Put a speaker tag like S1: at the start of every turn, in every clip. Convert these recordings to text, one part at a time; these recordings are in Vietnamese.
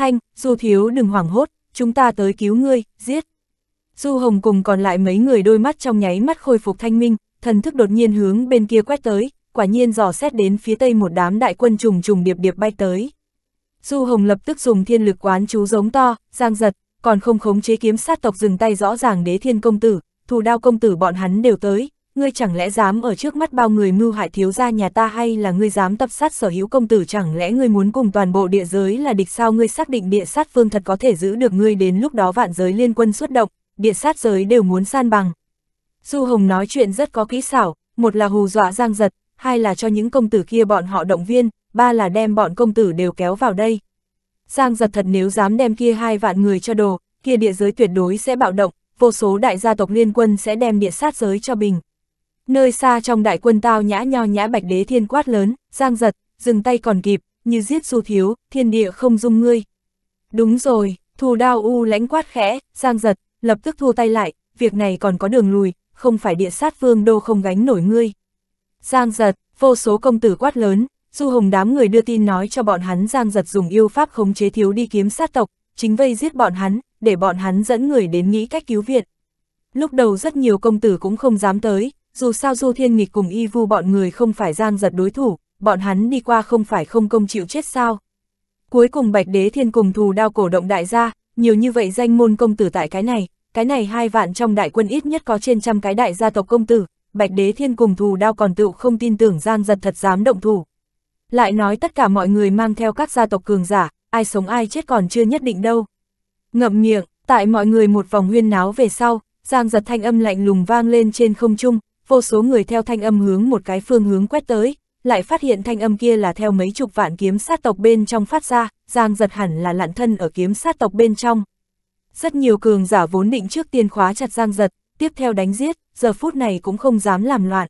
S1: Thanh, Du Thiếu đừng hoảng hốt, chúng ta tới cứu ngươi, giết. Du Hồng cùng còn lại mấy người đôi mắt trong nháy mắt khôi phục thanh minh, thần thức đột nhiên hướng bên kia quét tới, quả nhiên dò xét đến phía tây một đám đại quân trùng trùng điệp điệp bay tới. Du Hồng lập tức dùng thiên lực quán chú giống to, giang giật, còn không khống chế kiếm sát tộc dừng tay rõ ràng đế thiên công tử, thù đao công tử bọn hắn đều tới, ngươi chẳng lẽ dám ở trước mắt bao người mưu hại thiếu gia nhà ta hay là ngươi dám tập sát sở hữu công tử chẳng lẽ ngươi muốn cùng toàn bộ địa giới là địch sao ngươi xác định địa sát phương thật có thể giữ được ngươi đến lúc đó vạn giới liên quân xuất động, địa sát giới đều muốn san bằng. Du Hồng nói chuyện rất có kỹ xảo, một là hù dọa giang giật, hai là cho những công tử kia bọn họ động viên, ba là đem bọn công tử đều kéo vào đây. Giang giật thật nếu dám đem kia hai vạn người cho đồ, kia địa giới tuyệt đối sẽ bạo động, vô số đại gia tộc liên quân sẽ đem địa sát giới cho bình nơi xa trong đại quân tao nhã nho nhã bạch đế thiên quát lớn, giang giật, dừng tay còn kịp, như giết du thiếu, thiên địa không dung ngươi. Đúng rồi, thù đao u lãnh quát khẽ, giang giật, lập tức thu tay lại, việc này còn có đường lùi, không phải địa sát vương đô không gánh nổi ngươi. Giang giật, vô số công tử quát lớn, du hồng đám người đưa tin nói cho bọn hắn giang giật dùng yêu pháp khống chế thiếu đi kiếm sát tộc, chính vây giết bọn hắn, để bọn hắn dẫn người đến nghĩ cách cứu viện. Lúc đầu rất nhiều công tử cũng không dám tới, dù sao Du Thiên Nghịch cùng Y Vu bọn người không phải gian giật đối thủ, bọn hắn đi qua không phải không công chịu chết sao. Cuối cùng Bạch Đế Thiên cùng thù đao cổ động đại gia, nhiều như vậy danh môn công tử tại cái này, cái này hai vạn trong đại quân ít nhất có trên trăm cái đại gia tộc công tử, Bạch Đế Thiên cùng thù đao còn tựu không tin tưởng gian giật thật dám động thủ. Lại nói tất cả mọi người mang theo các gia tộc cường giả, ai sống ai chết còn chưa nhất định đâu. Ngậm miệng, tại mọi người một vòng huyên náo về sau, Giang giật thanh âm lạnh lùng vang lên trên không trung, vô số người theo thanh âm hướng một cái phương hướng quét tới, lại phát hiện thanh âm kia là theo mấy chục vạn kiếm sát tộc bên trong phát ra, Giang giật hẳn là lặn thân ở kiếm sát tộc bên trong. Rất nhiều cường giả vốn định trước tiên khóa chặt Giang giật, tiếp theo đánh giết, giờ phút này cũng không dám làm loạn.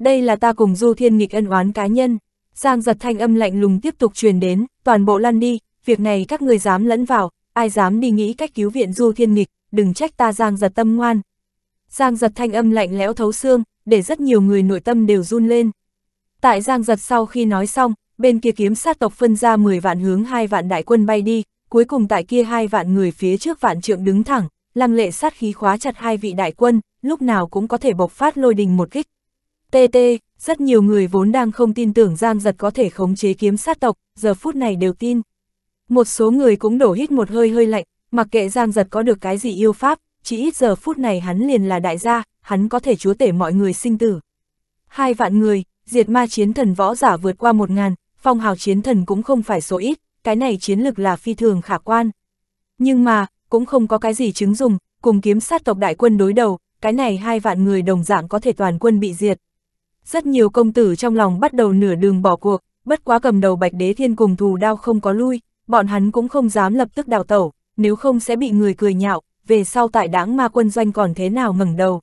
S1: Đây là ta cùng Du Thiên nghịch ân oán cá nhân. Giang giật thanh âm lạnh lùng tiếp tục truyền đến, toàn bộ lăn đi, việc này các người dám lẫn vào, ai dám đi nghĩ cách cứu viện Du Thiên nghịch, đừng trách ta Giang giật tâm ngoan. Giang giật thanh âm lạnh lẽo thấu xương, để rất nhiều người nội tâm đều run lên. Tại Giang Giật sau khi nói xong, bên kia kiếm sát tộc phân ra 10 vạn hướng hai vạn đại quân bay đi, cuối cùng tại kia hai vạn người phía trước vạn trượng đứng thẳng, lăng lệ sát khí khóa chặt hai vị đại quân, lúc nào cũng có thể bộc phát lôi đình một kích. TT, rất nhiều người vốn đang không tin tưởng Giang Giật có thể khống chế kiếm sát tộc, giờ phút này đều tin. Một số người cũng đổ hít một hơi hơi lạnh, mặc kệ Giang Giật có được cái gì yêu pháp, chỉ ít giờ phút này hắn liền là đại gia, hắn có thể chúa tể mọi người sinh tử. Hai vạn người, diệt ma chiến thần võ giả vượt qua một ngàn, phong hào chiến thần cũng không phải số ít, cái này chiến lực là phi thường khả quan. Nhưng mà, cũng không có cái gì chứng dùng, cùng kiếm sát tộc đại quân đối đầu, cái này hai vạn người đồng dạng có thể toàn quân bị diệt. Rất nhiều công tử trong lòng bắt đầu nửa đường bỏ cuộc, bất quá cầm đầu bạch đế thiên cùng thù đao không có lui, bọn hắn cũng không dám lập tức đào tẩu, nếu không sẽ bị người cười nhạo, về sau tại đáng ma quân doanh còn thế nào ngẩng đầu.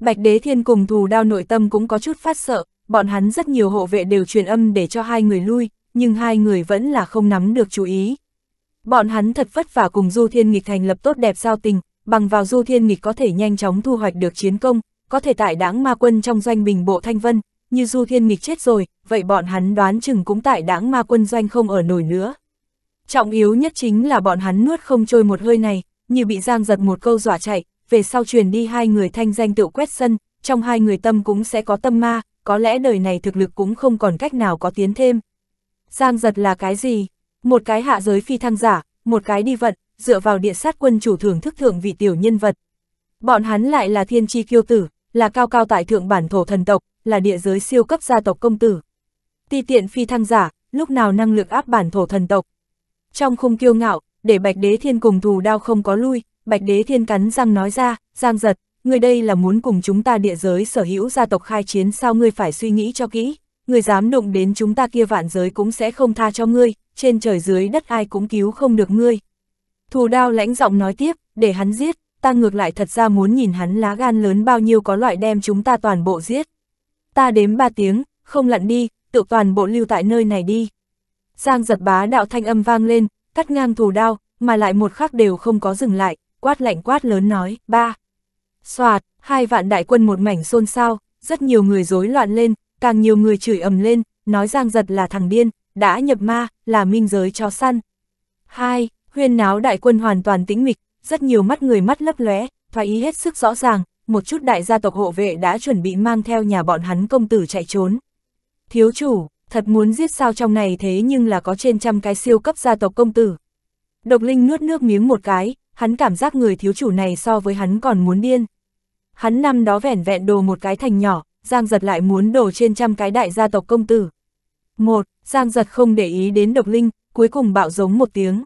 S1: Bạch Đế Thiên cùng thù đao nội tâm cũng có chút phát sợ, bọn hắn rất nhiều hộ vệ đều truyền âm để cho hai người lui, nhưng hai người vẫn là không nắm được chú ý. Bọn hắn thật vất vả cùng Du Thiên Nghịch thành lập tốt đẹp giao tình, bằng vào Du Thiên Nghịch có thể nhanh chóng thu hoạch được chiến công, có thể tại đảng ma quân trong doanh bình bộ Thanh Vân, như Du Thiên Nghịch chết rồi, vậy bọn hắn đoán chừng cũng tại đảng ma quân doanh không ở nổi nữa. Trọng yếu nhất chính là bọn hắn nuốt không trôi một hơi này, như bị giang giật một câu dọa chạy, về sau truyền đi hai người thanh danh tựu quét sân, trong hai người tâm cũng sẽ có tâm ma, có lẽ đời này thực lực cũng không còn cách nào có tiến thêm. Giang giật là cái gì? Một cái hạ giới phi thăng giả, một cái đi vận, dựa vào địa sát quân chủ thưởng thức thượng vị tiểu nhân vật. Bọn hắn lại là thiên tri kiêu tử, là cao cao tại thượng bản thổ thần tộc, là địa giới siêu cấp gia tộc công tử. Ti tiện phi thăng giả, lúc nào năng lực áp bản thổ thần tộc. Trong khung kiêu ngạo, để bạch đế thiên cùng thù đao không có lui, Bạch Đế Thiên cắn răng nói ra, Giang giật, người đây là muốn cùng chúng ta địa giới sở hữu gia tộc khai chiến sao ngươi phải suy nghĩ cho kỹ, Người dám đụng đến chúng ta kia vạn giới cũng sẽ không tha cho ngươi, trên trời dưới đất ai cũng cứu không được ngươi. Thù đao lãnh giọng nói tiếp, để hắn giết, ta ngược lại thật ra muốn nhìn hắn lá gan lớn bao nhiêu có loại đem chúng ta toàn bộ giết. Ta đếm ba tiếng, không lặn đi, tự toàn bộ lưu tại nơi này đi. Giang giật bá đạo thanh âm vang lên, cắt ngang thù đao, mà lại một khắc đều không có dừng lại, quát lạnh quát lớn nói, ba. Xoạt, hai vạn đại quân một mảnh xôn xao, rất nhiều người rối loạn lên, càng nhiều người chửi ầm lên, nói Giang Giật là thằng điên, đã nhập ma, là minh giới chó săn. Hai, huyên náo đại quân hoàn toàn tĩnh mịch, rất nhiều mắt người mắt lấp lóe, thoái ý hết sức rõ ràng, một chút đại gia tộc hộ vệ đã chuẩn bị mang theo nhà bọn hắn công tử chạy trốn. Thiếu chủ, thật muốn giết sao trong này thế nhưng là có trên trăm cái siêu cấp gia tộc công tử. Độc Linh nuốt nước miếng một cái, hắn cảm giác người thiếu chủ này so với hắn còn muốn điên. Hắn năm đó vẻn vẹn đồ một cái thành nhỏ, Giang Giật lại muốn đồ trên trăm cái đại gia tộc công tử. Một, Giang Giật không để ý đến độc linh, cuối cùng bạo giống một tiếng.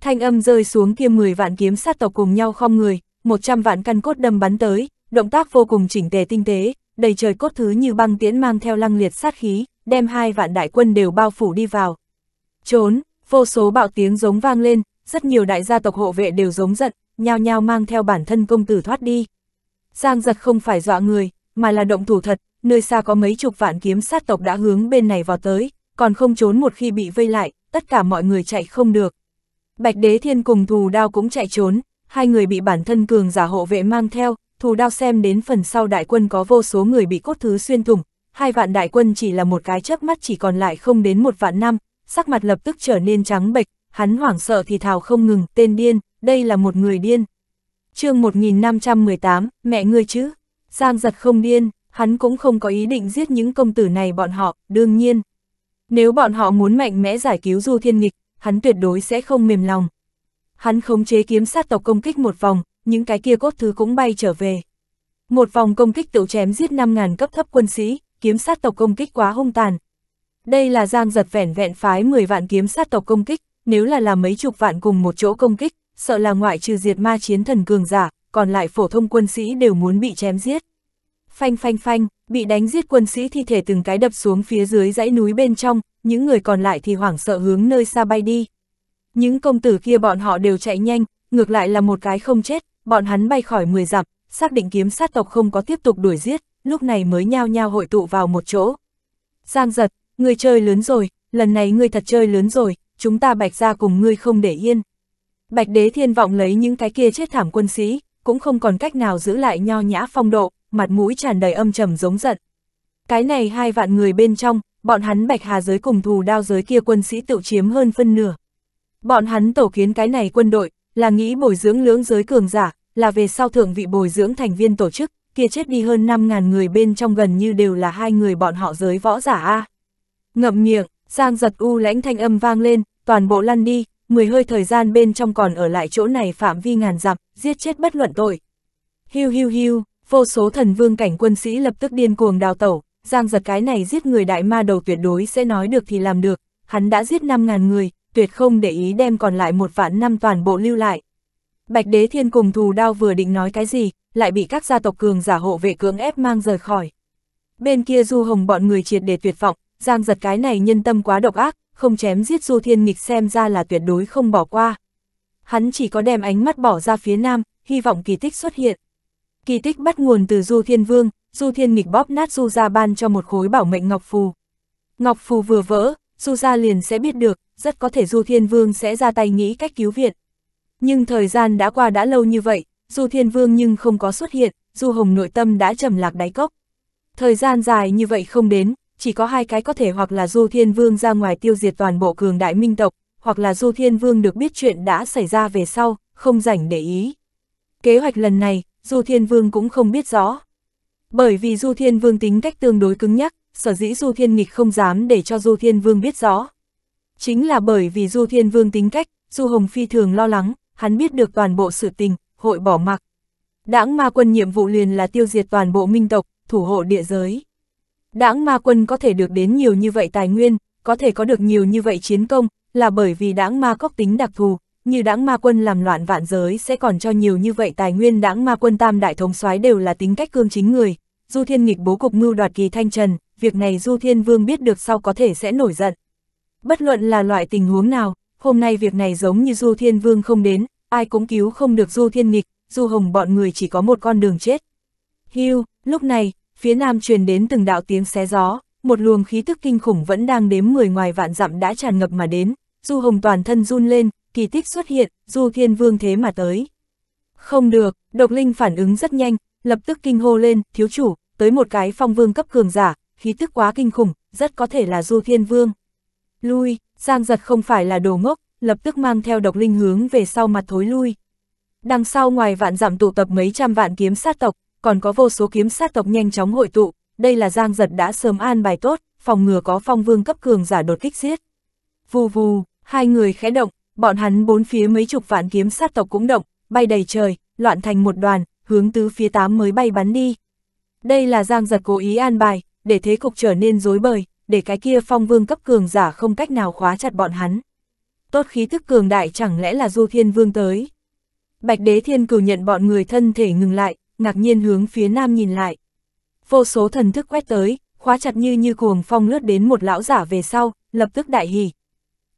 S1: Thanh âm rơi xuống kia 10 vạn kiếm sát tộc cùng nhau không người, 100 vạn căn cốt đâm bắn tới, động tác vô cùng chỉnh tề tinh tế, đầy trời cốt thứ như băng tiễn mang theo lăng liệt sát khí, đem hai vạn đại quân đều bao phủ đi vào. Trốn, vô số bạo tiếng giống vang lên, rất nhiều đại gia tộc hộ vệ đều giống giận, nhao nhao mang theo bản thân công tử thoát đi. Giang giật không phải dọa người, mà là động thủ thật, nơi xa có mấy chục vạn kiếm sát tộc đã hướng bên này vào tới, còn không trốn một khi bị vây lại, tất cả mọi người chạy không được. Bạch đế thiên cùng thù đao cũng chạy trốn, hai người bị bản thân cường giả hộ vệ mang theo, thù đao xem đến phần sau đại quân có vô số người bị cốt thứ xuyên thủng, hai vạn đại quân chỉ là một cái chớp mắt chỉ còn lại không đến một vạn năm, sắc mặt lập tức trở nên trắng bệch, hắn hoảng sợ thì thào không ngừng, tên điên, đây là một người điên. chương 1518, mẹ ngươi chứ, Giang giật không điên, hắn cũng không có ý định giết những công tử này bọn họ, đương nhiên. Nếu bọn họ muốn mạnh mẽ giải cứu Du Thiên Nghịch, hắn tuyệt đối sẽ không mềm lòng. Hắn khống chế kiếm sát tộc công kích một vòng, những cái kia cốt thứ cũng bay trở về. Một vòng công kích tự chém giết 5.000 cấp thấp quân sĩ, kiếm sát tộc công kích quá hung tàn. Đây là giang giật vẻn vẹn phái 10 vạn kiếm sát tộc công kích, nếu là làm mấy chục vạn cùng một chỗ công kích, sợ là ngoại trừ diệt ma chiến thần cường giả, còn lại phổ thông quân sĩ đều muốn bị chém giết. Phanh phanh phanh, bị đánh giết quân sĩ thi thể từng cái đập xuống phía dưới dãy núi bên trong, những người còn lại thì hoảng sợ hướng nơi xa bay đi. Những công tử kia bọn họ đều chạy nhanh, ngược lại là một cái không chết, bọn hắn bay khỏi 10 dặm, xác định kiếm sát tộc không có tiếp tục đuổi giết, lúc này mới nhao nhao hội tụ vào một chỗ. Giang giật, người chơi lớn rồi, lần này người thật chơi lớn rồi, chúng ta bạch ra cùng ngươi không để yên. Bạch đế thiên vọng lấy những cái kia chết thảm quân sĩ, cũng không còn cách nào giữ lại nho nhã phong độ, mặt mũi tràn đầy âm trầm giống giận. Cái này hai vạn người bên trong, bọn hắn bạch hà giới cùng thù đao giới kia quân sĩ tự chiếm hơn phân nửa. Bọn hắn tổ kiến cái này quân đội, là nghĩ bồi dưỡng lưỡng giới cường giả, là về sau thượng vị bồi dưỡng thành viên tổ chức, kia chết đi hơn 5.000 người bên trong gần như đều là hai người bọn họ giới võ giả A. Ngậm miệng, Giang giật u lãnh thanh âm vang lên, toàn bộ lăn đi, mười hơi thời gian bên trong còn ở lại chỗ này phạm vi ngàn dặm, giết chết bất luận tội. Hiu hiu hiu, vô số thần vương cảnh quân sĩ lập tức điên cuồng đào tẩu, Giang giật cái này giết người đại ma đầu tuyệt đối sẽ nói được thì làm được, hắn đã giết 5.000 người, tuyệt không để ý đem còn lại một vạn năm toàn bộ lưu lại. Bạch đế thiên cùng thù đao vừa định nói cái gì, lại bị các gia tộc cường giả hộ vệ cưỡng ép mang rời khỏi. Bên kia du hồng bọn người triệt để tuyệt vọng, Giang giật cái này nhân tâm quá độc ác, không chém giết Du Thiên Nghịch xem ra là tuyệt đối không bỏ qua. Hắn chỉ có đem ánh mắt bỏ ra phía nam, hy vọng kỳ tích xuất hiện. Kỳ tích bắt nguồn từ Du Thiên Vương, Du Thiên Nghịch bóp nát Du gia ban cho một khối bảo mệnh Ngọc Phù. Ngọc Phù vừa vỡ, Du gia liền sẽ biết được, rất có thể Du Thiên Vương sẽ ra tay nghĩ cách cứu viện. Nhưng thời gian đã qua đã lâu như vậy, Du Thiên Vương nhưng không có xuất hiện, Du Hồng nội tâm đã trầm lạc đáy cốc. Thời gian dài như vậy không đến, chỉ có hai cái có thể hoặc là Du Thiên Vương ra ngoài tiêu diệt toàn bộ cường đại minh tộc, hoặc là Du Thiên Vương được biết chuyện đã xảy ra về sau, không rảnh để ý. Kế hoạch lần này, Du Thiên Vương cũng không biết rõ. Bởi vì Du Thiên Vương tính cách tương đối cứng nhắc, sở dĩ Du Thiên Nghịch không dám để cho Du Thiên Vương biết rõ. Chính là bởi vì Du Thiên Vương tính cách, Du Hồng Phi thường lo lắng, hắn biết được toàn bộ sự tình, hội bỏ mặc. Đãng ma quân nhiệm vụ liền là tiêu diệt toàn bộ minh tộc, thủ hộ địa giới. Đãng ma quân có thể được đến nhiều như vậy tài nguyên, có thể có được nhiều như vậy chiến công, là bởi vì đãng ma cóc tính đặc thù, như đãng ma quân làm loạn vạn giới sẽ còn cho nhiều như vậy tài nguyên đãng ma quân tam đại thống soái đều là tính cách cương chính người. Du Thiên nghịch bố cục mưu đoạt kỳ thanh trần, việc này Du Thiên Vương biết được sau có thể sẽ nổi giận. Bất luận là loại tình huống nào, hôm nay việc này giống như Du Thiên Vương không đến, ai cũng cứu không được Du Thiên nghịch, Du Hồng bọn người chỉ có một con đường chết. Hưu, lúc này, phía nam truyền đến từng đạo tiếng xé gió, một luồng khí tức kinh khủng vẫn đang đếm 10 ngoài vạn dặm đã tràn ngập mà đến, Du Hồng toàn thân run lên, kỳ tích xuất hiện, Du Thiên Vương thế mà tới. Không được, Độc Linh phản ứng rất nhanh, lập tức kinh hô lên, thiếu chủ, tới một cái phong vương cấp cường giả, khí tức quá kinh khủng, rất có thể là Du Thiên Vương. Lui, Giang Giật không phải là đồ ngốc, lập tức mang theo Độc Linh hướng về sau mặt thối lui. Đằng sau ngoài vạn dặm tụ tập mấy trăm vạn kiếm sát tộc, còn có vô số kiếm sát tộc nhanh chóng hội tụ, đây là Giang Giật đã sớm an bài tốt, phòng ngừa có phong vương cấp cường giả đột kích giết. Vù vù, hai người khẽ động, bọn hắn bốn phía mấy chục vạn kiếm sát tộc cũng động, bay đầy trời, loạn thành một đoàn, hướng tứ phía tám mới bay bắn đi. Đây là Giang Giật cố ý an bài, để thế cục trở nên rối bời, để cái kia phong vương cấp cường giả không cách nào khóa chặt bọn hắn. Tốt khí thức cường đại chẳng lẽ là Du Thiên Vương tới. Bạch Đế Thiên cửu nhận bọn người thân thể ngừng lại, ngạc nhiên hướng phía nam nhìn lại. Vô số thần thức quét tới, khóa chặt như như cuồng phong lướt đến một lão giả về sau, lập tức đại hỉ.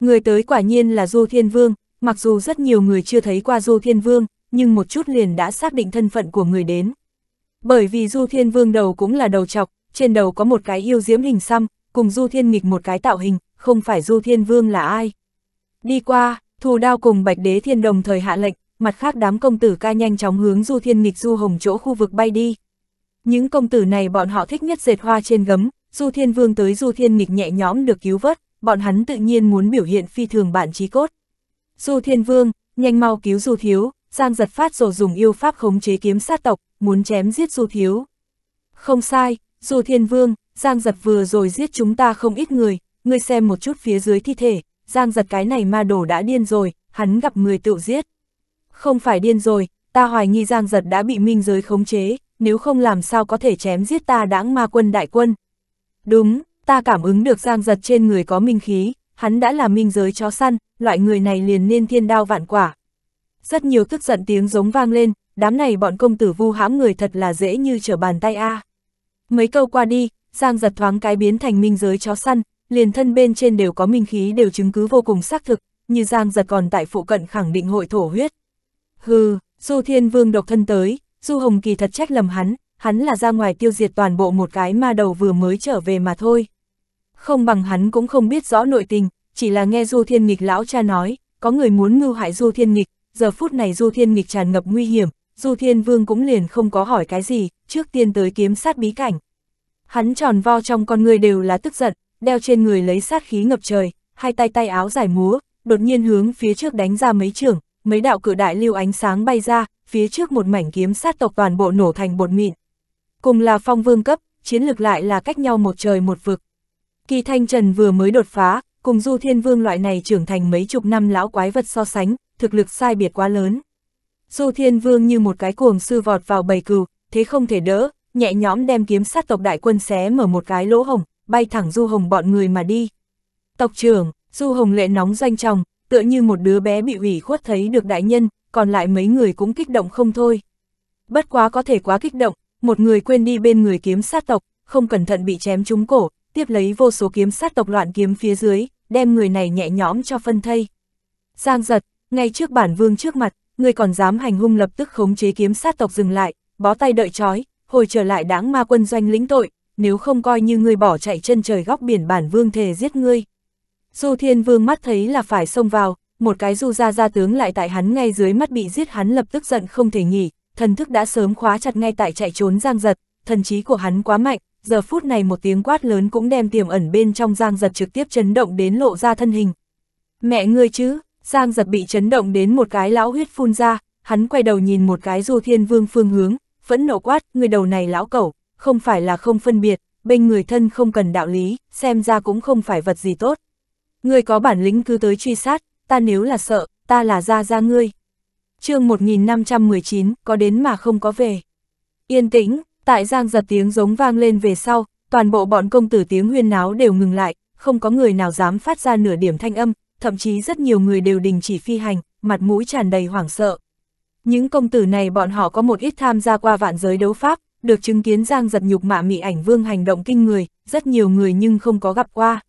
S1: Người tới quả nhiên là Du Thiên Vương, mặc dù rất nhiều người chưa thấy qua Du Thiên Vương, nhưng một chút liền đã xác định thân phận của người đến. Bởi vì Du Thiên Vương đầu cũng là đầu chọc, trên đầu có một cái yêu diễm hình xăm, cùng Du Thiên nghịch một cái tạo hình, không phải Du Thiên Vương là ai. Đi qua, thù đao cùng Bạch Đế Thiên đồng thời hạ lệnh, mặt khác đám công tử ca nhanh chóng hướng Du Thiên Nghịch Du Hồng chỗ khu vực bay đi. Những công tử này bọn họ thích nhất dệt hoa trên gấm, Du Thiên Vương tới Du Thiên Nghịch nhẹ nhõm được cứu vớt, bọn hắn tự nhiên muốn biểu hiện phi thường bản trí cốt. Du Thiên Vương, nhanh mau cứu Du Thiếu, Giang giật phát rồi dùng yêu pháp khống chế kiếm sát tộc, muốn chém giết Du Thiếu. Không sai, Du Thiên Vương, Giang giật vừa rồi giết chúng ta không ít người, ngươi xem một chút phía dưới thi thể, Giang giật cái này ma đổ đã điên rồi, hắn gặp người tự giết không phải điên rồi, ta hoài nghi Giang Giật đã bị minh giới khống chế, nếu không làm sao có thể chém giết ta đáng ma quân đại quân. Đúng, ta cảm ứng được Giang Giật trên người có minh khí, hắn đã là minh giới chó săn, loại người này liền nên thiên đao vạn quả. Rất nhiều tức giận tiếng giống vang lên, đám này bọn công tử vu hãm người thật là dễ như trở bàn tay a. À. Mấy câu qua đi, Giang giật thoáng cái biến thành minh giới chó săn, liền thân bên trên đều có minh khí đều chứng cứ vô cùng xác thực, như Giang giật còn tại phụ cận khẳng định hội thổ huyết. Hừ, Du Thiên Vương độc thân tới, Du Hồng Kỳ thật trách lầm hắn, hắn là ra ngoài tiêu diệt toàn bộ một cái ma đầu vừa mới trở về mà thôi. Không bằng hắn cũng không biết rõ nội tình, chỉ là nghe Du Thiên Nghịch lão cha nói, có người muốn ngư hại Du Thiên Nghịch, giờ phút này Du Thiên Nghịch tràn ngập nguy hiểm, Du Thiên Vương cũng liền không có hỏi cái gì, trước tiên tới kiếm sát bí cảnh. Hắn tròn vo trong con người đều là tức giận, đeo trên người lấy sát khí ngập trời, hai tay tay áo giải múa, đột nhiên hướng phía trước đánh ra mấy trường, mấy đạo cử đại lưu ánh sáng bay ra, phía trước một mảnh kiếm sát tộc toàn bộ nổ thành bột mịn. Cùng là phong vương cấp, chiến lực lại là cách nhau một trời một vực. Kỳ Thanh Trần vừa mới đột phá, cùng Du Thiên Vương loại này trưởng thành mấy chục năm lão quái vật so sánh, thực lực sai biệt quá lớn. Du Thiên Vương như một cái cuồng sư vọt vào bầy cừu, thế không thể đỡ, nhẹ nhõm đem kiếm sát tộc đại quân xé mở một cái lỗ hồng, bay thẳng Du Hồng bọn người mà đi. Tộc trưởng, Du Hồng lệ nóng doanh trọng, tựa như một đứa bé bị ủy khuất thấy được đại nhân, còn lại mấy người cũng kích động không thôi. Bất quá có thể quá kích động, một người quên đi bên người kiếm sát tộc, không cẩn thận bị chém trúng cổ, tiếp lấy vô số kiếm sát tộc loạn kiếm phía dưới, đem người này nhẹ nhõm cho phân thây. Giang giật, ngay trước bản vương trước mặt, người còn dám hành hung lập tức khống chế kiếm sát tộc dừng lại, bó tay đợi trói, hồi trở lại đáng ma quân doanh lĩnh tội, nếu không coi như người bỏ chạy chân trời góc biển bản vương thề giết ngươi. Du Thiên Vương mắt thấy là phải xông vào, một cái du gia gia tướng lại tại hắn ngay dưới mắt bị giết hắn lập tức giận không thể nghỉ, thần thức đã sớm khóa chặt ngay tại chạy trốn giang giật, thần trí của hắn quá mạnh, giờ phút này một tiếng quát lớn cũng đem tiềm ẩn bên trong giang giật trực tiếp chấn động đến lộ ra thân hình. Mẹ ngươi chứ, giang giật bị chấn động đến một cái lão huyết phun ra, hắn quay đầu nhìn một cái du thiên vương phương hướng, phẫn nộ quát, người đầu này lão cẩu, không phải là không phân biệt, bên người thân không cần đạo lý, xem ra cũng không phải vật gì tốt. Ngươi có bản lĩnh cứ tới truy sát, ta nếu là sợ, ta là ra ra ngươi. chương 1519, có đến mà không có về. Yên tĩnh, tại giang giật tiếng giống vang lên về sau, toàn bộ bọn công tử tiếng huyên náo đều ngừng lại, không có người nào dám phát ra nửa điểm thanh âm, thậm chí rất nhiều người đều đình chỉ phi hành, mặt mũi tràn đầy hoảng sợ. Những công tử này bọn họ có một ít tham gia qua vạn giới đấu pháp, được chứng kiến Giang giật nhục mạ mị ảnh vương hành động kinh người, rất nhiều người nhưng không có gặp qua.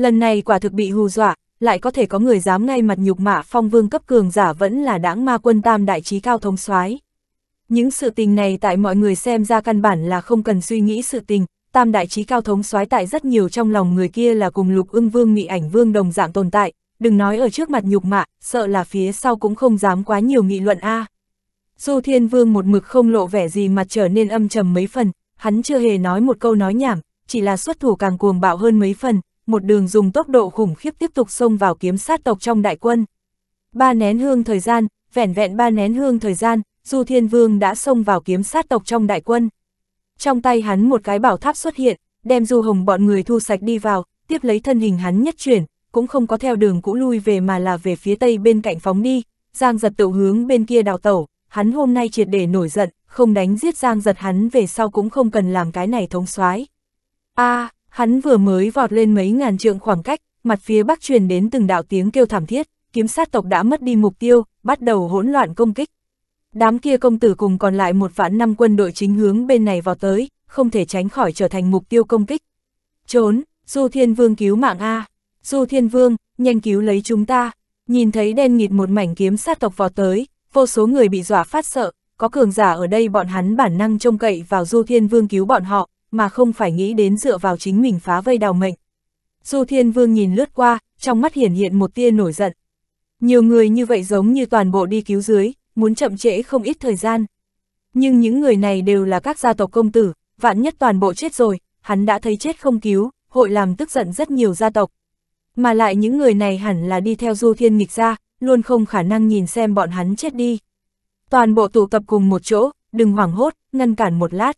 S1: Lần này quả thực bị hù dọa, lại có thể có người dám ngay mặt nhục mạ phong vương cấp cường giả vẫn là đáng ma quân tam đại trí cao thống soái Những sự tình này tại mọi người xem ra căn bản là không cần suy nghĩ sự tình, tam đại trí cao thống soái tại rất nhiều trong lòng người kia là cùng lục ưng vương mị ảnh vương đồng dạng tồn tại, đừng nói ở trước mặt nhục mạ, sợ là phía sau cũng không dám quá nhiều nghị luận a à. Du Thiên Vương một mực không lộ vẻ gì mà trở nên âm trầm mấy phần, hắn chưa hề nói một câu nói nhảm, chỉ là xuất thủ càng cuồng bạo hơn mấy phần, một đường dùng tốc độ khủng khiếp tiếp tục xông vào kiếm sát tộc trong đại quân. Ba nén hương thời gian, vẻn vẹn ba nén hương thời gian, Du Thiên Vương đã xông vào kiếm sát tộc trong đại quân. Trong tay hắn một cái bảo tháp xuất hiện, đem Du Hồng bọn người thu sạch đi vào, tiếp lấy thân hình hắn nhất chuyển, cũng không có theo đường cũ lui về mà là về phía tây bên cạnh phóng đi, Giang giật tự hướng bên kia đào tẩu, hắn hôm nay triệt để nổi giận, không đánh giết Giang giật hắn về sau cũng không cần làm cái này thống soái. A, à, Hắn vừa mới vọt lên mấy ngàn trượng khoảng cách, mặt phía bắc truyền đến từng đạo tiếng kêu thảm thiết, kiếm sát tộc đã mất đi mục tiêu, bắt đầu hỗn loạn công kích. Đám kia công tử cùng còn lại một vạn năm quân đội chính hướng bên này vào tới, không thể tránh khỏi trở thành mục tiêu công kích. Trốn, Du Thiên Vương cứu mạng A, Du Thiên Vương, nhanh cứu lấy chúng ta. Nhìn thấy đen nghịt một mảnh kiếm sát tộc vào tới, vô số người bị dọa phát sợ, có cường giả ở đây bọn hắn bản năng trông cậy vào Du Thiên Vương cứu bọn họ, mà không phải nghĩ đến dựa vào chính mình phá vây đào mệnh. Du Thiên Vương nhìn lướt qua, trong mắt hiển hiện một tia nổi giận. Nhiều người như vậy giống như toàn bộ đi cứu dưới, muốn chậm trễ không ít thời gian. Nhưng những người này đều là các gia tộc công tử, vạn nhất toàn bộ chết rồi, hắn đã thấy chết không cứu, hội làm tức giận rất nhiều gia tộc. Mà lại những người này hẳn là đi theo Du Thiên nghịch ra, luôn không khả năng nhìn xem bọn hắn chết đi. Toàn bộ tụ tập cùng một chỗ, đừng hoảng hốt, ngăn cản một lát.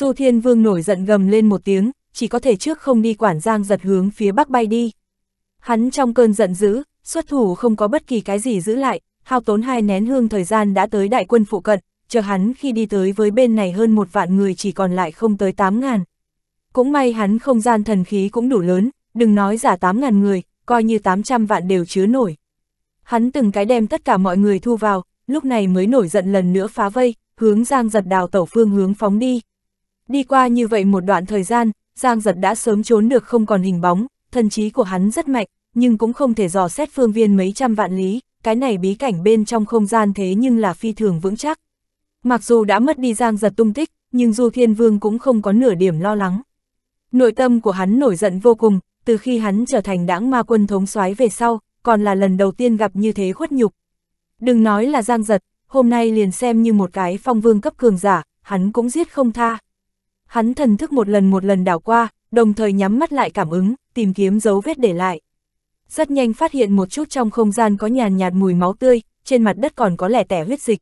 S1: Du Thiên Vương nổi giận gầm lên một tiếng, chỉ có thể trước không đi quản giang giật hướng phía bắc bay đi. Hắn trong cơn giận dữ, xuất thủ không có bất kỳ cái gì giữ lại, hao tốn hai nén hương thời gian đã tới đại quân phụ cận, chờ hắn khi đi tới với bên này hơn một vạn người chỉ còn lại không tới tám ngàn. Cũng may hắn không gian thần khí cũng đủ lớn, đừng nói giả tám ngàn người, coi như tám trăm vạn đều chứa nổi. Hắn từng cái đem tất cả mọi người thu vào, lúc này mới nổi giận lần nữa phá vây, hướng giang giật đào tẩu phương hướng phóng đi. Đi qua như vậy một đoạn thời gian, Giang giật đã sớm trốn được không còn hình bóng, thần trí của hắn rất mạnh, nhưng cũng không thể dò xét phương viên mấy trăm vạn lý, cái này bí cảnh bên trong không gian thế nhưng là phi thường vững chắc. Mặc dù đã mất đi Giang giật tung tích, nhưng Du Thiên Vương cũng không có nửa điểm lo lắng. Nội tâm của hắn nổi giận vô cùng, từ khi hắn trở thành đảng ma quân thống soái về sau, còn là lần đầu tiên gặp như thế khuất nhục. Đừng nói là Giang giật, hôm nay liền xem như một cái phong vương cấp cường giả, hắn cũng giết không tha hắn thần thức một lần một lần đảo qua, đồng thời nhắm mắt lại cảm ứng, tìm kiếm dấu vết để lại. Rất nhanh phát hiện một chút trong không gian có nhàn nhạt mùi máu tươi, trên mặt đất còn có lẻ tẻ huyết dịch.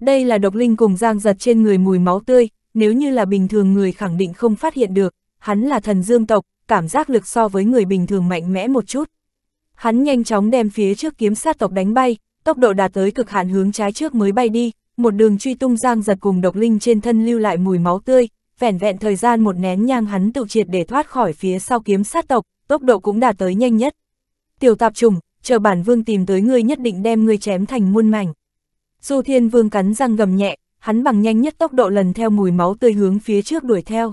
S1: Đây là độc linh cùng giang giật trên người mùi máu tươi, nếu như là bình thường người khẳng định không phát hiện được, hắn là thần dương tộc, cảm giác lực so với người bình thường mạnh mẽ một chút. Hắn nhanh chóng đem phía trước kiếm sát tộc đánh bay, tốc độ đạt tới cực hạn hướng trái trước mới bay đi, một đường truy tung giang giật cùng độc linh trên thân lưu lại mùi máu tươi, vẻn vẹn thời gian một nén nhang hắn tự triệt để thoát khỏi phía sau kiếm sát tộc, tốc độ cũng đạt tới nhanh nhất. Tiểu tạp trùng, chờ bản vương tìm tới ngươi nhất định đem ngươi chém thành muôn mảnh. Du Thiên Vương cắn răng gầm nhẹ, hắn bằng nhanh nhất tốc độ lần theo mùi máu tươi hướng phía trước đuổi theo.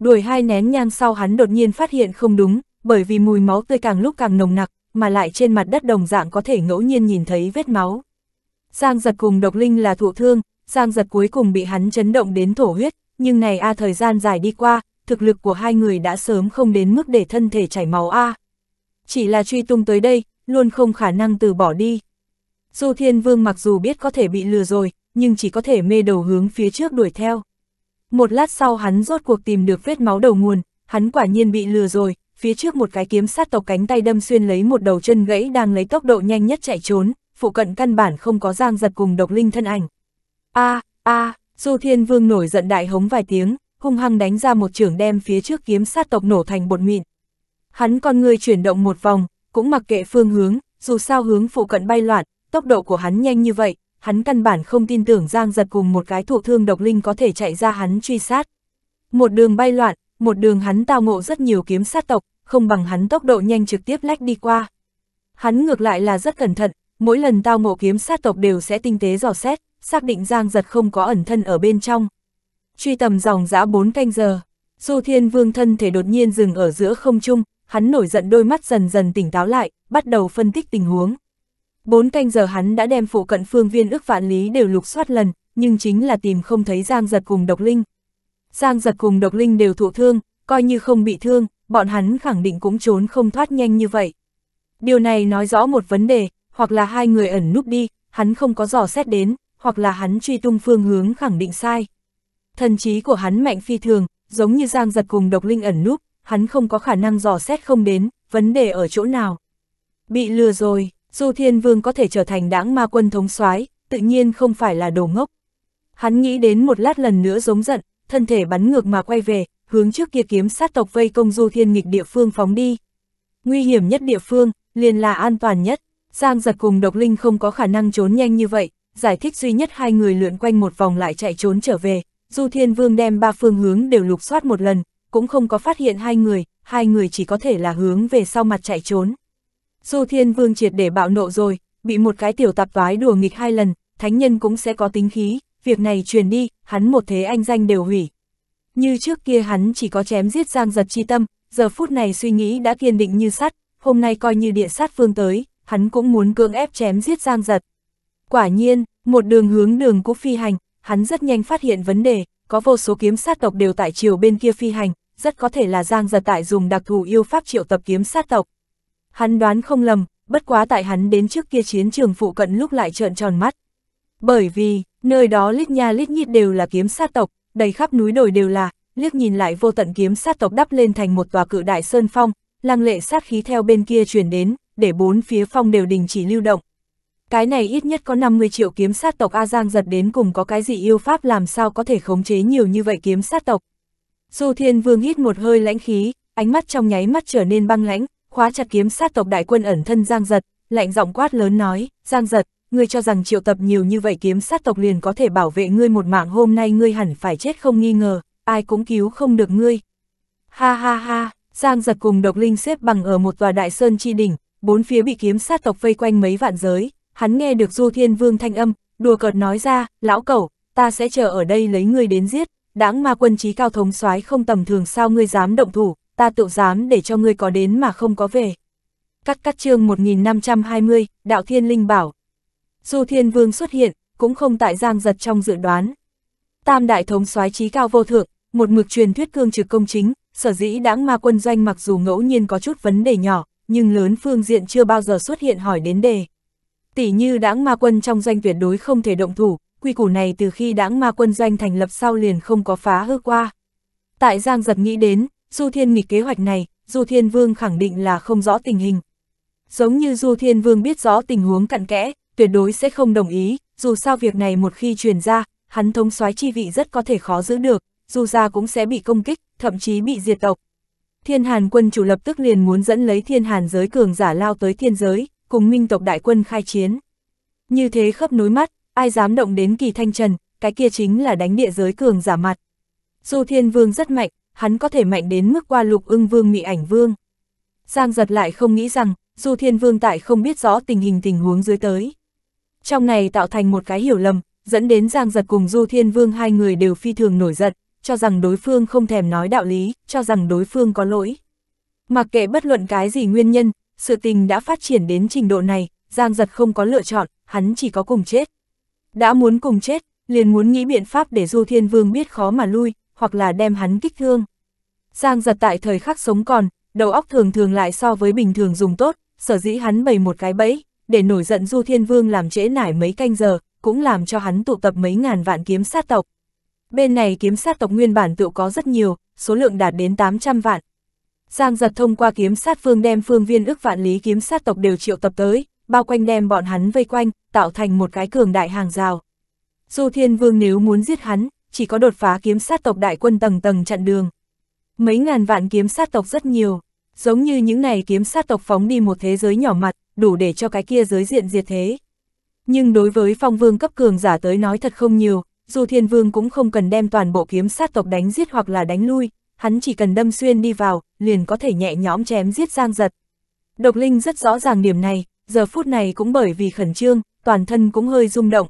S1: Đuổi hai nén nhang sau hắn đột nhiên phát hiện không đúng, bởi vì mùi máu tươi càng lúc càng nồng nặc, mà lại trên mặt đất đồng dạng có thể ngẫu nhiên nhìn thấy vết máu. Giang giật cùng độc linh là thụ thương, Giang giật cuối cùng bị hắn chấn động đến thổ huyết, nhưng này a thời gian dài đi qua, thực lực của hai người đã sớm không đến mức để thân thể chảy máu a. Chỉ là truy tung tới đây, luôn không khả năng từ bỏ đi. Du Thiên Vương mặc dù biết có thể bị lừa rồi, nhưng chỉ có thể mê đầu hướng phía trước đuổi theo. Một lát sau hắn rốt cuộc tìm được vết máu đầu nguồn, hắn quả nhiên bị lừa rồi, phía trước một cái kiếm sát tộc cánh tay đâm xuyên lấy một đầu chân gãy đang lấy tốc độ nhanh nhất chạy trốn, phụ cận căn bản không có giang giật cùng độc linh thân ảnh. A, a, Du Thiên Vương nổi giận đại hống vài tiếng, hung hăng đánh ra một trường đem phía trước kiếm sát tộc nổ thành bột mịn. Hắn con người chuyển động một vòng, cũng mặc kệ phương hướng, dù sao hướng phụ cận bay loạn, tốc độ của hắn nhanh như vậy, hắn căn bản không tin tưởng Giang giật cùng một cái thụ thương độc linh có thể chạy ra hắn truy sát. Một đường bay loạn, một đường hắn tao ngộ rất nhiều kiếm sát tộc, không bằng hắn tốc độ nhanh trực tiếp lách đi qua. Hắn ngược lại là rất cẩn thận, mỗi lần tao ngộ kiếm sát tộc đều sẽ tinh tế dò xét, xác định Giang Giật không có ẩn thân ở bên trong. Truy tầm dòng dã 4 canh giờ, Du Thiên Vương thân thể đột nhiên dừng ở giữa không trung, hắn nổi giận đôi mắt dần dần tỉnh táo lại, bắt đầu phân tích tình huống. 4 canh giờ hắn đã đem phụ cận phương viên ước vạn lý đều lục soát lần, nhưng chính là tìm không thấy Giang Giật cùng Độc Linh. Giang Giật cùng Độc Linh đều thụ thương, coi như không bị thương, bọn hắn khẳng định cũng trốn không thoát nhanh như vậy. Điều này nói rõ một vấn đề, hoặc là hai người ẩn núp đi, hắn không có dò xét đến, hoặc là hắn truy tung phương hướng khẳng định sai. Thần trí của hắn mạnh phi thường, giống như Giang giật cùng độc linh ẩn núp, hắn không có khả năng dò xét không đến, vấn đề ở chỗ nào. Bị lừa rồi, Du Thiên Vương có thể trở thành đảng ma quân thống soái tự nhiên không phải là đồ ngốc. Hắn nghĩ đến một lát lần nữa giống giận, thân thể bắn ngược mà quay về, hướng trước kia kiếm sát tộc vây công Du Thiên nghịch địa phương phóng đi. Nguy hiểm nhất địa phương, liền là an toàn nhất. Giang giật cùng độc linh không có khả năng trốn nhanh như vậy, giải thích duy nhất hai người lượn quanh một vòng lại chạy trốn trở về, Du Thiên Vương đem ba phương hướng đều lục soát một lần, cũng không có phát hiện hai người, hai người chỉ có thể là hướng về sau mặt chạy trốn. Du Thiên Vương triệt để bạo nộ rồi, bị một cái tiểu tạp toái đùa nghịch hai lần, thánh nhân cũng sẽ có tính khí, việc này truyền đi, hắn một thế anh danh đều hủy. Như trước kia hắn chỉ có chém giết giang giật chi tâm, giờ phút này suy nghĩ đã kiên định như sắt, hôm nay coi như địa sát phương tới, hắn cũng muốn cưỡng ép chém giết Giang Giật. Quả nhiên, một đường hướng đường cũ phi hành, hắn rất nhanh phát hiện vấn đề, có vô số kiếm sát tộc đều tại chiều bên kia phi hành, rất có thể là Giang Giật tại dùng đặc thù yêu pháp triệu tập kiếm sát tộc. Hắn đoán không lầm, bất quá tại hắn đến trước kia chiến trường phụ cận lúc lại trợn tròn mắt. Bởi vì, nơi đó lít nha lít nhít đều là kiếm sát tộc, đầy khắp núi đồi đều là, liếc nhìn lại vô tận kiếm sát tộc đắp lên thành một tòa cự đại sơn phong, lăng lệ sát khí theo bên kia truyền đến, để bốn phía phong đều đình chỉ lưu động. Cái này ít nhất có 50 triệu kiếm sát tộc A Giang giật đến cùng có cái gì yêu pháp làm sao có thể khống chế nhiều như vậy kiếm sát tộc. Du Thiên Vương hít một hơi lãnh khí, ánh mắt trong nháy mắt trở nên băng lãnh, khóa chặt kiếm sát tộc đại quân ẩn thân Giang giật, lạnh giọng quát lớn nói, Giang giật, ngươi cho rằng triệu tập nhiều như vậy kiếm sát tộc liền có thể bảo vệ ngươi một mạng hôm nay ngươi hẳn phải chết không nghi ngờ, ai cũng cứu không được ngươi. Ha ha ha, Giang giật cùng độc linh xếp bằng ở một tòa đại sơn chi đỉnh, bốn phía bị kiếm sát tộc vây quanh mấy vạn giới, hắn nghe được Du Thiên Vương thanh âm, đùa cợt nói ra, lão cẩu, ta sẽ chờ ở đây lấy ngươi đến giết, đáng ma quân trí cao thống soái không tầm thường sao ngươi dám động thủ, ta tự dám để cho ngươi có đến mà không có về. Cắt cắt chương 1520, Đạo Thiên Linh bảo. Du Thiên Vương xuất hiện, cũng không tại giang giật trong dự đoán. Tam đại thống soái trí cao vô thượng, một mực truyền thuyết cương trực công chính, sở dĩ đáng ma quân doanh mặc dù ngẫu nhiên có chút vấn đề nhỏ, nhưng lớn phương diện chưa bao giờ xuất hiện hỏi đến đề. Tỷ như đãng ma quân trong doanh tuyệt đối không thể động thủ, quy củ này từ khi đãng ma quân doanh thành lập sau liền không có phá hư qua. Tại Giang giật nghĩ đến, Du Thiên nghịch kế hoạch này, Du Thiên Vương khẳng định là không rõ tình hình. Giống như Du Thiên Vương biết rõ tình huống cặn kẽ, tuyệt đối sẽ không đồng ý, dù sao việc này một khi truyền ra, hắn thống soái chi vị rất có thể khó giữ được, dù ra cũng sẽ bị công kích, thậm chí bị diệt tộc. Thiên Hàn quân chủ lập tức liền muốn dẫn lấy thiên hàn giới cường giả lao tới thiên giới, cùng minh tộc đại quân khai chiến. Như thế khắp núi mắt, ai dám động đến kỳ thanh trần, cái kia chính là đánh địa giới cường giả mặt. Dù thiên vương rất mạnh, hắn có thể mạnh đến mức qua lục ưng vương mị ảnh vương. Giang giật lại không nghĩ rằng, dù thiên vương tại không biết rõ tình hình tình huống dưới tới. Trong này tạo thành một cái hiểu lầm, dẫn đến Giang giật cùng du thiên vương hai người đều phi thường nổi giận, cho rằng đối phương không thèm nói đạo lý, cho rằng đối phương có lỗi. Mặc kệ bất luận cái gì nguyên nhân, sự tình đã phát triển đến trình độ này, Giang Giật không có lựa chọn, hắn chỉ có cùng chết. Đã muốn cùng chết, liền muốn nghĩ biện pháp để Du Thiên Vương biết khó mà lui, hoặc là đem hắn kích thương. Giang Giật tại thời khắc sống còn, đầu óc thường thường lại so với bình thường dùng tốt, sở dĩ hắn bày một cái bẫy, để nổi giận Du Thiên Vương làm trễ nải mấy canh giờ, cũng làm cho hắn tụ tập mấy ngàn vạn kiếm sát tộc, Bên này kiếm sát tộc nguyên bản tự có rất nhiều, số lượng đạt đến 800 vạn. Giang giật thông qua kiếm sát phương đem phương viên ước vạn lý kiếm sát tộc đều triệu tập tới, bao quanh đem bọn hắn vây quanh, tạo thành một cái cường đại hàng rào. Du Thiên Vương nếu muốn giết hắn, chỉ có đột phá kiếm sát tộc đại quân tầng tầng chặn đường. Mấy ngàn vạn kiếm sát tộc rất nhiều, giống như những này kiếm sát tộc phóng đi một thế giới nhỏ mặt, đủ để cho cái kia giới diện diệt thế. Nhưng đối với phong vương cấp cường giả tới nói thật không nhiều, dù thiên vương cũng không cần đem toàn bộ kiếm sát tộc đánh giết hoặc là đánh lui, hắn chỉ cần đâm xuyên đi vào, liền có thể nhẹ nhõm chém giết giang giật. Độc linh rất rõ ràng điểm này, giờ phút này cũng bởi vì khẩn trương, toàn thân cũng hơi rung động.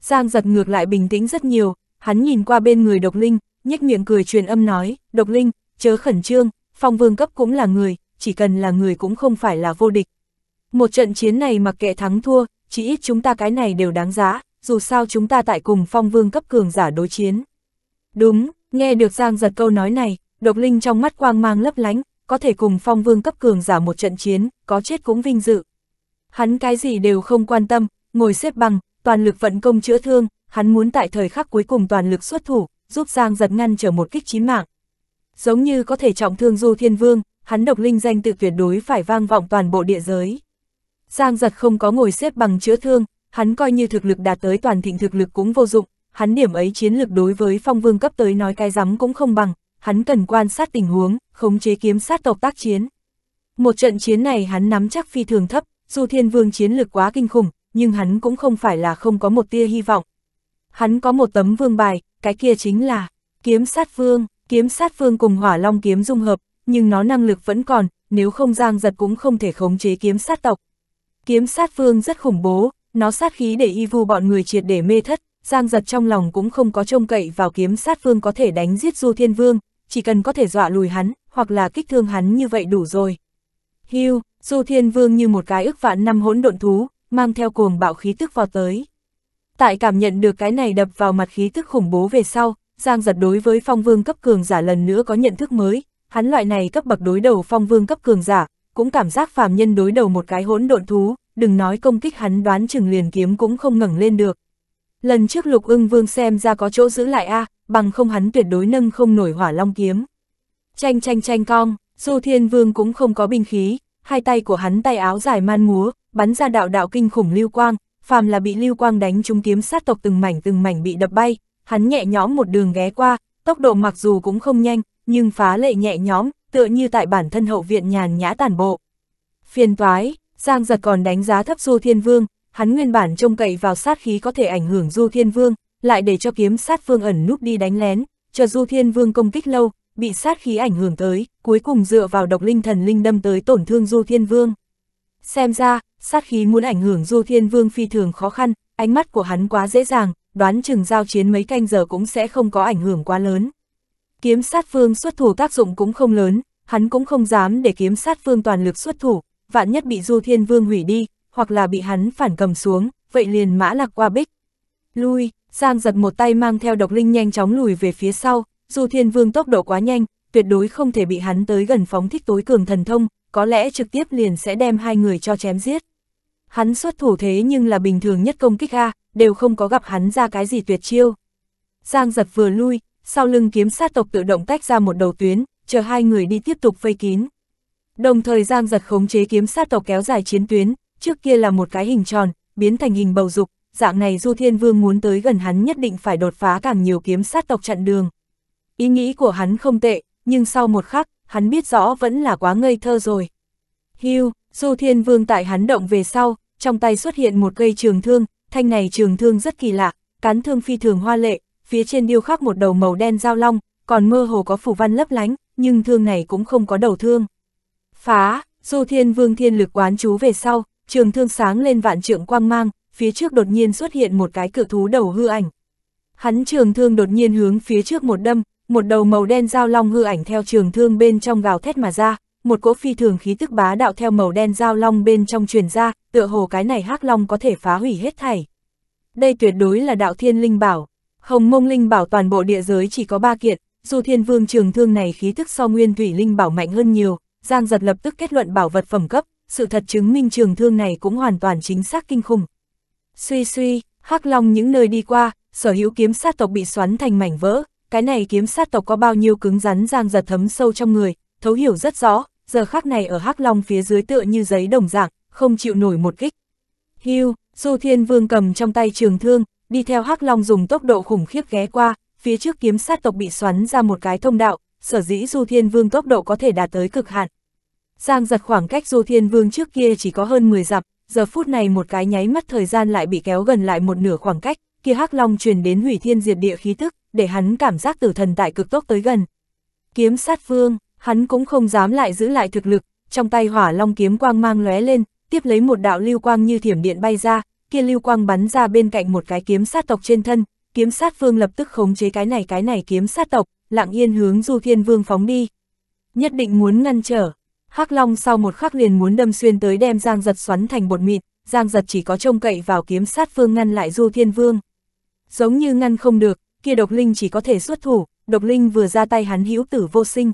S1: Giang giật ngược lại bình tĩnh rất nhiều, hắn nhìn qua bên người độc linh, nhếch miệng cười truyền âm nói, độc linh, chớ khẩn trương, phong vương cấp cũng là người, chỉ cần là người cũng không phải là vô địch. Một trận chiến này mặc kệ thắng thua, chỉ ít chúng ta cái này đều đáng giá, dù sao chúng ta tại cùng phong vương cấp cường giả đối chiến. Đúng, nghe được Giang giật câu nói này, độc linh trong mắt quang mang lấp lánh, có thể cùng phong vương cấp cường giả một trận chiến, có chết cũng vinh dự. Hắn cái gì đều không quan tâm, ngồi xếp bằng, toàn lực vận công chữa thương, hắn muốn tại thời khắc cuối cùng toàn lực xuất thủ, giúp Giang giật ngăn trở một kích chí mạng. Giống như có thể trọng thương Du Thiên Vương, hắn độc linh danh tự tuyệt đối phải vang vọng toàn bộ địa giới. Giang giật không có ngồi xếp bằng chữa thương, hắn coi như thực lực đạt tới toàn thịnh thực lực cũng vô dụng, hắn điểm ấy chiến lực đối với phong vương cấp tới nói cái rắm cũng không bằng, hắn cần quan sát tình huống, khống chế kiếm sát tộc tác chiến. Một trận chiến này hắn nắm chắc phi thường thấp, dù thiên vương chiến lực quá kinh khủng, nhưng hắn cũng không phải là không có một tia hy vọng. Hắn có một tấm vương bài, cái kia chính là kiếm sát vương, kiếm sát vương cùng hỏa long kiếm dung hợp, nhưng nó năng lực vẫn còn, nếu không giang giật cũng không thể khống chế kiếm sát tộc. Kiếm sát vương rất khủng bố, nó sát khí để y vu bọn người triệt để mê thất, Giang giật trong lòng cũng không có trông cậy vào kiếm sát vương có thể đánh giết Du Thiên Vương, chỉ cần có thể dọa lùi hắn, hoặc là kích thương hắn như vậy đủ rồi. Hưu, Du Thiên Vương như một cái ức vạn năm hỗn độn thú, mang theo cuồng bạo khí tức vào tới. Tại cảm nhận được cái này đập vào mặt khí tức khủng bố về sau, Giang giật đối với phong vương cấp cường giả lần nữa có nhận thức mới, hắn loại này cấp bậc đối đầu phong vương cấp cường giả, cũng cảm giác phàm nhân đối đầu một cái hỗn độn thú, đừng nói công kích hắn đoán chừng liền kiếm cũng không ngẩng lên được. Lần trước lục ưng vương xem ra có chỗ giữ lại a à, bằng không hắn tuyệt đối nâng không nổi hỏa long kiếm. Chanh chanh chanh cong, du thiên vương cũng không có binh khí, hai tay của hắn tay áo dài man múa, bắn ra đạo đạo kinh khủng lưu quang, phàm là bị lưu quang đánh trúng kiếm sát tộc từng mảnh từng mảnh bị đập bay, hắn nhẹ nhõm một đường ghé qua, tốc độ mặc dù cũng không nhanh, nhưng phá lệ nhẹ nhõm, tựa như tại bản thân hậu viện nhàn nhã tản bộ. Phiền toái, Giang giật còn đánh giá thấp Du Thiên Vương, hắn nguyên bản trông cậy vào sát khí có thể ảnh hưởng Du Thiên Vương, lại để cho kiếm sát vương ẩn núp đi đánh lén, cho Du Thiên Vương công kích lâu, bị sát khí ảnh hưởng tới, cuối cùng dựa vào độc linh thần linh đâm tới tổn thương Du Thiên Vương. Xem ra, sát khí muốn ảnh hưởng Du Thiên Vương phi thường khó khăn, ánh mắt của hắn quá dễ dàng, đoán chừng giao chiến mấy canh giờ cũng sẽ không có ảnh hưởng quá lớn. Kiếm sát vương xuất thủ tác dụng cũng không lớn, hắn cũng không dám để kiếm sát vương toàn lực xuất thủ, vạn nhất bị Du Thiên Vương hủy đi, hoặc là bị hắn phản cầm xuống, vậy liền mã lạc qua bích. Lui, Giang giật một tay mang theo độc linh nhanh chóng lùi về phía sau, Du Thiên Vương tốc độ quá nhanh, tuyệt đối không thể bị hắn tới gần phóng thích tối cường thần thông, có lẽ trực tiếp liền sẽ đem hai người cho chém giết. Hắn xuất thủ thế nhưng là bình thường nhất công kích A, đều không có gặp hắn ra cái gì tuyệt chiêu. Giang giật vừa lui, sau lưng kiếm sát tộc tự động tách ra một đầu tuyến, chờ hai người đi tiếp tục vây kín. Đồng thời Giang giật khống chế kiếm sát tộc kéo dài chiến tuyến, trước kia là một cái hình tròn, biến thành hình bầu dục, dạng này Du Thiên Vương muốn tới gần hắn nhất định phải đột phá càng nhiều kiếm sát tộc chặn đường. Ý nghĩ của hắn không tệ, nhưng sau một khắc, hắn biết rõ vẫn là quá ngây thơ rồi. Hưu, Du Thiên Vương tại hắn động về sau, trong tay xuất hiện một cây trường thương, thanh này trường thương rất kỳ lạ, cán thương phi thường hoa lệ, phía trên điêu khắc một đầu màu đen giao long, còn mơ hồ có phủ văn lấp lánh, nhưng thương này cũng không có đầu thương. Phá, du thiên vương thiên lực quán chú về sau, trường thương sáng lên vạn trượng quang mang, phía trước đột nhiên xuất hiện một cái cự thú đầu hư ảnh. Hắn trường thương đột nhiên hướng phía trước một đâm, một đầu màu đen dao long hư ảnh theo trường thương bên trong gào thét mà ra, một cỗ phi thường khí tức bá đạo theo màu đen dao long bên trong truyền ra, tựa hồ cái này hắc long có thể phá hủy hết thảy. Đây tuyệt đối là đạo thiên linh bảo. Hồng mông linh bảo toàn bộ địa giới chỉ có ba kiện, dù thiên vương trường thương này khí tức so nguyên thủy linh bảo mạnh hơn nhiều, Giang giật lập tức kết luận bảo vật phẩm cấp, sự thật chứng minh trường thương này cũng hoàn toàn chính xác kinh khủng. Suy suy, hắc long những nơi đi qua, sở hữu kiếm sát tộc bị xoắn thành mảnh vỡ, cái này kiếm sát tộc có bao nhiêu cứng rắn giang giật thấm sâu trong người, thấu hiểu rất rõ, giờ khắc này ở hắc long phía dưới tựa như giấy đồng dạng, không chịu nổi một kích. Hưu, Du Thiên Vương cầm trong tay trường thương, đi theo hắc long dùng tốc độ khủng khiếp ghé qua, phía trước kiếm sát tộc bị xoắn ra một cái thông đạo, sở dĩ Du Thiên Vương tốc độ có thể đạt tới cực hạn. Giang giật khoảng cách Du Thiên Vương trước kia chỉ có hơn 10 dặm, giờ phút này một cái nháy mắt thời gian lại bị kéo gần lại một nửa khoảng cách, kia hắc long truyền đến hủy thiên diệt địa khí tức, để hắn cảm giác tử thần tại cực tốc tới gần. Kiếm sát vương, hắn cũng không dám lại giữ lại thực lực, trong tay hỏa long kiếm quang mang lóe lên, tiếp lấy một đạo lưu quang như thiểm điện bay ra, kia lưu quang bắn ra bên cạnh một cái kiếm sát tộc trên thân, kiếm sát vương lập tức khống chế cái này cái này kiếm sát tộc, lặng yên hướng Du Thiên Vương phóng đi. Nhất định muốn ngăn trở. Hắc Long sau một khắc liền muốn đâm xuyên tới đem Giang Giật xoắn thành bột mịn, Giang Giật chỉ có trông cậy vào kiếm sát phương ngăn lại Du Thiên Vương. Giống như ngăn không được, kia độc linh chỉ có thể xuất thủ, độc linh vừa ra tay hắn hữu tử vô sinh.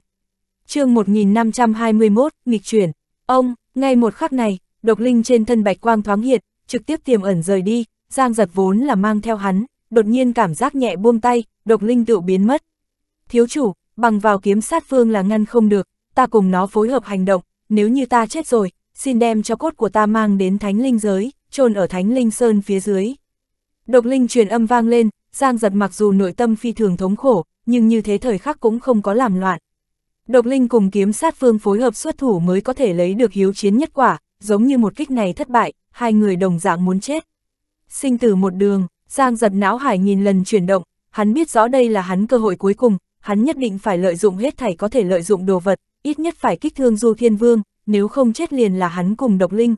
S1: chương 1521, nghịch chuyển, ông, ngay một khắc này, độc linh trên thân bạch quang thoáng hiện, trực tiếp tiềm ẩn rời đi, Giang Giật vốn là mang theo hắn, đột nhiên cảm giác nhẹ buông tay, độc linh tự biến mất, thiếu chủ, bằng vào kiếm sát phương là ngăn không được, ta cùng nó phối hợp hành động, nếu như ta chết rồi, xin đem cho cốt của ta mang đến thánh linh giới, chôn ở thánh linh sơn phía dưới. Độc linh truyền âm vang lên, Giang giật mặc dù nội tâm phi thường thống khổ, nhưng như thế thời khắc cũng không có làm loạn. Độc linh cùng kiếm sát phương phối hợp xuất thủ mới có thể lấy được hiếu chiến nhất quả, giống như một kích này thất bại, hai người đồng dạng muốn chết. Sinh tử một đường, Giang giật não hải nhìn lần chuyển động, hắn biết rõ đây là hắn cơ hội cuối cùng, hắn nhất định phải lợi dụng hết thảy có thể lợi dụng đồ vật, ít nhất phải kích thương Du Thiên Vương, nếu không chết liền là hắn cùng độc linh.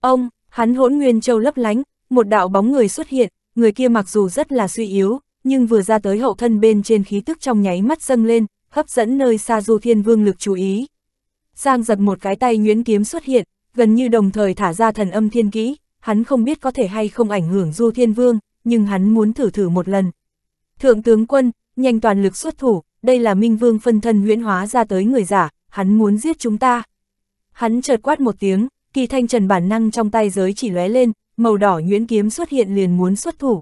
S1: Ông, hắn hỗn nguyên châu lấp lánh, một đạo bóng người xuất hiện, người kia mặc dù rất là suy yếu, nhưng vừa ra tới hậu thân bên trên khí tức trong nháy mắt dâng lên, hấp dẫn nơi xa Du Thiên Vương lực chú ý. Giang giật một cái tay nhuyễn kiếm xuất hiện, gần như đồng thời thả ra thần âm thiên kỹ, hắn không biết có thể hay không ảnh hưởng Du Thiên Vương, nhưng hắn muốn thử thử một lần. Thượng tướng quân, nhanh toàn lực xuất thủ, đây là Minh Vương phân thân huyễn hóa ra tới người giả, hắn muốn giết chúng ta. Hắn chợt quát một tiếng, kỳ thanh trần bản năng trong tay giới chỉ lóe lên, màu đỏ nhuyễn kiếm xuất hiện liền muốn xuất thủ.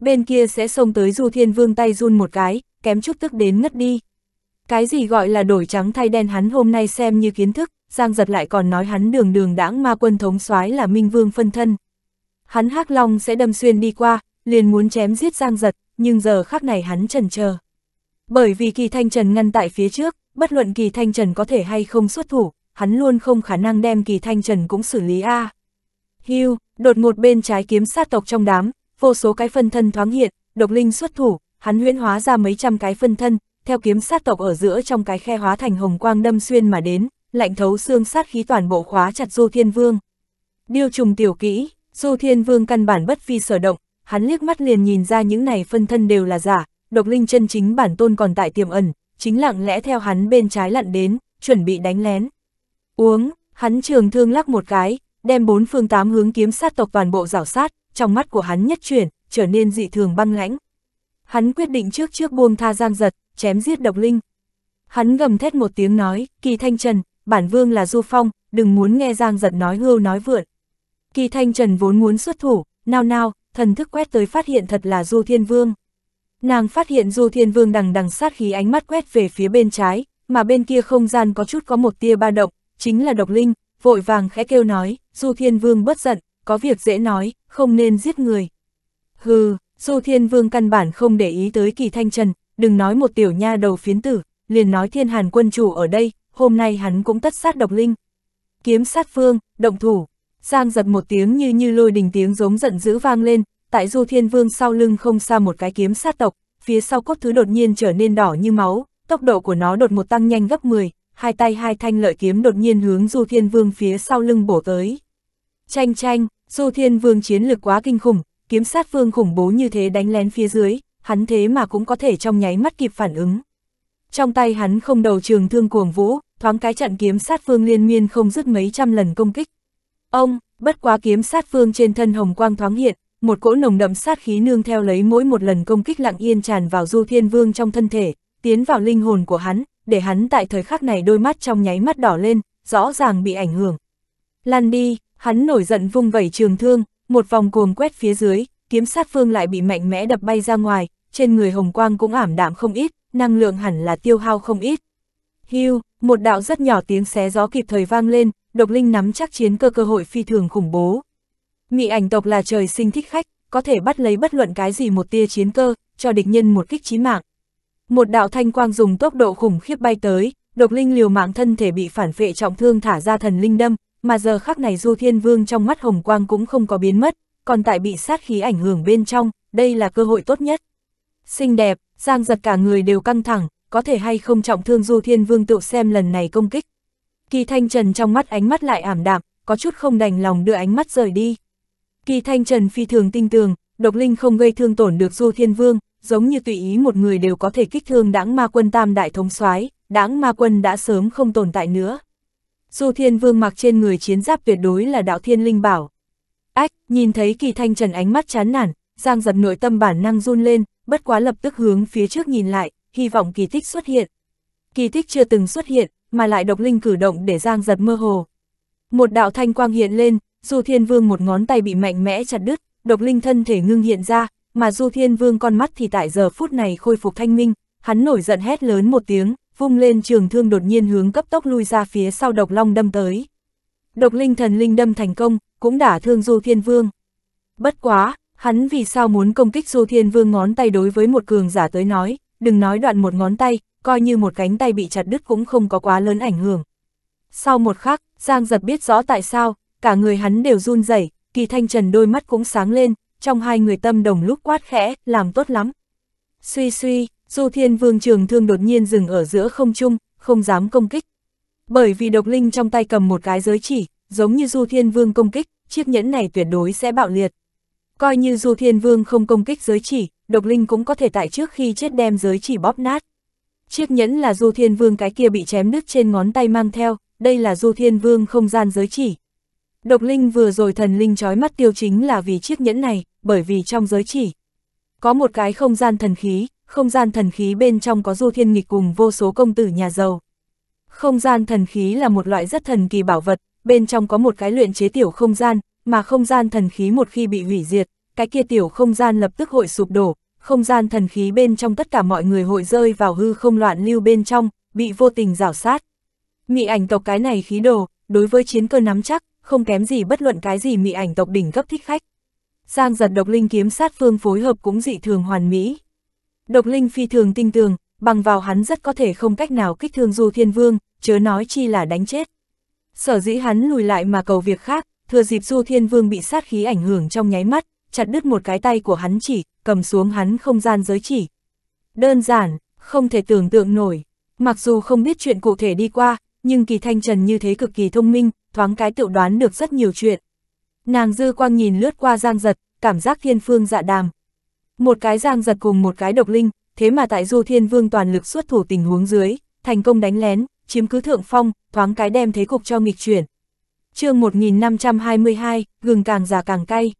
S1: Bên kia sẽ xông tới Du Thiên Vương tay run một cái, kém chút tức đến ngất đi. Cái gì gọi là đổi trắng thay đen hắn hôm nay xem như kiến thức, Giang giật lại còn nói hắn đường đường đãng ma quân thống soái là Minh Vương phân thân. Hắn hắc long sẽ đâm xuyên đi qua, liền muốn chém giết Giang giật, nhưng giờ khác này hắn trần chờ Bởi vì kỳ thanh trần ngăn tại phía trước, bất luận kỳ thanh trần có thể hay không xuất thủ, hắn luôn không khả năng đem kỳ thanh trần cũng xử lý a Hưu, đột ngột bên trái kiếm sát tộc trong đám, vô số cái phân thân thoáng hiện, độc linh xuất thủ, hắn huyễn hóa ra mấy trăm cái phân thân, theo kiếm sát tộc ở giữa trong cái khe hóa thành hồng quang đâm xuyên mà đến, lạnh thấu xương sát khí toàn bộ khóa chặt Du Thiên Vương. Điêu trùng tiểu kỹ, Du Thiên Vương căn bản bất phi sở động, hắn liếc mắt liền nhìn ra những này phân thân đều là giả, độc linh chân chính bản tôn còn tại tiềm ẩn, chính lặng lẽ theo hắn bên trái lặn đến, chuẩn bị đánh lén. Uống, hắn trường thương lắc một cái, đem bốn phương tám hướng kiếm sát tộc toàn bộ rảo sát, trong mắt của hắn nhất chuyển, trở nên dị thường băng lãnh. Hắn quyết định trước trước buông tha giang giật, chém giết độc linh. Hắn gầm thét một tiếng nói, kỳ thanh trần, bản vương là du phong, đừng muốn nghe giang giật nói hưu nói vượn. Kỳ thanh trần vốn muốn xuất thủ, nào nào, thần thức quét tới phát hiện thật là Du Thiên Vương. Nàng phát hiện Du Thiên Vương đằng đằng sát khí ánh mắt quét về phía bên trái, mà bên kia không gian có chút có một tia ba động, chính là độc linh, vội vàng khẽ kêu nói, Du Thiên Vương bất giận, có việc dễ nói, không nên giết người. Hừ, Du Thiên Vương căn bản không để ý tới kỳ thanh trần, đừng nói một tiểu nha đầu phiến tử, liền nói thiên hàn quân chủ ở đây, hôm nay hắn cũng tất sát độc linh. Kiếm sát phương động thủ, Giang giật một tiếng như như lôi đình tiếng giống giận dữ vang lên, tại Du Thiên Vương sau lưng không xa một cái kiếm sát tộc, phía sau cốt thứ đột nhiên trở nên đỏ như máu, tốc độ của nó đột một tăng nhanh gấp 10, hai tay hai thanh lợi kiếm đột nhiên hướng Du Thiên Vương phía sau lưng bổ tới. Chanh chanh, Du Thiên Vương chiến lực quá kinh khủng, kiếm sát vương khủng bố như thế đánh lén phía dưới, hắn thế mà cũng có thể trong nháy mắt kịp phản ứng. Trong tay hắn không đầu trường thương cuồng vũ, thoáng cái trận kiếm sát vương liên miên không dứt mấy trăm lần công kích. Ông, bất quá kiếm sát phương trên thân hồng quang thoáng hiện, một cỗ nồng đậm sát khí nương theo lấy mỗi một lần công kích lặng yên tràn vào Du Thiên Vương trong thân thể, tiến vào linh hồn của hắn, để hắn tại thời khắc này đôi mắt trong nháy mắt đỏ lên, rõ ràng bị ảnh hưởng. Lăn đi, hắn nổi giận vung vẩy trường thương, một vòng cuồng quét phía dưới, kiếm sát phương lại bị mạnh mẽ đập bay ra ngoài, trên người hồng quang cũng ảm đạm không ít, năng lượng hẳn là tiêu hao không ít. Hưu, một đạo rất nhỏ tiếng xé gió kịp thời vang lên, độc linh nắm chắc chiến cơ cơ hội phi thường khủng bố. Mị ảnh tộc là trời sinh thích khách, có thể bắt lấy bất luận cái gì một tia chiến cơ, cho địch nhân một kích chí mạng. Một đạo thanh quang dùng tốc độ khủng khiếp bay tới, độc linh liều mạng thân thể bị phản phệ trọng thương thả ra thần linh đâm, mà giờ khắc này Du Thiên Vương trong mắt hồng quang cũng không có biến mất, còn tại bị sát khí ảnh hưởng bên trong, đây là cơ hội tốt nhất. Xinh đẹp, Giang giật cả người đều căng thẳng, có thể hay không trọng thương Du Thiên Vương tự xem lần này công kích, Kỳ Thanh Trần trong mắt ánh mắt lại ảm đạm, có chút không đành lòng đưa ánh mắt rời đi. Kỳ Thanh Trần phi thường tinh tường, độc linh không gây thương tổn được Du Thiên Vương, giống như tùy ý một người đều có thể kích thương đãng ma quân tam đại thống soái đãng ma quân đã sớm không tồn tại nữa. Du Thiên Vương mặc trên người chiến giáp tuyệt đối là đạo thiên linh bảo. Ách, nhìn thấy Kỳ Thanh Trần ánh mắt chán nản, Giang giật nội tâm bản năng run lên, bất quá lập tức hướng phía trước nhìn lại, hy vọng kỳ tích xuất hiện. Kỳ tích chưa từng xuất hiện, mà lại độc linh cử động để Giang giật mơ hồ. Một đạo thanh quang hiện lên, Du Thiên Vương một ngón tay bị mạnh mẽ chặt đứt, độc linh thân thể ngưng hiện ra, mà Du Thiên Vương con mắt thì tại giờ phút này khôi phục thanh minh, hắn nổi giận hét lớn một tiếng, vung lên trường thương đột nhiên hướng cấp tốc lui ra phía sau độc long đâm tới. Độc linh thần linh đâm thành công, cũng đả thương Du Thiên Vương. Bất quá, hắn vì sao muốn công kích Du Thiên Vương ngón tay đối với một cường giả tới nói, đừng nói đoạn một ngón tay, coi như một cánh tay bị chặt đứt cũng không có quá lớn ảnh hưởng. Sau một khắc, Giang giật biết rõ tại sao, cả người hắn đều run rẩy kỳ thanh trần đôi mắt cũng sáng lên, trong hai người tâm đồng lúc quát khẽ, làm tốt lắm. Suy suy, Du Thiên Vương Trường Thương đột nhiên dừng ở giữa không trung, không dám công kích. Bởi vì độc linh trong tay cầm một cái giới chỉ, giống như Du Thiên Vương công kích, chiếc nhẫn này tuyệt đối sẽ bạo liệt. Coi như Du Thiên Vương không công kích giới chỉ, độc linh cũng có thể tại trước khi chết đem giới chỉ bóp nát. Chiếc nhẫn là Du Thiên Vương cái kia bị chém đứt trên ngón tay mang theo, đây là Du Thiên Vương không gian giới chỉ. Độc linh vừa rồi thần linh trói mắt tiêu chính là vì chiếc nhẫn này, bởi vì trong giới chỉ. Có một cái không gian thần khí, không gian thần khí bên trong có Du Thiên Nghịch cùng vô số công tử nhà giàu. Không gian thần khí là một loại rất thần kỳ bảo vật, bên trong có một cái luyện chế tiểu không gian, mà không gian thần khí một khi bị hủy diệt, cái kia tiểu không gian lập tức hội sụp đổ, không gian thần khí bên trong tất cả mọi người hội rơi vào hư không loạn lưu bên trong, bị vô tình rảo sát. Mị ảnh tộc cái này khí đồ, đối với chiến cơ nắm chắc, không kém gì bất luận cái gì mị ảnh tộc đỉnh cấp thích khách. Giang giật độc linh kiếm sát phương phối hợp cũng dị thường hoàn mỹ. Độc linh phi thường tinh tường, bằng vào hắn rất có thể không cách nào kích thương Du Thiên Vương, chớ nói chi là đánh chết. Sở dĩ hắn lùi lại mà cầu việc khác, thừa dịp Du Thiên Vương bị sát khí ảnh hưởng trong nháy mắt, chặt đứt một cái tay của hắn chỉ, cầm xuống hắn không gian giới chỉ. Đơn giản, không thể tưởng tượng nổi. Mặc dù không biết chuyện cụ thể đi qua, nhưng kỳ thanh trần như thế cực kỳ thông minh, thoáng cái tự đoán được rất nhiều chuyện. Nàng dư quang nhìn lướt qua giang giật, cảm giác thiên phương dạ đàm. Một cái giang giật cùng một cái độc linh, thế mà tại du thiên vương toàn lực xuất thủ tình huống dưới, thành công đánh lén, chiếm cứ thượng phong, thoáng cái đem thế cục cho nghịch chuyển. chương 1522, gừng càng già càng cay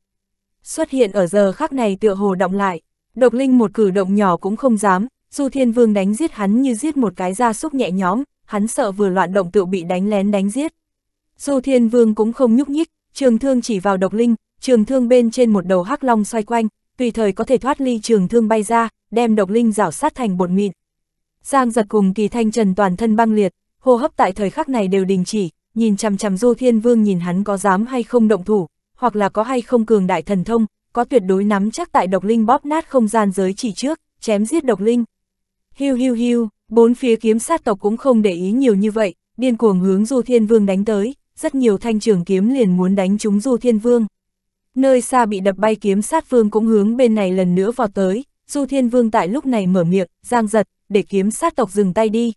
S1: xuất hiện ở giờ khắc này tựa hồ động lại. Độc linh một cử động nhỏ cũng không dám, Du Thiên Vương đánh giết hắn như giết một cái da súc nhẹ nhõm, hắn sợ vừa loạn động tự bị đánh lén đánh giết. Du Thiên Vương cũng không nhúc nhích, trường thương chỉ vào độc linh, trường thương bên trên một đầu hắc long xoay quanh, tùy thời có thể thoát ly trường thương bay ra, đem độc linh rảo sát thành bột mịn. Giang giật cùng kỳ thanh trần toàn thân băng liệt, hô hấp tại thời khắc này đều đình chỉ, nhìn chằm chằm Du Thiên Vương nhìn hắn có dám hay không động thủ, hoặc là có hay không cường đại thần thông, có tuyệt đối nắm chắc tại độc linh bóp nát không gian giới chỉ trước, chém giết độc linh. Hiu hiu hiu, bốn phía kiếm sát tộc cũng không để ý nhiều như vậy, điên cuồng hướng Du Thiên Vương đánh tới, rất nhiều thanh trường kiếm liền muốn đánh trúng Du Thiên Vương. Nơi xa bị đập bay kiếm sát vương cũng hướng bên này lần nữa vào tới, Du Thiên Vương tại lúc này mở miệng, giang giật, để kiếm sát tộc dừng tay đi.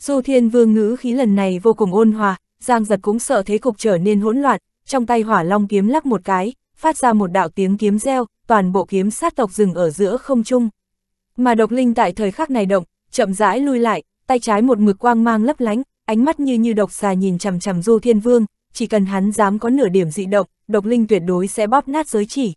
S1: Du Thiên Vương ngữ khí lần này vô cùng ôn hòa, giang giật cũng sợ thế cục trở nên hỗn loạn, trong tay hỏa long kiếm lắc một cái, phát ra một đạo tiếng kiếm reo, toàn bộ kiếm sát tộc dừng ở giữa không trung. Mà độc linh tại thời khắc này động, chậm rãi lui lại, tay trái một mực quang mang lấp lánh, ánh mắt như như độc xà nhìn chằm chằm Du Thiên Vương, chỉ cần hắn dám có nửa điểm dị động, độc linh tuyệt đối sẽ bóp nát giới chỉ.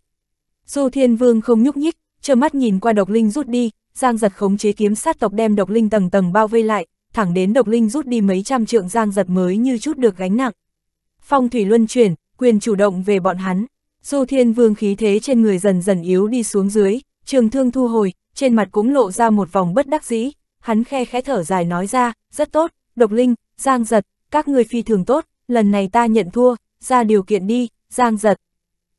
S1: Du Thiên Vương không nhúc nhích, trơ mắt nhìn qua độc linh rút đi, Giang Giật khống chế kiếm sát tộc đem độc linh tầng tầng bao vây lại, thẳng đến độc linh rút đi mấy trăm trượng Giang Giật mới như chút được gánh nặng. Phong thủy luân chuyển, quyền chủ động về bọn hắn. Du Thiên Vương khí thế trên người dần dần yếu đi xuống dưới, trường thương thu hồi, trên mặt cũng lộ ra một vòng bất đắc dĩ. Hắn khe khẽ thở dài nói ra, rất tốt, độc linh, giang giật, các người phi thường tốt, lần này ta nhận thua, ra điều kiện đi, giang giật.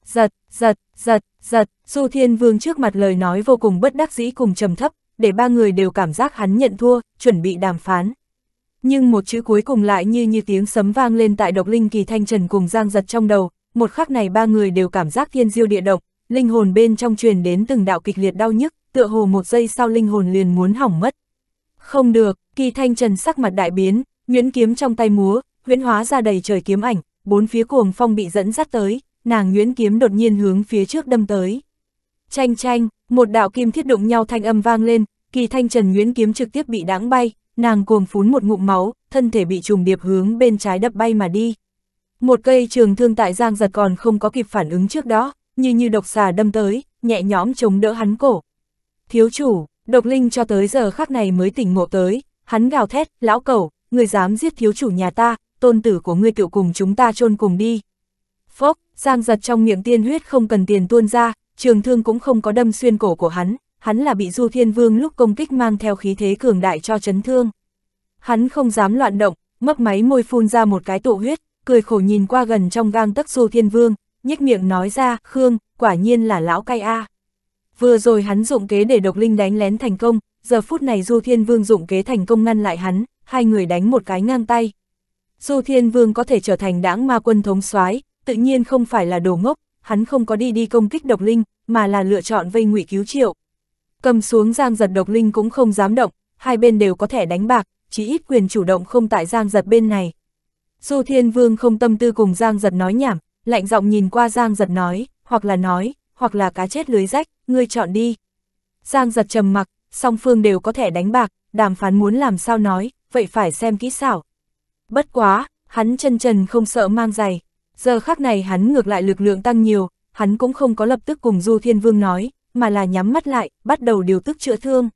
S1: Giật, giật, giật, giật, Du Thiên Vương trước mặt lời nói vô cùng bất đắc dĩ cùng trầm thấp, để ba người đều cảm giác hắn nhận thua, chuẩn bị đàm phán. Nhưng một chữ cuối cùng lại như như tiếng sấm vang lên tại độc linh kỳ thanh trần cùng giang giật trong đầu, một khắc này ba người đều cảm giác thiên diêu địa độc, linh hồn bên trong truyền đến từng đạo kịch liệt đau nhức, tựa hồ một giây sau linh hồn liền muốn hỏng mất. Không được, kỳ thanh trần sắc mặt đại biến, nguyễn kiếm trong tay múa, huyễn hóa ra đầy trời kiếm ảnh, bốn phía cuồng phong bị dẫn dắt tới, nàng nguyễn kiếm đột nhiên hướng phía trước đâm tới. Chanh chanh, một đạo kim thiết đụng nhau thanh âm vang lên, kỳ thanh trần nguyễn kiếm trực tiếp bị đáng bay, nàng cuồng phún một ngụm máu, thân thể bị trùng điệp hướng bên trái đập bay mà đi. Một cây trường thương tại giang giật còn không có kịp phản ứng trước đó, như như độc xà đâm tới, nhẹ nhõm chống đỡ hắn cổ. Thiếu chủ, độc linh cho tới giờ khắc này mới tỉnh ngộ tới, hắn gào thét, lão cẩu, người dám giết thiếu chủ nhà ta, tôn tử của ngươi tựu cùng chúng ta chôn cùng đi. Phốc, giang giật trong miệng tiên huyết không cần tiền tuôn ra, trường thương cũng không có đâm xuyên cổ của hắn, hắn là bị Du Thiên Vương lúc công kích mang theo khí thế cường đại cho chấn thương. Hắn không dám loạn động, mấp máy môi phun ra một cái tụ huyết, cười khổ nhìn qua gần trong gang tấc Du Thiên Vương, nhếch miệng nói ra, Khương, quả nhiên là lão cay a. Vừa rồi hắn dụng kế để độc linh đánh lén thành công, giờ phút này Du Thiên Vương dụng kế thành công ngăn lại hắn, hai người đánh một cái ngang tay. Du Thiên Vương có thể trở thành đảng ma quân thống soái, tự nhiên không phải là đồ ngốc, hắn không có đi đi công kích độc linh, mà là lựa chọn vây ngụy cứu triệu. Cầm xuống Giang Giật Độc Linh cũng không dám động, hai bên đều có thể đánh bạc, chỉ ít quyền chủ động không tại Giang Giật bên này. Du Thiên Vương không tâm tư cùng Giang Giật nói nhảm, lạnh giọng nhìn qua Giang Giật nói, hoặc là nói, hoặc là cá chết lưới rách, ngươi chọn đi. Giang Giật trầm mặc, song phương đều có thể đánh bạc, đàm phán muốn làm sao nói, vậy phải xem kỹ xảo. Bất quá, hắn chân trần không sợ mang giày, giờ khắc này hắn ngược lại lực lượng tăng nhiều, hắn cũng không có lập tức cùng Du Thiên Vương nói, mà là nhắm mắt lại, bắt đầu điều tức chữa thương.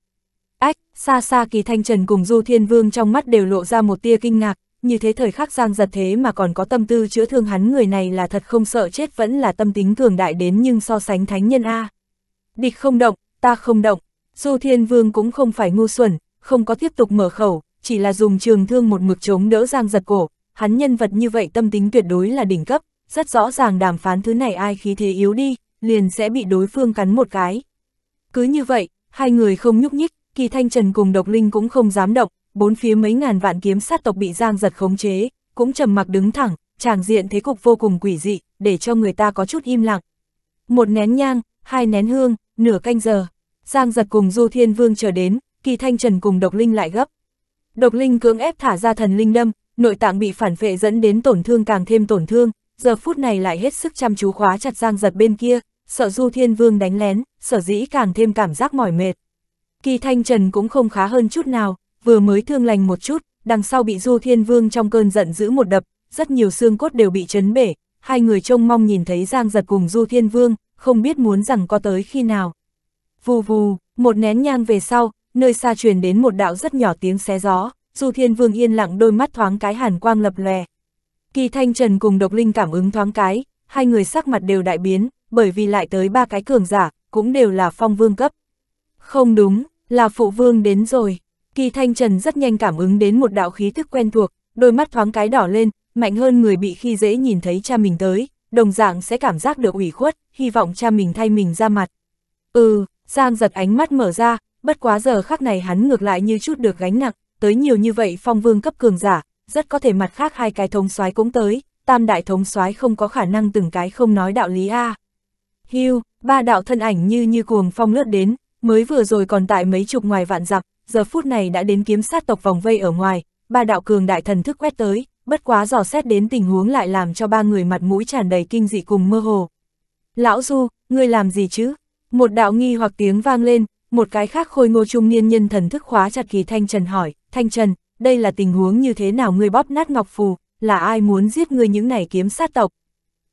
S1: Ách, xa xa kỳ thanh trần cùng du thiên vương trong mắt đều lộ ra một tia kinh ngạc, như thế thời khắc giang giật thế mà còn có tâm tư chữa thương hắn người này là thật không sợ chết vẫn là tâm tính cường đại đến nhưng so sánh thánh nhân A. Địch không động, ta không động, du thiên vương cũng không phải ngu xuẩn, không có tiếp tục mở khẩu, chỉ là dùng trường thương một mực chống đỡ giang giật cổ, hắn nhân vật như vậy tâm tính tuyệt đối là đỉnh cấp, rất rõ ràng đàm phán thứ này ai khí thế yếu đi, liền sẽ bị đối phương cắn một cái. Cứ như vậy, hai người không nhúc nhích, kỳ thanh trần cùng độc linh cũng không dám động, bốn phía mấy ngàn vạn kiếm sát tộc bị giang giật khống chế, cũng trầm mặc đứng thẳng, tràng diện thế cục vô cùng quỷ dị, để cho người ta có chút im lặng. Một nén nhang, hai nén hương, nửa canh giờ, giang giật cùng du thiên vương chờ đến, kỳ thanh trần cùng độc linh lại gấp. Độc linh cưỡng ép thả ra thần linh đâm, nội tạng bị phản vệ dẫn đến tổn thương càng thêm tổn thương, giờ phút này lại hết sức chăm chú khóa chặt Giang Giật bên kia, sợ Du Thiên Vương đánh lén, sở dĩ càng thêm cảm giác mỏi mệt. Kỳ Thanh Trần cũng không khá hơn chút nào, vừa mới thương lành một chút, đằng sau bị Du Thiên Vương trong cơn giận giữ một đập, rất nhiều xương cốt đều bị chấn bể, hai người trông mong nhìn thấy Giang Giật cùng Du Thiên Vương, không biết muốn rằng có tới khi nào. Vù vù, một nén nhang về sau, nơi xa truyền đến một đạo rất nhỏ tiếng xé gió, Du Thiên Vương yên lặng đôi mắt thoáng cái hàn quang lập lòe. Kỳ Thanh Trần cùng Độc Linh cảm ứng thoáng cái, hai người sắc mặt đều đại biến, bởi vì lại tới ba cái cường giả, cũng đều là phong vương cấp. Không đúng, là phụ vương đến rồi. Kỳ Thanh Trần rất nhanh cảm ứng đến một đạo khí thức quen thuộc, đôi mắt thoáng cái đỏ lên, mạnh hơn người bị khi dễ nhìn thấy cha mình tới, đồng dạng sẽ cảm giác được ủy khuất, hy vọng cha mình thay mình ra mặt. Ừ, Giang giật ánh mắt mở ra, bất quá giờ khắc này hắn ngược lại như chút được gánh nặng, tới nhiều như vậy phong vương cấp cường giả, rất có thể mặt khác hai cái thống soái cũng tới, tam đại thống soái không có khả năng từng cái không nói đạo lý a. Hưu, ba đạo thân ảnh như như cuồng phong lướt đến, mới vừa rồi còn tại mấy chục ngoài vạn dặm, giờ phút này đã đến kiếm sát tộc vòng vây ở ngoài, ba đạo cường đại thần thức quét tới, bất quá dò xét đến tình huống lại làm cho ba người mặt mũi tràn đầy kinh dị cùng mơ hồ. Lão Du, ngươi làm gì chứ? Một đạo nghi hoặc tiếng vang lên, một cái khác khôi ngô trung niên nhân thần thức khóa chặt kỳ Thanh Trần hỏi, Thanh Trần, đây là tình huống như thế nào ngươi bóp nát ngọc phù, là ai muốn giết ngươi những này kiếm sát tộc.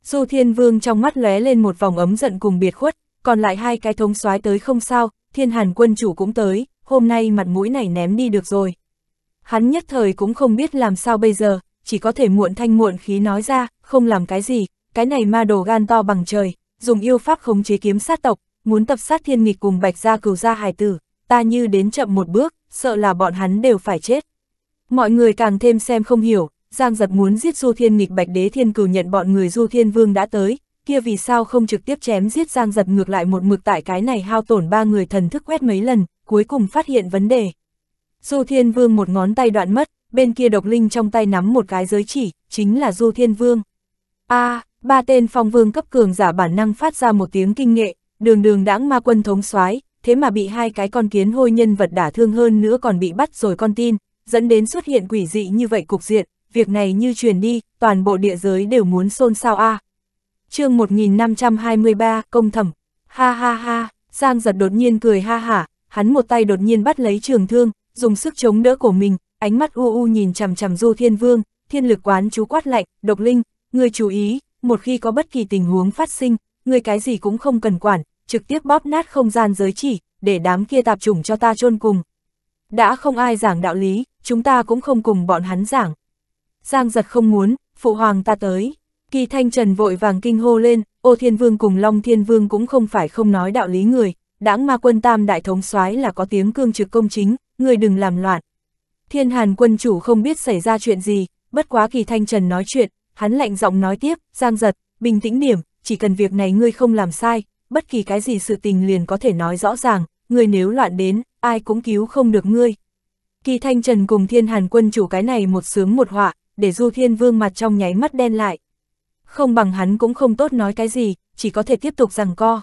S1: Du Thiên Vương trong mắt lóe lên một vòng ấm giận cùng biệt khuất, còn lại hai cái thống soái tới không sao, Thiên Hàn quân chủ cũng tới, hôm nay mặt mũi này ném đi được rồi. Hắn nhất thời cũng không biết làm sao bây giờ, chỉ có thể muộn thanh muộn khí nói ra, không làm cái gì, cái này ma đồ gan to bằng trời, dùng yêu pháp khống chế kiếm sát tộc, muốn tập sát thiên nghịch cùng bạch gia cừu gia hài tử, ta như đến chậm một bước, sợ là bọn hắn đều phải chết. Mọi người càng thêm xem không hiểu, Giang giật muốn giết Du Thiên nghịch bạch đế thiên cửu nhận bọn người Du Thiên Vương đã tới, kia vì sao không trực tiếp chém giết Giang giật ngược lại một mực tại cái này hao tổn ba người thần thức quét mấy lần, cuối cùng phát hiện vấn đề. Du Thiên Vương một ngón tay đoạn mất, bên kia độc linh trong tay nắm một cái giới chỉ, chính là Du Thiên Vương. a à, ba tên phong vương cấp cường giả bản năng phát ra một tiếng kinh nghệ, đường đường đãng ma quân thống soái thế mà bị hai cái con kiến hôi nhân vật đả thương hơn nữa còn bị bắt rồi con tin, dẫn đến xuất hiện quỷ dị như vậy cục diện, việc này như truyền đi, toàn bộ địa giới đều muốn xôn xao a. À. Chương 1523, công thẩm. Ha ha ha, Giang giật đột nhiên cười ha hả, hắn một tay đột nhiên bắt lấy trường thương, dùng sức chống đỡ của mình, ánh mắt u u nhìn chằm chằm Du Thiên Vương, thiên lực quán chú quát lạnh, "Độc Linh, ngươi chú ý, một khi có bất kỳ tình huống phát sinh, ngươi cái gì cũng không cần quản, trực tiếp bóp nát không gian giới chỉ, để đám kia tạp chủng cho ta chôn cùng." đã không ai giảng đạo lý, chúng ta cũng không cùng bọn hắn giảng. Giang giật không muốn, phụ hoàng ta tới. Kỳ thanh trần vội vàng kinh hô lên, ô thiên vương cùng long thiên vương cũng không phải không nói đạo lý người, đãng ma quân tam đại thống soái là có tiếng cương trực công chính, người đừng làm loạn. Thiên hàn quân chủ không biết xảy ra chuyện gì, bất quá kỳ thanh trần nói chuyện, hắn lạnh giọng nói tiếp, giang giật, bình tĩnh điểm, chỉ cần việc này ngươi không làm sai, bất kỳ cái gì sự tình liền có thể nói rõ ràng, người nếu loạn đến, ai cũng cứu không được ngươi. Kỳ Thanh Trần cùng Thiên Hàn quân chủ cái này một sướng một họa, để Du Thiên Vương mặt trong nháy mắt đen lại. Không bằng hắn cũng không tốt nói cái gì, chỉ có thể tiếp tục rằng co.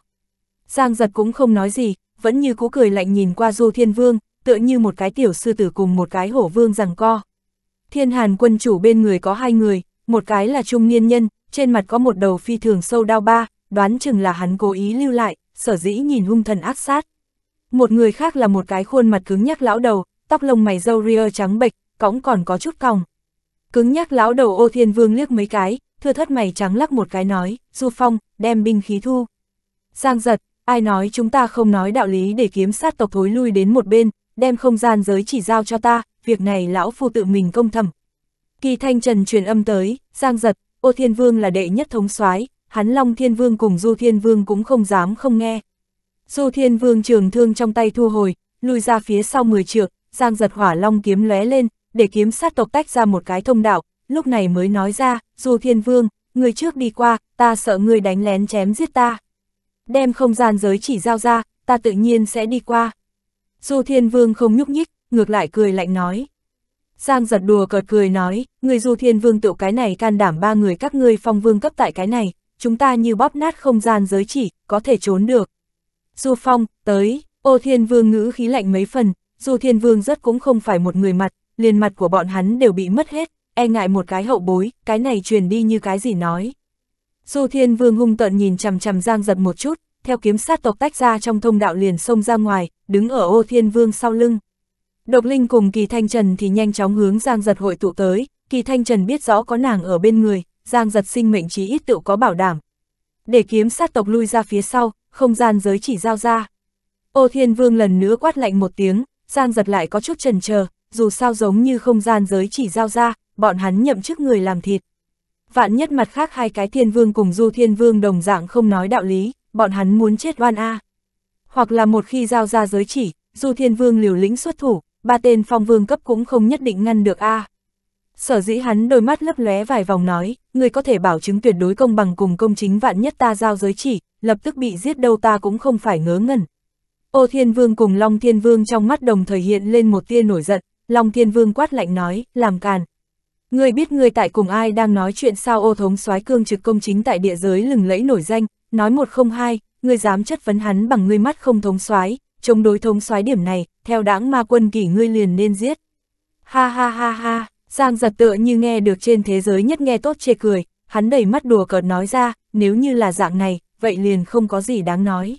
S1: Giang giật cũng không nói gì, vẫn như cú cười lạnh nhìn qua Du Thiên Vương, tựa như một cái tiểu sư tử cùng một cái hổ vương rằng co. Thiên Hàn quân chủ bên người có hai người, một cái là trung niên nhân, trên mặt có một đầu phi thường sâu đao ba, đoán chừng là hắn cố ý lưu lại, sở dĩ nhìn hung thần ác sát, một người khác là một cái khuôn mặt cứng nhắc lão đầu, tóc lông mày râu ria trắng bệch, cõng còn có chút còng. Cứng nhắc lão đầu ô thiên vương liếc mấy cái, thưa thất mày trắng lắc một cái nói, du phong, đem binh khí thu. Giang giật, ai nói chúng ta không nói đạo lý để kiếm sát tộc thối lui đến một bên, đem không gian giới chỉ giao cho ta, việc này lão phu tự mình công thầm. Kỳ thanh trần truyền âm tới, giang giật, ô thiên vương là đệ nhất thống soái hắn long thiên vương cùng du thiên vương cũng không dám không nghe, Du Thiên Vương trường thương trong tay thu hồi, lui ra phía sau 10 trượng, Giang giật hỏa long kiếm lóe lên, để kiếm sát tộc tách ra một cái thông đạo, lúc này mới nói ra, Du Thiên Vương, người trước đi qua, ta sợ người đánh lén chém giết ta. Đem không gian giới chỉ giao ra, ta tự nhiên sẽ đi qua. Du Thiên Vương không nhúc nhích, ngược lại cười lạnh nói. Giang giật đùa cợt cười nói, người Du Thiên Vương tựu cái này can đảm ba người các ngươi phong vương cấp tại cái này, chúng ta như bóp nát không gian giới chỉ, có thể trốn được. Du Phong, tới, ô thiên vương ngữ khí lạnh mấy phần, dù thiên vương rất cũng không phải một người mặt, liền mặt của bọn hắn đều bị mất hết, e ngại một cái hậu bối, cái này truyền đi như cái gì nói. Dù thiên vương hung tận nhìn chằm chằm giang giật một chút, theo kiếm sát tộc tách ra trong thông đạo liền xông ra ngoài, đứng ở ô thiên vương sau lưng. Độc linh cùng kỳ thanh trần thì nhanh chóng hướng giang giật hội tụ tới, kỳ thanh trần biết rõ có nàng ở bên người, giang giật sinh mệnh chí ít tự có bảo đảm. Để kiếm sát tộc lui ra phía sau, không gian giới chỉ giao ra. Ô Thiên Vương lần nữa quát lạnh một tiếng, Giang giật lại có chút trần chờ dù sao giống như không gian giới chỉ giao ra, bọn hắn nhậm chức người làm thịt. Vạn nhất mặt khác hai cái Thiên Vương cùng Du Thiên Vương đồng dạng không nói đạo lý, bọn hắn muốn chết oan a. Hoặc là một khi giao ra giới chỉ, Du Thiên Vương liều lĩnh xuất thủ, ba tên phong vương cấp cũng không nhất định ngăn được a. À. Sở dĩ hắn đôi mắt lấp lóe vài vòng nói, người có thể bảo chứng tuyệt đối công bằng cùng công chính vạn nhất ta giao giới chỉ, lập tức bị giết đâu ta cũng không phải ngớ ngẩn. Ô Thiên Vương cùng Long Thiên Vương trong mắt đồng thời hiện lên một tia nổi giận, Long Thiên Vương quát lạnh nói, làm càn. Người biết người tại cùng ai đang nói chuyện sao ô thống soái cương trực công chính tại địa giới lừng lẫy nổi danh, nói một không hai, người dám chất vấn hắn bằng người mắt không thống soái chống đối thống soái điểm này, theo đảng ma quân kỷ ngươi liền nên giết. Ha ha ha ha. Giang giật tựa như nghe được trên thế giới nhất nghe tốt chê cười, hắn đầy mắt đùa cợt nói ra, nếu như là dạng này, vậy liền không có gì đáng nói.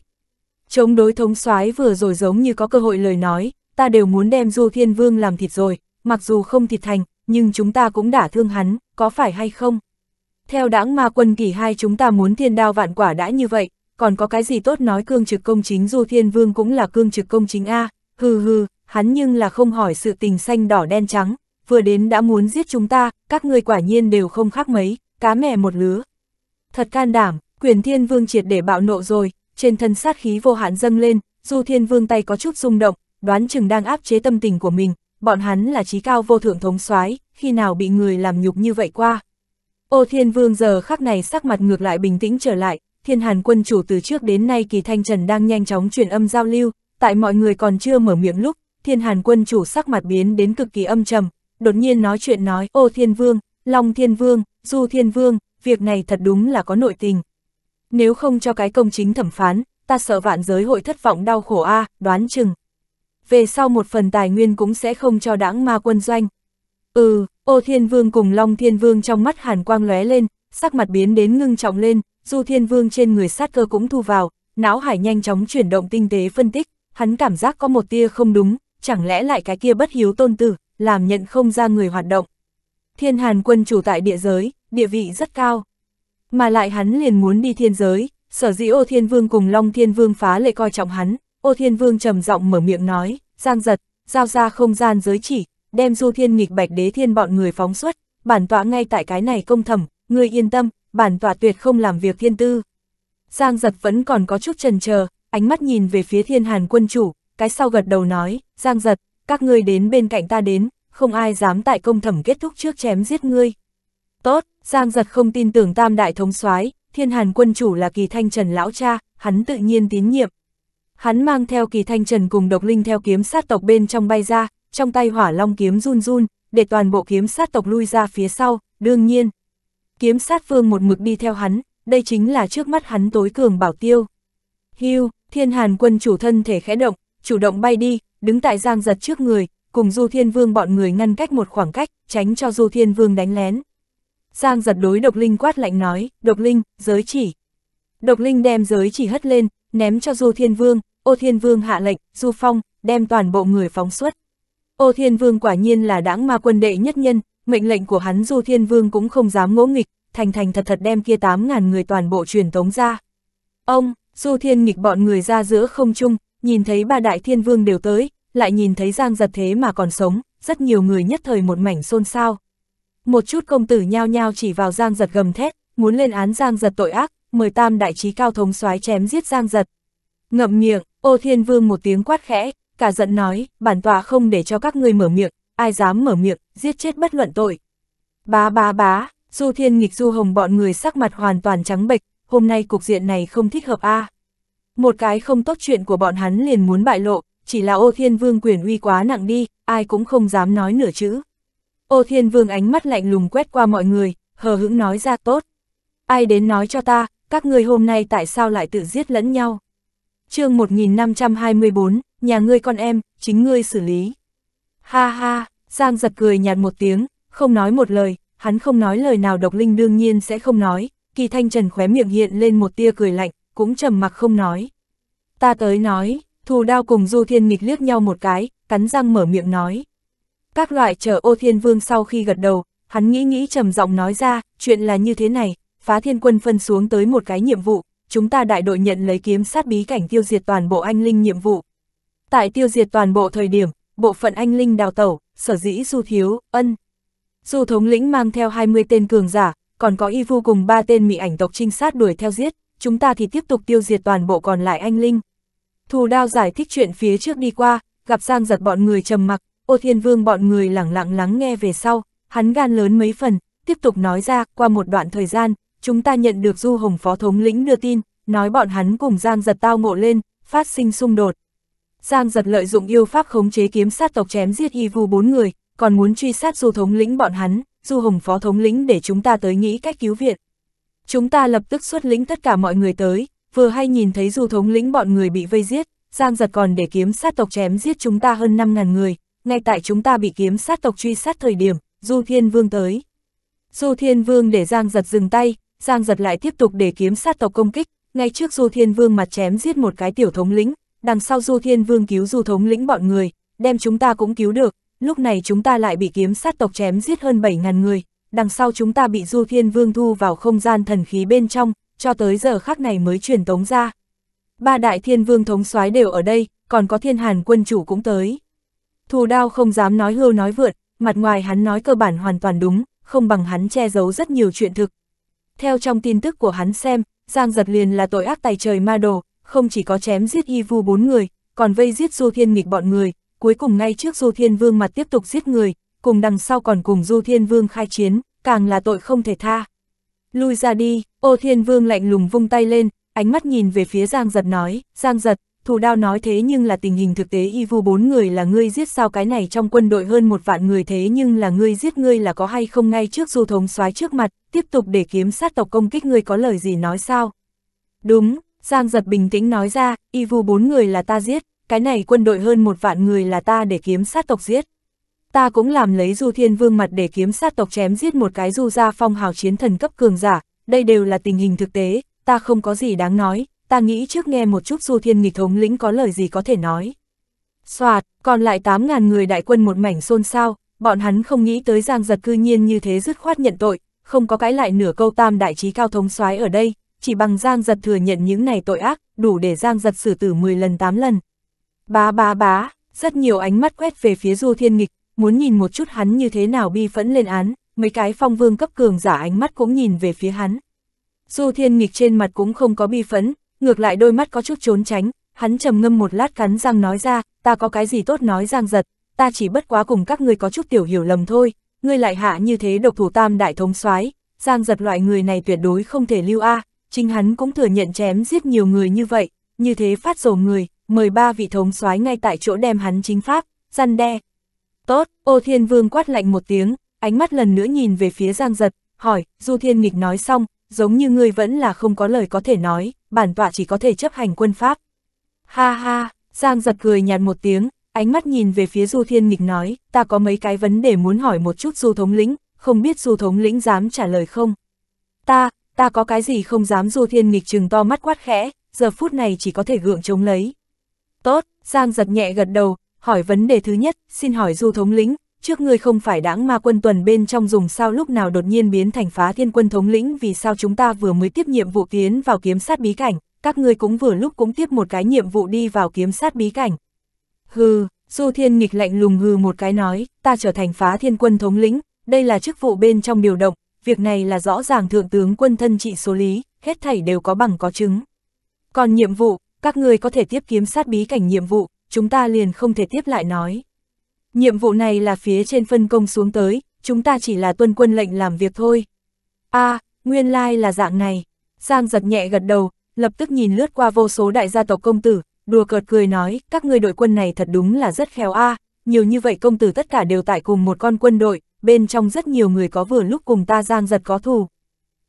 S1: Chống đối thống soái vừa rồi giống như có cơ hội lời nói, ta đều muốn đem Du Thiên Vương làm thịt rồi, mặc dù không thịt thành, nhưng chúng ta cũng đã thương hắn, có phải hay không? Theo đảng ma quân kỳ hai chúng ta muốn thiên đao vạn quả đã như vậy, còn có cái gì tốt nói cương trực công chính Du Thiên Vương cũng là cương trực công chính A, hừ hừ, hắn nhưng là không hỏi sự tình xanh đỏ đen trắng, vừa đến đã muốn giết chúng ta, các ngươi quả nhiên đều không khác mấy, cá mẹ một lứa. Thật can đảm, quyền thiên vương triệt để bạo nộ rồi, trên thân sát khí vô hạn dâng lên, dù thiên vương tay có chút rung động, đoán chừng đang áp chế tâm tình của mình, bọn hắn là trí cao vô thượng thống soái khi nào bị người làm nhục như vậy qua. Ô thiên vương giờ khắc này sắc mặt ngược lại bình tĩnh trở lại, thiên hàn quân chủ từ trước đến nay kỳ thanh trần đang nhanh chóng truyền âm giao lưu, tại mọi người còn chưa mở miệng lúc, thiên hàn quân chủ sắc mặt biến đến cực kỳ âm trầm, đột nhiên nói chuyện nói, ô thiên vương, long thiên vương, du thiên vương, việc này thật đúng là có nội tình. Nếu không cho cái công chính thẩm phán, ta sợ vạn giới hội thất vọng đau khổ a à, đoán chừng. Về sau một phần tài nguyên cũng sẽ không cho đảng ma quân doanh. Ừ, ô thiên vương cùng long thiên vương trong mắt hàn quang lóe lên, sắc mặt biến đến ngưng trọng lên, du thiên vương trên người sát cơ cũng thu vào, não hải nhanh chóng chuyển động tinh tế phân tích, hắn cảm giác có một tia không đúng, chẳng lẽ lại cái kia bất hiếu tôn tử, làm nhận không ra người hoạt động. Thiên Hàn quân chủ tại địa giới, địa vị rất cao. Mà lại hắn liền muốn đi thiên giới, sở dĩ ô thiên vương cùng long thiên vương phá lệ coi trọng hắn, ô thiên vương trầm giọng mở miệng nói, giang giật, giao ra không gian giới chỉ, đem du thiên nghịch bạch đế thiên bọn người phóng xuất, bản tọa ngay tại cái này công thẩm, người yên tâm, bản tọa tuyệt không làm việc thiên tư. Giang giật vẫn còn có chút trần chờ ánh mắt nhìn về phía thiên hàn quân chủ, cái sau gật đầu nói, Giang giật, các ngươi đến bên cạnh ta đến, không ai dám tại công thẩm kết thúc trước chém giết ngươi. Tốt, Giang giật không tin tưởng tam đại thống soái thiên hàn quân chủ là kỳ thanh trần lão cha, hắn tự nhiên tín nhiệm. Hắn mang theo kỳ thanh trần cùng độc linh theo kiếm sát tộc bên trong bay ra, trong tay hỏa long kiếm run run, để toàn bộ kiếm sát tộc lui ra phía sau, đương nhiên. Kiếm sát vương một mực đi theo hắn, đây chính là trước mắt hắn tối cường bảo tiêu. Hưu, thiên hàn quân chủ thân thể khẽ động, chủ động bay đi, đứng tại Giang Giật trước người, cùng Du Thiên Vương bọn người ngăn cách một khoảng cách, tránh cho Du Thiên Vương đánh lén. Giang Giật đối Độc Linh quát lạnh nói, Độc Linh, giới chỉ. Độc Linh đem giới chỉ hất lên, ném cho Du Thiên Vương, Ô Thiên Vương hạ lệnh, Du Phong, đem toàn bộ người phóng xuất. Ô Thiên Vương quả nhiên là đáng ma quân đệ nhất nhân, mệnh lệnh của hắn Du Thiên Vương cũng không dám ngỗ nghịch, thành thành thật thật đem kia 8.000 người toàn bộ truyền tống ra. Ông, Du Thiên nghịch bọn người ra giữa không chung, nhìn thấy ba đại thiên vương đều tới, lại nhìn thấy Giang giật thế mà còn sống, rất nhiều người nhất thời một mảnh xôn xao. Một chút công tử nhao nhao chỉ vào Giang giật gầm thét, muốn lên án Giang giật tội ác, mời tam đại trí cao thống soái chém giết Giang giật. Ngậm miệng, ô thiên vương một tiếng quát khẽ, cả giận nói, bản tòa không để cho các ngươi mở miệng, ai dám mở miệng, giết chết bất luận tội. Bá bá bá, du thiên nghịch du hồng bọn người sắc mặt hoàn toàn trắng bệch, hôm nay cục diện này không thích hợp a à một cái không tốt chuyện của bọn hắn liền muốn bại lộ, chỉ là ô thiên vương quyền uy quá nặng đi, ai cũng không dám nói nửa chữ. Ô thiên vương ánh mắt lạnh lùng quét qua mọi người, hờ hững nói ra tốt. Ai đến nói cho ta, các ngươi hôm nay tại sao lại tự giết lẫn nhau? chương 1524, nhà ngươi con em, chính ngươi xử lý. Ha ha, Giang giật cười nhạt một tiếng, không nói một lời, hắn không nói lời nào độc linh đương nhiên sẽ không nói, kỳ thanh trần khóe miệng hiện lên một tia cười lạnh, cũng trầm mặc không nói. Ta tới nói, thù đao cùng Du Thiên nghịch liếc nhau một cái, cắn răng mở miệng nói. Các loại chờ ô thiên vương sau khi gật đầu, hắn nghĩ nghĩ trầm giọng nói ra, chuyện là như thế này, phá thiên quân phân xuống tới một cái nhiệm vụ, chúng ta đại đội nhận lấy kiếm sát bí cảnh tiêu diệt toàn bộ anh linh nhiệm vụ. Tại tiêu diệt toàn bộ thời điểm, bộ phận anh linh đào tẩu, sở dĩ du thiếu, ân. Du thống lĩnh mang theo 20 tên cường giả, còn có y vu cùng 3 tên mỹ ảnh tộc trinh sát đuổi theo giết, chúng ta thì tiếp tục tiêu diệt toàn bộ còn lại anh Linh. Thù đao giải thích chuyện phía trước đi qua, gặp Giang giật bọn người trầm mặc, ô thiên vương bọn người lẳng lặng lắng nghe về sau, hắn gan lớn mấy phần, tiếp tục nói ra, qua một đoạn thời gian, chúng ta nhận được Du Hồng Phó Thống lĩnh đưa tin, nói bọn hắn cùng Giang giật tao ngộ lên, phát sinh xung đột. Giang giật lợi dụng yêu pháp khống chế kiếm sát tộc chém giết y vu bốn người, còn muốn truy sát Du Thống lĩnh bọn hắn, Du Hồng Phó Thống lĩnh để chúng ta tới nghĩ cách cứu viện. Chúng ta lập tức xuất lĩnh tất cả mọi người tới, vừa hay nhìn thấy du thống lĩnh bọn người bị vây giết, Giang giật còn để kiếm sát tộc chém giết chúng ta hơn 5.000 người, ngay tại chúng ta bị kiếm sát tộc truy sát thời điểm, Du Thiên Vương tới. Du Thiên Vương để Giang giật dừng tay, Giang giật lại tiếp tục để kiếm sát tộc công kích, ngay trước Du Thiên Vương mặt chém giết một cái tiểu thống lĩnh, đằng sau Du Thiên Vương cứu Du thống lĩnh bọn người, đem chúng ta cũng cứu được, lúc này chúng ta lại bị kiếm sát tộc chém giết hơn 7.000 người, đằng sau chúng ta bị Du Thiên Vương thu vào không gian thần khí bên trong, cho tới giờ khắc này mới truyền tống ra. Ba đại thiên vương thống soái đều ở đây, còn có thiên hàn quân chủ cũng tới. Thù đao không dám nói hưu nói vượt, mặt ngoài hắn nói cơ bản hoàn toàn đúng, không bằng hắn che giấu rất nhiều chuyện thực. Theo trong tin tức của hắn xem, Giang Giật liền là tội ác tài trời ma đồ, không chỉ có chém giết y vu bốn người, còn vây giết Du Thiên nghịch bọn người, cuối cùng ngay trước Du Thiên Vương mặt tiếp tục giết người, cùng đằng sau còn cùng Du Thiên Vương khai chiến, càng là tội không thể tha. Lui ra đi, ô Thiên Vương lạnh lùng vung tay lên, ánh mắt nhìn về phía Giang Giật nói, Giang Giật, thủ đao nói thế nhưng là tình hình thực tế y vu bốn người là ngươi giết sao cái này trong quân đội hơn một vạn người thế nhưng là ngươi giết ngươi là có hay không ngay trước du thống soái trước mặt, tiếp tục để kiếm sát tộc công kích ngươi có lời gì nói sao? Đúng, Giang giật bình tĩnh nói ra, y vu bốn người là ta giết, cái này quân đội hơn một vạn người là ta để kiếm sát tộc giết ta cũng làm lấy du thiên vương mặt để kiếm sát tộc chém giết một cái du gia phong hào chiến thần cấp cường giả, đây đều là tình hình thực tế, ta không có gì đáng nói, ta nghĩ trước nghe một chút du thiên nghịch thống lĩnh có lời gì có thể nói. Xoạt, còn lại 8.000 người đại quân một mảnh xôn xao, bọn hắn không nghĩ tới giang giật cư nhiên như thế dứt khoát nhận tội, không có cái lại nửa câu tam đại trí cao thống soái ở đây, chỉ bằng giang giật thừa nhận những này tội ác, đủ để giang giật xử tử 10 lần 8 lần. Bá bá bá, rất nhiều ánh mắt quét về phía du thiên nghịch, muốn nhìn một chút hắn như thế nào bi phẫn lên án, mấy cái phong vương cấp cường giả ánh mắt cũng nhìn về phía hắn. Du thiên nghịch trên mặt cũng không có bi phẫn, ngược lại đôi mắt có chút trốn tránh, hắn trầm ngâm một lát cắn răng nói ra, ta có cái gì tốt nói giang giật, ta chỉ bất quá cùng các ngươi có chút tiểu hiểu lầm thôi, ngươi lại hạ như thế độc thủ tam đại thống soái giang giật loại người này tuyệt đối không thể lưu a chính hắn cũng thừa nhận chém giết nhiều người như vậy, như thế phát rồ người, mời ba vị thống soái ngay tại chỗ đem hắn chính pháp, răn đe, Tốt, ô thiên vương quát lạnh một tiếng, ánh mắt lần nữa nhìn về phía giang giật, hỏi, du thiên nghịch nói xong, giống như ngươi vẫn là không có lời có thể nói, bản tọa chỉ có thể chấp hành quân pháp. Ha ha, giang giật cười nhạt một tiếng, ánh mắt nhìn về phía du thiên nghịch nói, ta có mấy cái vấn đề muốn hỏi một chút du thống lĩnh, không biết du thống lĩnh dám trả lời không? Ta, ta có cái gì không dám du thiên nghịch trừng to mắt quát khẽ, giờ phút này chỉ có thể gượng chống lấy. Tốt, Giang giật nhẹ gật đầu, hỏi vấn đề thứ nhất, xin hỏi du thống lĩnh, trước ngươi không phải đãng ma quân tuần bên trong dùng sao lúc nào đột nhiên biến thành phá thiên quân thống lĩnh vì sao chúng ta vừa mới tiếp nhiệm vụ tiến vào kiếm sát bí cảnh, các ngươi cũng vừa lúc cũng tiếp một cái nhiệm vụ đi vào kiếm sát bí cảnh. Hừ, du thiên nghịch lạnh lùng hừ một cái nói, ta trở thành phá thiên quân thống lĩnh, đây là chức vụ bên trong điều động, việc này là rõ ràng thượng tướng quân thân trị số lý, hết thảy đều có bằng có chứng. Còn nhiệm vụ, các ngươi có thể tiếp kiếm sát bí cảnh nhiệm vụ, chúng ta liền không thể tiếp lại nói. Nhiệm vụ này là phía trên phân công xuống tới, chúng ta chỉ là tuân quân lệnh làm việc thôi. a à, nguyên lai like là dạng này. Giang giật nhẹ gật đầu, lập tức nhìn lướt qua vô số đại gia tộc công tử, đùa cợt cười nói, các ngươi đội quân này thật đúng là rất khéo a à, nhiều như vậy công tử tất cả đều tại cùng một con quân đội, bên trong rất nhiều người có vừa lúc cùng ta Giang giật có thù.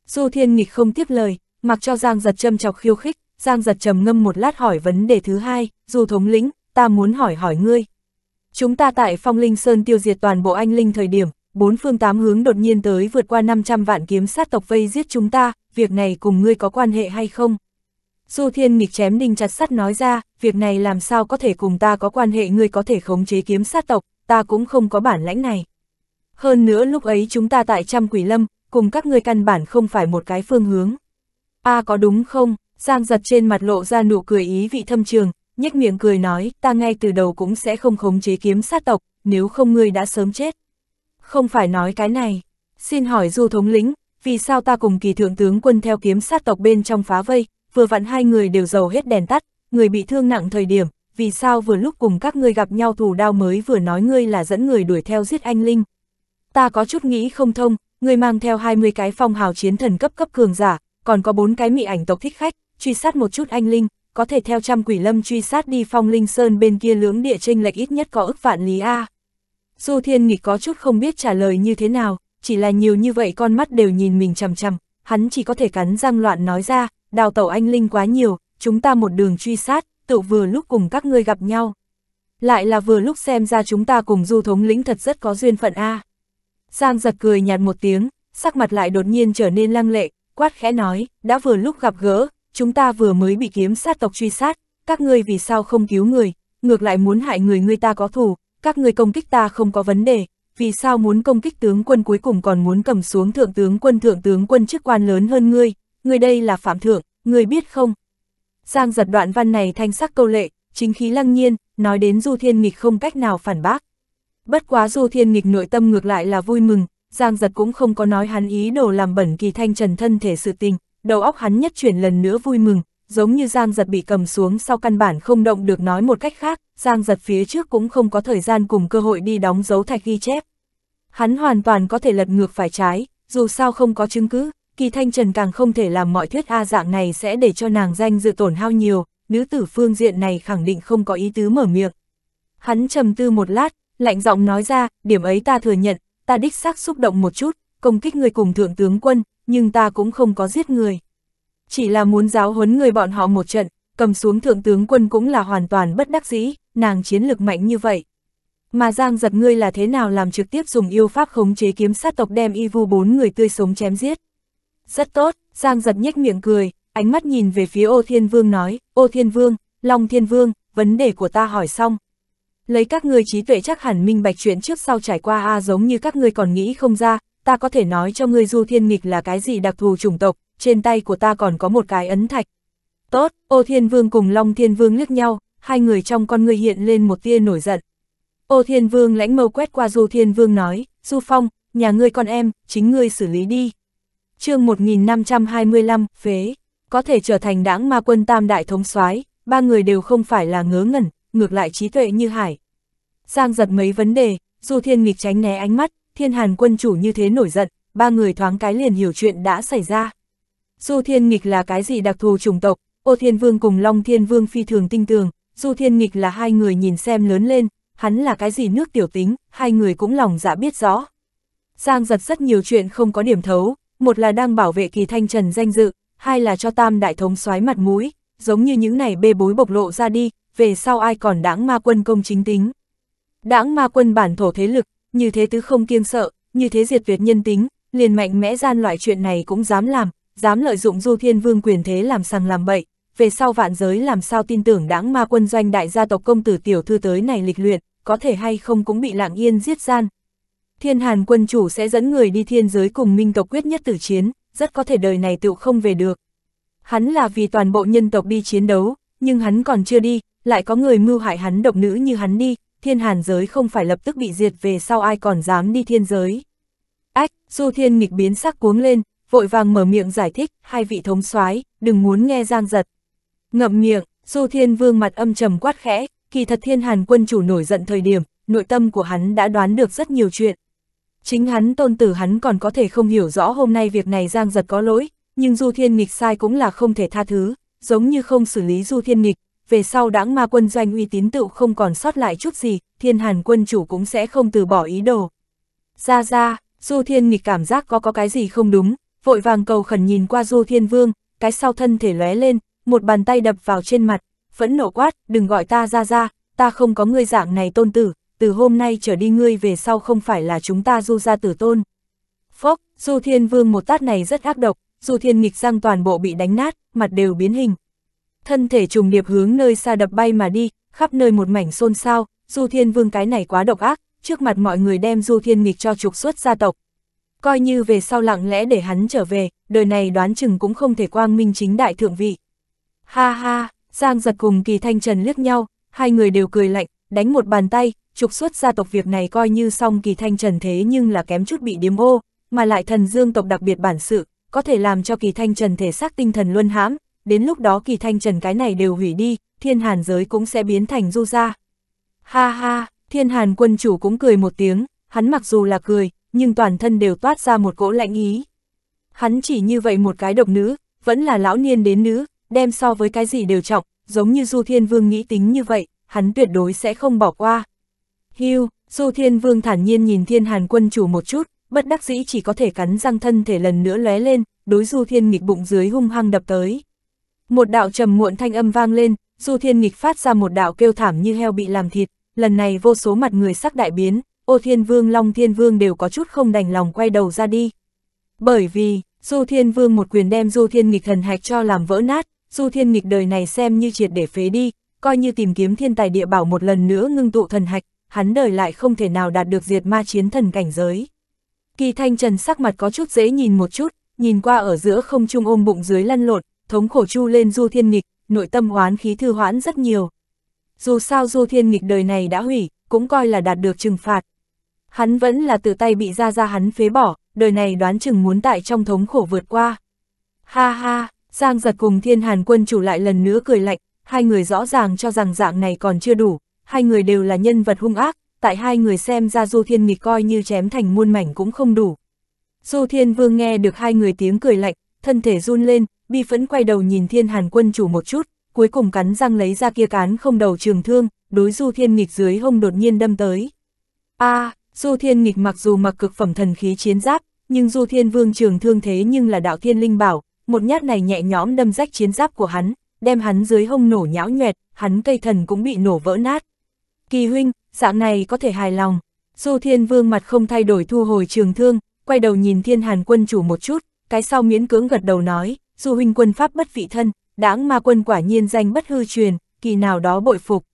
S1: Du Thiên Nghịch không tiếp lời, mặc cho Giang giật châm chọc khiêu khích, Giang giật trầm ngâm một lát hỏi vấn đề thứ hai, dù thống lĩnh, ta muốn hỏi hỏi ngươi. Chúng ta tại Phong Linh Sơn tiêu diệt toàn bộ anh linh thời điểm, bốn phương tám hướng đột nhiên tới vượt qua 500 vạn kiếm sát tộc vây giết chúng ta, việc này cùng ngươi có quan hệ hay không? Du Thiên nghịch chém đinh chặt sắt nói ra, việc này làm sao có thể cùng ta có quan hệ ngươi có thể khống chế kiếm sát tộc, ta cũng không có bản lãnh này. Hơn nữa lúc ấy chúng ta tại trăm quỷ lâm, cùng các ngươi căn bản không phải một cái phương hướng. a à, có đúng không? Giang giật trên mặt lộ ra nụ cười ý vị thâm trường, nhếch miệng cười nói, ta ngay từ đầu cũng sẽ không khống chế kiếm sát tộc, nếu không ngươi đã sớm chết. Không phải nói cái này, xin hỏi du thống lĩnh, vì sao ta cùng kỳ thượng tướng quân theo kiếm sát tộc bên trong phá vây, vừa vặn hai người đều giàu hết đèn tắt, người bị thương nặng thời điểm, vì sao vừa lúc cùng các ngươi gặp nhau thù đao mới vừa nói ngươi là dẫn người đuổi theo giết anh Linh. Ta có chút nghĩ không thông, ngươi mang theo 20 cái phong hào chiến thần cấp cấp cường giả, còn có bốn cái mị ảnh tộc thích khách, truy sát một chút anh Linh, có thể theo trăm quỷ lâm truy sát đi phong linh sơn bên kia lưỡng địa tranh lệch ít nhất có ức vạn lý A. Du Thiên Nghịch có chút không biết trả lời như thế nào, chỉ là nhiều như vậy con mắt đều nhìn mình chằm chằm, hắn chỉ có thể cắn răng loạn nói ra, đào tẩu anh Linh quá nhiều, chúng ta một đường truy sát, tự vừa lúc cùng các ngươi gặp nhau. Lại là vừa lúc xem ra chúng ta cùng du thống lĩnh thật rất có duyên phận A. Giang giật cười nhạt một tiếng, sắc mặt lại đột nhiên trở nên lăng lệ, quát khẽ nói, đã vừa lúc gặp gỡ, chúng ta vừa mới bị kiếm sát tộc truy sát, các ngươi vì sao không cứu người, ngược lại muốn hại người ngươi ta có thù, các ngươi công kích ta không có vấn đề, vì sao muốn công kích tướng quân cuối cùng còn muốn cầm xuống thượng tướng quân thượng tướng quân chức quan lớn hơn ngươi, ngươi đây là phạm thượng, ngươi biết không? Giang giật đoạn văn này thanh sắc câu lệ, chính khí lăng nhiên, nói đến Du Thiên Nghịch không cách nào phản bác. Bất quá Du Thiên Nghịch nội tâm ngược lại là vui mừng, Giang giật cũng không có nói hắn ý đồ làm bẩn kỳ thanh trần thân thể sự tình, đầu óc hắn nhất chuyển lần nữa vui mừng, giống như Giang Giật bị cầm xuống sau căn bản không động được nói một cách khác, Giang Giật phía trước cũng không có thời gian cùng cơ hội đi đóng dấu thạch ghi chép. Hắn hoàn toàn có thể lật ngược phải trái, dù sao không có chứng cứ, kỳ thanh trần càng không thể làm mọi thuyết A dạng này sẽ để cho nàng danh dự tổn hao nhiều, nữ tử phương diện này khẳng định không có ý tứ mở miệng. Hắn trầm tư một lát, lạnh giọng nói ra, điểm ấy ta thừa nhận, ta đích xác xúc động một chút, công kích người cùng thượng tướng quân, nhưng ta cũng không có giết người. Chỉ là muốn giáo huấn người bọn họ một trận, cầm xuống thượng tướng quân cũng là hoàn toàn bất đắc dĩ, nàng chiến lực mạnh như vậy. Mà Giang giật ngươi là thế nào làm trực tiếp dùng yêu pháp khống chế kiếm sát tộc đem y vu bốn người tươi sống chém giết. Rất tốt, Giang giật nhếch miệng cười, ánh mắt nhìn về phía ô thiên vương nói, ô thiên vương, long thiên vương, vấn đề của ta hỏi xong. Lấy các ngươi trí tuệ chắc hẳn minh bạch chuyện trước sau trải qua a giống như các ngươi còn nghĩ không ra, ta có thể nói cho ngươi du thiên nghịch là cái gì đặc thù chủng tộc, trên tay của ta còn có một cái ấn thạch. Tốt, ô thiên vương cùng long thiên vương liếc nhau, hai người trong con người hiện lên một tia nổi giận. Ô thiên vương lãnh mâu quét qua du thiên vương nói, du phong, nhà ngươi con em, chính ngươi xử lý đi. chương 1525, phế, có thể trở thành đảng ma quân tam đại thống soái ba người đều không phải là ngớ ngẩn, ngược lại trí tuệ như hải. Giang giật mấy vấn đề, du thiên nghịch tránh né ánh mắt, thiên hàn quân chủ như thế nổi giận, ba người thoáng cái liền hiểu chuyện đã xảy ra. Du thiên nghịch là cái gì đặc thù chủng tộc, ô thiên vương cùng long thiên vương phi thường tinh tường, du thiên nghịch là hai người nhìn xem lớn lên, hắn là cái gì nước tiểu tính, hai người cũng lòng dạ biết rõ. Giang giật rất nhiều chuyện không có điểm thấu, một là đang bảo vệ kỳ thanh trần danh dự, hai là cho tam đại thống xoái mặt mũi, giống như những này bê bối bộc lộ ra đi, về sau ai còn đãng ma quân công chính tính. Đãng ma quân bản thổ thế lực, như thế tứ không kiêng sợ, như thế diệt việt nhân tính, liền mạnh mẽ gian loại chuyện này cũng dám làm, dám lợi dụng du thiên vương quyền thế làm sằng làm bậy, về sau vạn giới làm sao tin tưởng đáng ma quân doanh đại gia tộc công tử tiểu thư tới này lịch luyện, có thể hay không cũng bị lạng yên giết gian. Thiên hàn quân chủ sẽ dẫn người đi thiên giới cùng minh tộc quyết nhất tử chiến, rất có thể đời này tựu không về được. Hắn là vì toàn bộ nhân tộc đi chiến đấu, nhưng hắn còn chưa đi, lại có người mưu hại hắn độc nữ như hắn đi, thiên hàn giới không phải lập tức bị diệt về sau ai còn dám đi thiên giới. Ách, Du Thiên nghịch biến sắc cuống lên, vội vàng mở miệng giải thích, hai vị thống soái đừng muốn nghe giang giật. Ngậm miệng, Du Thiên vương mặt âm trầm quát khẽ, kỳ thật thiên hàn quân chủ nổi giận thời điểm, nội tâm của hắn đã đoán được rất nhiều chuyện. Chính hắn tôn tử hắn còn có thể không hiểu rõ hôm nay việc này giang giật có lỗi, nhưng Du Thiên nghịch sai cũng là không thể tha thứ, giống như không xử lý Du Thiên nghịch, về sau đãng ma quân doanh uy tín tựu không còn sót lại chút gì, thiên hàn quân chủ cũng sẽ không từ bỏ ý đồ. Ra ra, Du Thiên nghịch cảm giác có có cái gì không đúng, vội vàng cầu khẩn nhìn qua Du Thiên Vương, cái sau thân thể lóe lên, một bàn tay đập vào trên mặt, phẫn nộ quát, đừng gọi ta ra ra, ta không có ngươi dạng này tôn tử, từ hôm nay trở đi ngươi về sau không phải là chúng ta Du ra tử tôn. Phốc, Du Thiên Vương một tát này rất ác độc, Du Thiên nghịch răng toàn bộ bị đánh nát, mặt đều biến hình, thân thể trùng điệp hướng nơi xa đập bay mà đi, khắp nơi một mảnh xôn xao, Du Thiên Vương cái này quá độc ác, trước mặt mọi người đem Du Thiên nghịch cho trục xuất gia tộc. Coi như về sau lặng lẽ để hắn trở về, đời này đoán chừng cũng không thể quang minh chính đại thượng vị. Ha ha, Giang giật cùng kỳ thanh trần liếc nhau, hai người đều cười lạnh, đánh một bàn tay, trục xuất gia tộc việc này coi như xong kỳ thanh trần thế nhưng là kém chút bị điếm ô, mà lại thần dương tộc đặc biệt bản sự, có thể làm cho kỳ thanh trần thể xác tinh thần luân hãm, đến lúc đó kỳ thanh trần cái này đều hủy đi, thiên hàn giới cũng sẽ biến thành du gia. Ha ha, thiên hàn quân chủ cũng cười một tiếng, hắn mặc dù là cười, nhưng toàn thân đều toát ra một cỗ lạnh ý. Hắn chỉ như vậy một cái độc nữ, vẫn là lão niên đến nữ, đem so với cái gì đều trọng, giống như Du Thiên Vương nghĩ tính như vậy, hắn tuyệt đối sẽ không bỏ qua. hiu Du Thiên Vương thản nhiên nhìn Thiên Hàn quân chủ một chút, bất đắc dĩ chỉ có thể cắn răng thân thể lần nữa lóe lên, đối Du Thiên nghịch bụng dưới hung hăng đập tới. Một đạo trầm muộn thanh âm vang lên, Du Thiên Nghịch phát ra một đạo kêu thảm như heo bị làm thịt, lần này vô số mặt người sắc đại biến, Ô Thiên Vương Long Thiên Vương đều có chút không đành lòng quay đầu ra đi. Bởi vì, Du Thiên Vương một quyền đem Du Thiên Nghịch thần hạch cho làm vỡ nát, Du Thiên Nghịch đời này xem như triệt để phế đi, coi như tìm kiếm thiên tài địa bảo một lần nữa ngưng tụ thần hạch, hắn đời lại không thể nào đạt được diệt ma chiến thần cảnh giới. Kỳ Thanh Trần sắc mặt có chút dễ nhìn một chút, nhìn qua ở giữa không trung ôm bụng dưới lăn lộn, thống khổ chu lên Du Thiên Nghịch, nội tâm hoán khí thư hoãn rất nhiều. Dù sao Du Thiên Nghịch đời này đã hủy, cũng coi là đạt được trừng phạt. Hắn vẫn là tự tay bị ra ra hắn phế bỏ, đời này đoán chừng muốn tại trong thống khổ vượt qua. Ha ha, Giang giật cùng Thiên Hàn quân chủ lại lần nữa cười lạnh, hai người rõ ràng cho rằng dạng này còn chưa đủ, hai người đều là nhân vật hung ác, tại hai người xem ra Du Thiên Nghịch coi như chém thành muôn mảnh cũng không đủ. Du Thiên Vương nghe được hai người tiếng cười lạnh, thân thể run lên, bi phẫn quay đầu nhìn thiên hàn quân chủ một chút, cuối cùng cắn răng lấy ra kia cán không đầu trường thương, đối du thiên nghịch dưới hông đột nhiên đâm tới. a à, du thiên nghịch mặc dù mặc cực phẩm thần khí chiến giáp, nhưng du thiên vương trường thương thế nhưng là đạo thiên linh bảo, một nhát này nhẹ nhõm đâm rách chiến giáp của hắn, đem hắn dưới hông nổ nhão nhoẹt, hắn cây thần cũng bị nổ vỡ nát. Kỳ huynh, dạng này có thể hài lòng. Du thiên vương mặt không thay đổi thu hồi trường thương, quay đầu nhìn thiên hàn quân chủ một chút, cái sau miễn cưỡng gật đầu nói, dù huynh quân pháp bất vị thân, đáng ma quân quả nhiên danh bất hư truyền, kỳ nào đó bội phục.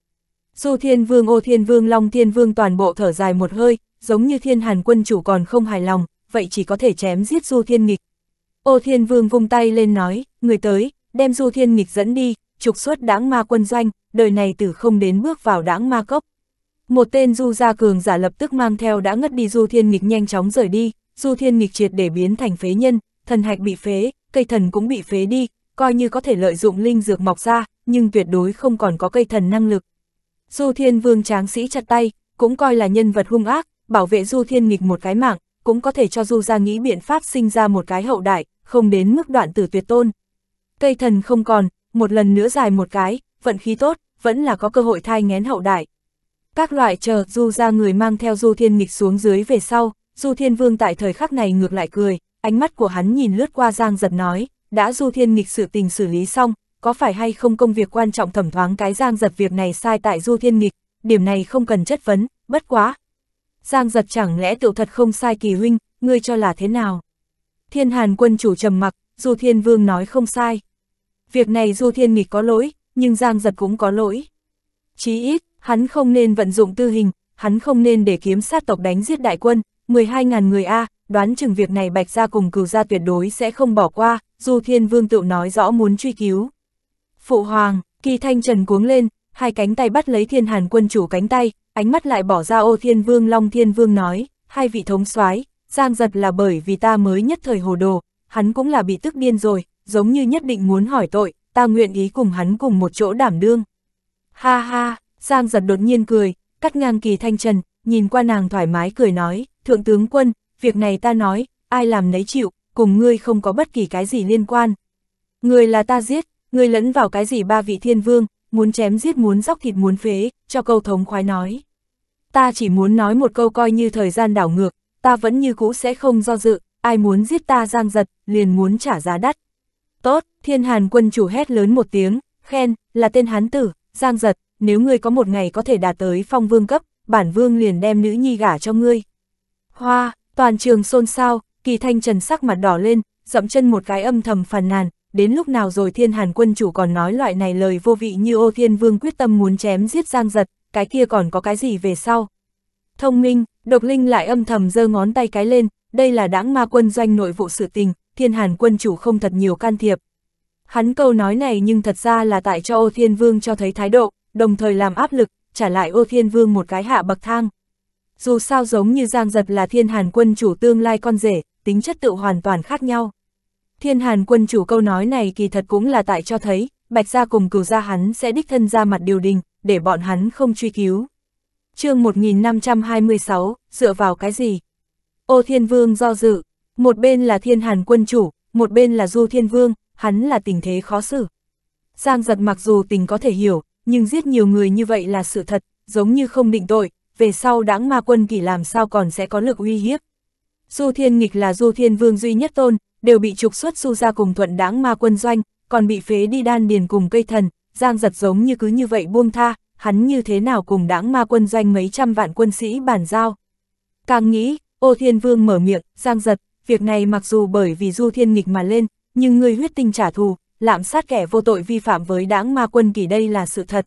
S1: Dù thiên vương ô thiên vương long thiên vương toàn bộ thở dài một hơi, giống như thiên hàn quân chủ còn không hài lòng, vậy chỉ có thể chém giết du thiên nghịch. Ô thiên vương vung tay lên nói, người tới, đem du thiên nghịch dẫn đi, trục xuất đáng ma quân doanh, đời này tử không đến bước vào đáng ma cốc. Một tên du gia cường giả lập tức mang theo đã ngất đi du thiên nghịch nhanh chóng rời đi, du thiên nghịch triệt để biến thành phế nhân, thần hạch bị phế, cây thần cũng bị phế đi, coi như có thể lợi dụng linh dược mọc ra, nhưng tuyệt đối không còn có cây thần năng lực. Du Thiên Vương tráng sĩ chặt tay, cũng coi là nhân vật hung ác, bảo vệ Du Thiên nghịch một cái mạng, cũng có thể cho Du ra nghĩ biện pháp sinh ra một cái hậu đại, không đến mức đoạn tử tuyệt tôn. Cây thần không còn, một lần nữa dài một cái, vận khí tốt, vẫn là có cơ hội thai ngén hậu đại. Các loại chờ Du ra người mang theo Du Thiên nghịch xuống dưới về sau, Du Thiên Vương tại thời khắc này ngược lại cười, ánh mắt của hắn nhìn lướt qua Giang giật nói, đã du thiên nghịch sự tình xử lý xong, có phải hay không công việc quan trọng thẩm thoáng cái Giang giật việc này sai tại du thiên nghịch, điểm này không cần chất vấn, bất quá. Giang giật chẳng lẽ tựu thật không sai kỳ huynh, ngươi cho là thế nào? Thiên Hàn quân chủ trầm mặc, du thiên vương nói không sai. Việc này du thiên nghịch có lỗi, nhưng Giang giật cũng có lỗi. Chí ít, hắn không nên vận dụng tư hình, hắn không nên để kiếm sát tộc đánh giết đại quân, 12.000 người A, đoán chừng việc này Bạch Gia cùng cửu gia tuyệt đối sẽ không bỏ qua, Du Thiên Vương tự nói rõ muốn truy cứu. Phụ Hoàng, Kỳ Thanh Trần cuống lên, hai cánh tay bắt lấy Thiên Hàn quân chủ cánh tay, ánh mắt lại bỏ ra ô Thiên Vương Long Thiên Vương nói, hai vị thống soái Giang giật là bởi vì ta mới nhất thời hồ đồ, hắn cũng là bị tức điên rồi, giống như nhất định muốn hỏi tội, ta nguyện ý cùng hắn cùng một chỗ đảm đương. Ha ha, Giang giật đột nhiên cười, cắt ngang kỳ thanh trần, nhìn qua nàng thoải mái cười nói, thượng tướng quân, việc này ta nói, ai làm nấy chịu, cùng ngươi không có bất kỳ cái gì liên quan. Ngươi là ta giết, ngươi lẫn vào cái gì ba vị thiên vương, muốn chém giết muốn dóc thịt muốn phế, cho câu thống khoái nói. Ta chỉ muốn nói một câu coi như thời gian đảo ngược, ta vẫn như cũ sẽ không do dự, ai muốn giết ta giang giật, liền muốn trả giá đắt. Tốt, thiên hàn quân chủ hét lớn một tiếng, khen, là tên hán tử, giang giật, nếu ngươi có một ngày có thể đạt tới phong vương cấp, bản vương liền đem nữ nhi gả cho ngươi. Hoa, Toàn trường xôn xao, kỳ thanh trần sắc mặt đỏ lên, dậm chân một cái âm thầm phàn nàn, đến lúc nào rồi thiên hàn quân chủ còn nói loại này lời vô vị như ô thiên vương quyết tâm muốn chém giết giang giật, cái kia còn có cái gì về sau. Thông minh, độc linh lại âm thầm giơ ngón tay cái lên, đây là đảng ma quân doanh nội vụ sự tình, thiên hàn quân chủ không thật nhiều can thiệp. Hắn câu nói này nhưng thật ra là tại cho ô thiên vương cho thấy thái độ, đồng thời làm áp lực, trả lại ô thiên vương một cái hạ bậc thang. Dù sao giống như Giang Giật là thiên hàn quân chủ tương lai con rể, tính chất tự hoàn toàn khác nhau. Thiên hàn quân chủ câu nói này kỳ thật cũng là tại cho thấy, Bạch Gia cùng cửu gia hắn sẽ đích thân ra mặt điều đình, để bọn hắn không truy cứu. chương 1526, dựa vào cái gì? Ô Thiên Vương do dự, một bên là thiên hàn quân chủ, một bên là du thiên vương, hắn là tình thế khó xử. Giang giật mặc dù tình có thể hiểu, nhưng giết nhiều người như vậy là sự thật, giống như không định tội, về sau đáng ma quân kỳ làm sao còn sẽ có lực uy hiếp. Du Thiên Nghịch là Du Thiên Vương duy nhất tôn, đều bị trục xuất su ra cùng thuận đáng ma quân doanh, còn bị phế đi đan điền cùng cây thần, giang giật giống như cứ như vậy buông tha, hắn như thế nào cùng đáng ma quân doanh mấy trăm vạn quân sĩ bản giao. Càng nghĩ, ô thiên vương mở miệng, giang giật, việc này mặc dù bởi vì du thiên nghịch mà lên, nhưng người huyết tinh trả thù, lạm sát kẻ vô tội vi phạm với đáng ma quân kỳ đây là sự thật.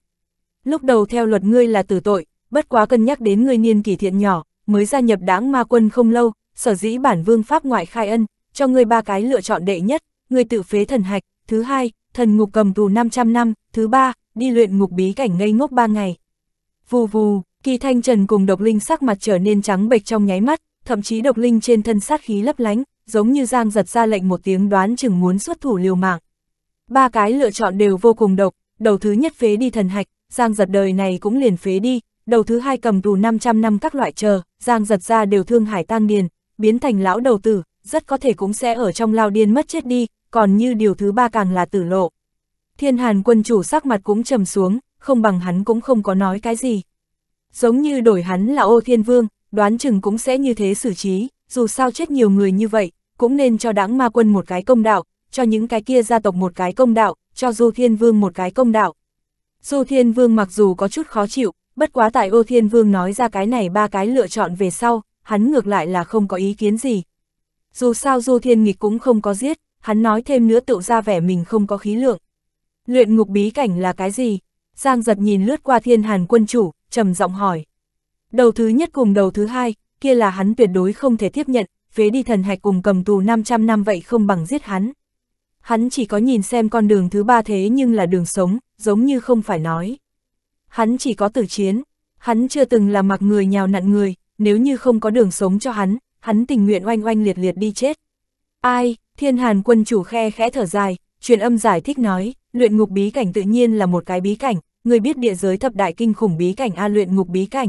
S1: Lúc đầu theo luật ngươi là tử tội, bất quá cân nhắc đến người niên kỳ thiện nhỏ, mới gia nhập đáng ma quân không lâu, sở dĩ bản vương pháp ngoại khai ân, cho người ba cái lựa chọn đệ nhất, người tự phế thần hạch, thứ hai, thần ngục cầm tù 500 năm, thứ ba, đi luyện ngục bí cảnh ngây ngốc ba ngày. Vù vù, kỳ thanh trần cùng độc linh sắc mặt trở nên trắng bệch trong nháy mắt, thậm chí độc linh trên thân sát khí lấp lánh, giống như giang giật ra lệnh một tiếng đoán chừng muốn xuất thủ liều mạng. Ba cái lựa chọn đều vô cùng độc, đầu thứ nhất phế đi thần hạch, giang giật đời này cũng liền phế đi, đầu thứ hai cầm tù 500 năm các loại chờ, giang giật ra đều thương hải tan điền, biến thành lão đầu tử, rất có thể cũng sẽ ở trong lao điên mất chết đi, còn như điều thứ ba càng là tử lộ. Thiên hàn quân chủ sắc mặt cũng trầm xuống, không bằng hắn cũng không có nói cái gì. Giống như đổi hắn là ô thiên vương, đoán chừng cũng sẽ như thế xử trí, dù sao chết nhiều người như vậy, cũng nên cho đáng ma quân một cái công đạo, cho những cái kia gia tộc một cái công đạo, cho du thiên vương một cái công đạo. Du thiên vương mặc dù có chút khó chịu, Bất quá tại ô thiên vương nói ra cái này ba cái lựa chọn về sau, hắn ngược lại là không có ý kiến gì. Dù sao du thiên nghịch cũng không có giết, hắn nói thêm nữa tự ra vẻ mình không có khí lượng. Luyện ngục bí cảnh là cái gì? Giang giật nhìn lướt qua thiên hàn quân chủ, trầm giọng hỏi. Đầu thứ nhất cùng đầu thứ hai, kia là hắn tuyệt đối không thể tiếp nhận, phế đi thần hạch cùng cầm tù 500 năm vậy không bằng giết hắn. Hắn chỉ có nhìn xem con đường thứ ba thế nhưng là đường sống, giống như không phải nói hắn chỉ có tử chiến, hắn chưa từng là mặc người nhào nặn người, nếu như không có đường sống cho hắn, hắn tình nguyện oanh oanh liệt liệt đi chết. Ai, thiên hàn quân chủ khe khẽ thở dài, truyền âm giải thích nói, luyện ngục bí cảnh tự nhiên là một cái bí cảnh, người biết địa giới thập đại kinh khủng bí cảnh A luyện ngục bí cảnh.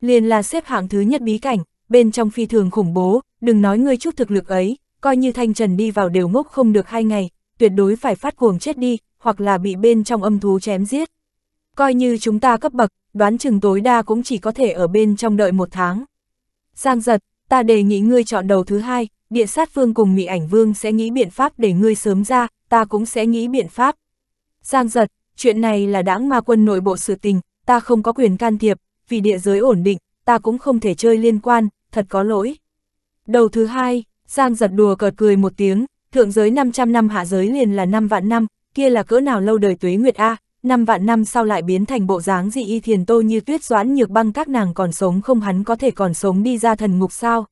S1: Liền là xếp hạng thứ nhất bí cảnh, bên trong phi thường khủng bố, đừng nói ngươi chút thực lực ấy, coi như thanh trần đi vào đều ngốc không được hai ngày, tuyệt đối phải phát cuồng chết đi, hoặc là bị bên trong âm thú chém giết. Coi như chúng ta cấp bậc, đoán chừng tối đa cũng chỉ có thể ở bên trong đợi một tháng. Giang giật, ta đề nghị ngươi chọn đầu thứ hai, địa sát vương cùng mị ảnh vương sẽ nghĩ biện pháp để ngươi sớm ra, ta cũng sẽ nghĩ biện pháp. Giang giật, chuyện này là đáng ma quân nội bộ sự tình, ta không có quyền can thiệp, vì địa giới ổn định, ta cũng không thể chơi liên quan, thật có lỗi. Đầu thứ hai, Giang giật đùa cợt cười một tiếng, thượng giới 500 năm hạ giới liền là 5 vạn năm, kia là cỡ nào lâu đời tuế nguyệt A, năm vạn năm sau lại biến thành bộ dáng dị y thiền tô như tuyết doãn nhược băng các nàng còn sống không hắn có thể còn sống đi ra thần ngục sao.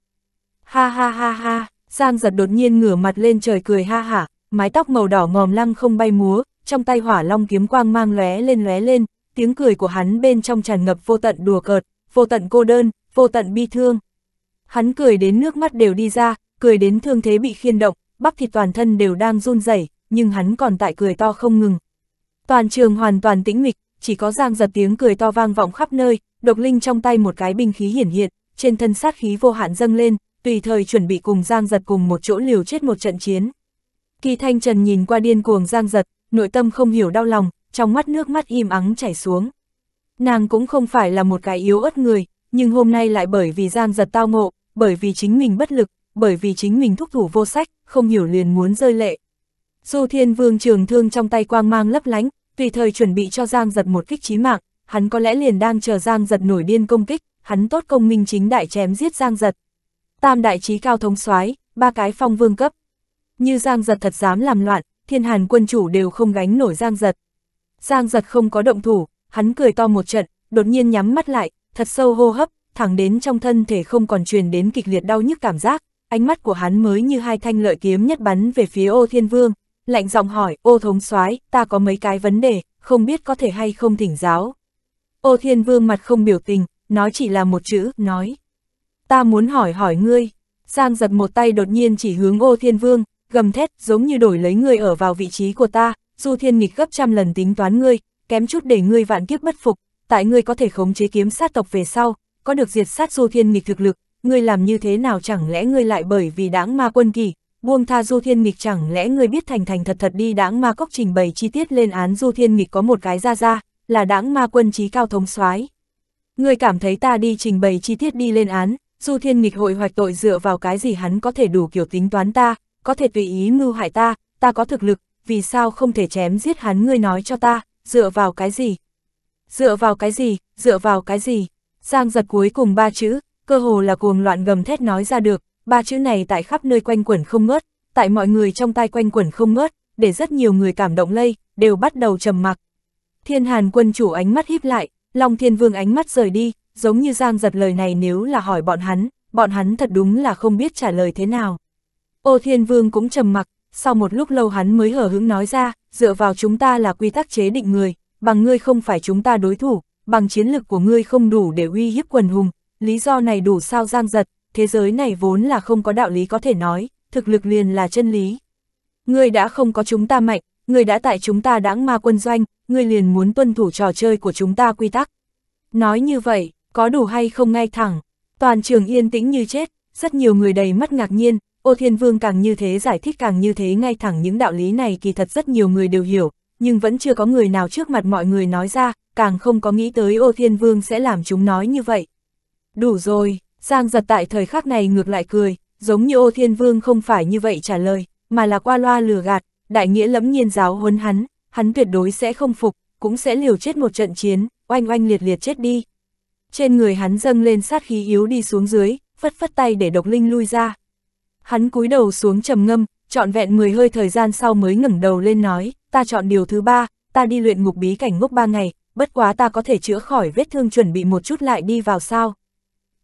S1: Ha ha ha ha, Giang giật đột nhiên ngửa mặt lên trời cười ha hả, mái tóc màu đỏ ngòm lăng không bay múa, trong tay hỏa long kiếm quang mang lóe lên lóe lên, tiếng cười của hắn bên trong tràn ngập vô tận đùa cợt, vô tận cô đơn, vô tận bi thương. Hắn cười đến nước mắt đều đi ra, cười đến thương thế bị khiên động, bắp thịt toàn thân đều đang run rẩy, nhưng hắn còn tại cười to không ngừng, Toàn trường hoàn toàn tĩnh mịch, chỉ có giang giật tiếng cười to vang vọng khắp nơi, độc linh trong tay một cái binh khí hiển hiện, trên thân sát khí vô hạn dâng lên, tùy thời chuẩn bị cùng giang giật cùng một chỗ liều chết một trận chiến. Kỳ thanh trần nhìn qua điên cuồng giang giật, nội tâm không hiểu đau lòng, trong mắt nước mắt im ắng chảy xuống. Nàng cũng không phải là một cái yếu ớt người, nhưng hôm nay lại bởi vì giang giật tao ngộ, bởi vì chính mình bất lực, bởi vì chính mình thúc thủ vô sách, không hiểu liền muốn rơi lệ. Du Thiên Vương trường thương trong tay quang mang lấp lánh, tùy thời chuẩn bị cho Giang giật một kích chí mạng, hắn có lẽ liền đang chờ Giang giật nổi điên công kích, hắn tốt công minh chính đại chém giết Giang giật. Tam đại trí cao thống soái ba cái phong vương cấp. Như Giang giật thật dám làm loạn, thiên hàn quân chủ đều không gánh nổi Giang giật. Giang giật không có động thủ, hắn cười to một trận, đột nhiên nhắm mắt lại, thật sâu hô hấp, thẳng đến trong thân thể không còn truyền đến kịch liệt đau nhức cảm giác, ánh mắt của hắn mới như hai thanh lợi kiếm nhất bắn về phía ô thiên vương, lạnh giọng hỏi, ô thống soái ta có mấy cái vấn đề, không biết có thể hay không thỉnh giáo. Ô thiên vương mặt không biểu tình, nói chỉ là một chữ, nói. Ta muốn hỏi hỏi ngươi, sang giật một tay đột nhiên chỉ hướng ô thiên vương, gầm thét giống như đổi lấy ngươi ở vào vị trí của ta, du thiên nghịch gấp trăm lần tính toán ngươi, kém chút để ngươi vạn kiếp bất phục, tại ngươi có thể khống chế kiếm sát tộc về sau, có được diệt sát du thiên nghịch thực lực, ngươi làm như thế nào chẳng lẽ ngươi lại bởi vì đáng ma quân kỳ, buông tha Du Thiên Nghịch chẳng lẽ người biết thành thành thật thật đi đãng ma cốc trình bày chi tiết lên án Du Thiên Nghịch có một cái ra ra, là đãng ma quân trí cao thống soái Người cảm thấy ta đi trình bày chi tiết đi lên án, Du Thiên Nghịch hội hoạch tội dựa vào cái gì hắn có thể đủ kiểu tính toán ta, có thể tùy ý mưu hại ta, ta có thực lực, vì sao không thể chém giết hắn ngươi nói cho ta, dựa vào cái gì? Dựa vào cái gì, dựa vào cái gì? Giang giật cuối cùng ba chữ, cơ hồ là cuồng loạn gầm thét nói ra được, ba chữ này tại khắp nơi quanh quẩn không ngớt, tại mọi người trong tai quanh quẩn không ngớt, để rất nhiều người cảm động lây, đều bắt đầu trầm mặc. Thiên Hàn quân chủ ánh mắt híp lại, Long Thiên Vương ánh mắt rời đi, giống như Giang giật lời này nếu là hỏi bọn hắn, bọn hắn thật đúng là không biết trả lời thế nào. Ô Thiên Vương cũng trầm mặc, sau một lúc lâu hắn mới hở hững nói ra, dựa vào chúng ta là quy tắc chế định người, bằng ngươi không phải chúng ta đối thủ, bằng chiến lực của ngươi không đủ để uy hiếp quần hùng, lý do này đủ sao Giang giật, thế giới này vốn là không có đạo lý có thể nói, thực lực liền là chân lý. Ngươi đã không có chúng ta mạnh, ngươi đã tại chúng ta đãng ma quân doanh, ngươi liền muốn tuân thủ trò chơi của chúng ta quy tắc. Nói như vậy, có đủ hay không ngay thẳng, toàn trường yên tĩnh như chết, rất nhiều người đầy mắt ngạc nhiên, ô thiên vương càng như thế giải thích càng như thế ngay thẳng những đạo lý này kỳ thật rất nhiều người đều hiểu, nhưng vẫn chưa có người nào trước mặt mọi người nói ra, càng không có nghĩ tới ô thiên vương sẽ làm chúng nói như vậy. Đủ rồi, Giang giật tại thời khắc này ngược lại cười, giống như ô thiên vương không phải như vậy trả lời, mà là qua loa lừa gạt, đại nghĩa lẫm nhiên giáo huấn hắn, hắn tuyệt đối sẽ không phục, cũng sẽ liều chết một trận chiến, oanh oanh liệt liệt chết đi. Trên người hắn dâng lên sát khí yếu đi xuống dưới, phất phất tay để độc linh lui ra. Hắn cúi đầu xuống trầm ngâm, trọn vẹn 10 hơi thời gian sau mới ngẩng đầu lên nói, ta chọn điều thứ ba, ta đi luyện ngục bí cảnh ngốc 3 ngày, bất quá ta có thể chữa khỏi vết thương chuẩn bị một chút lại đi vào sao.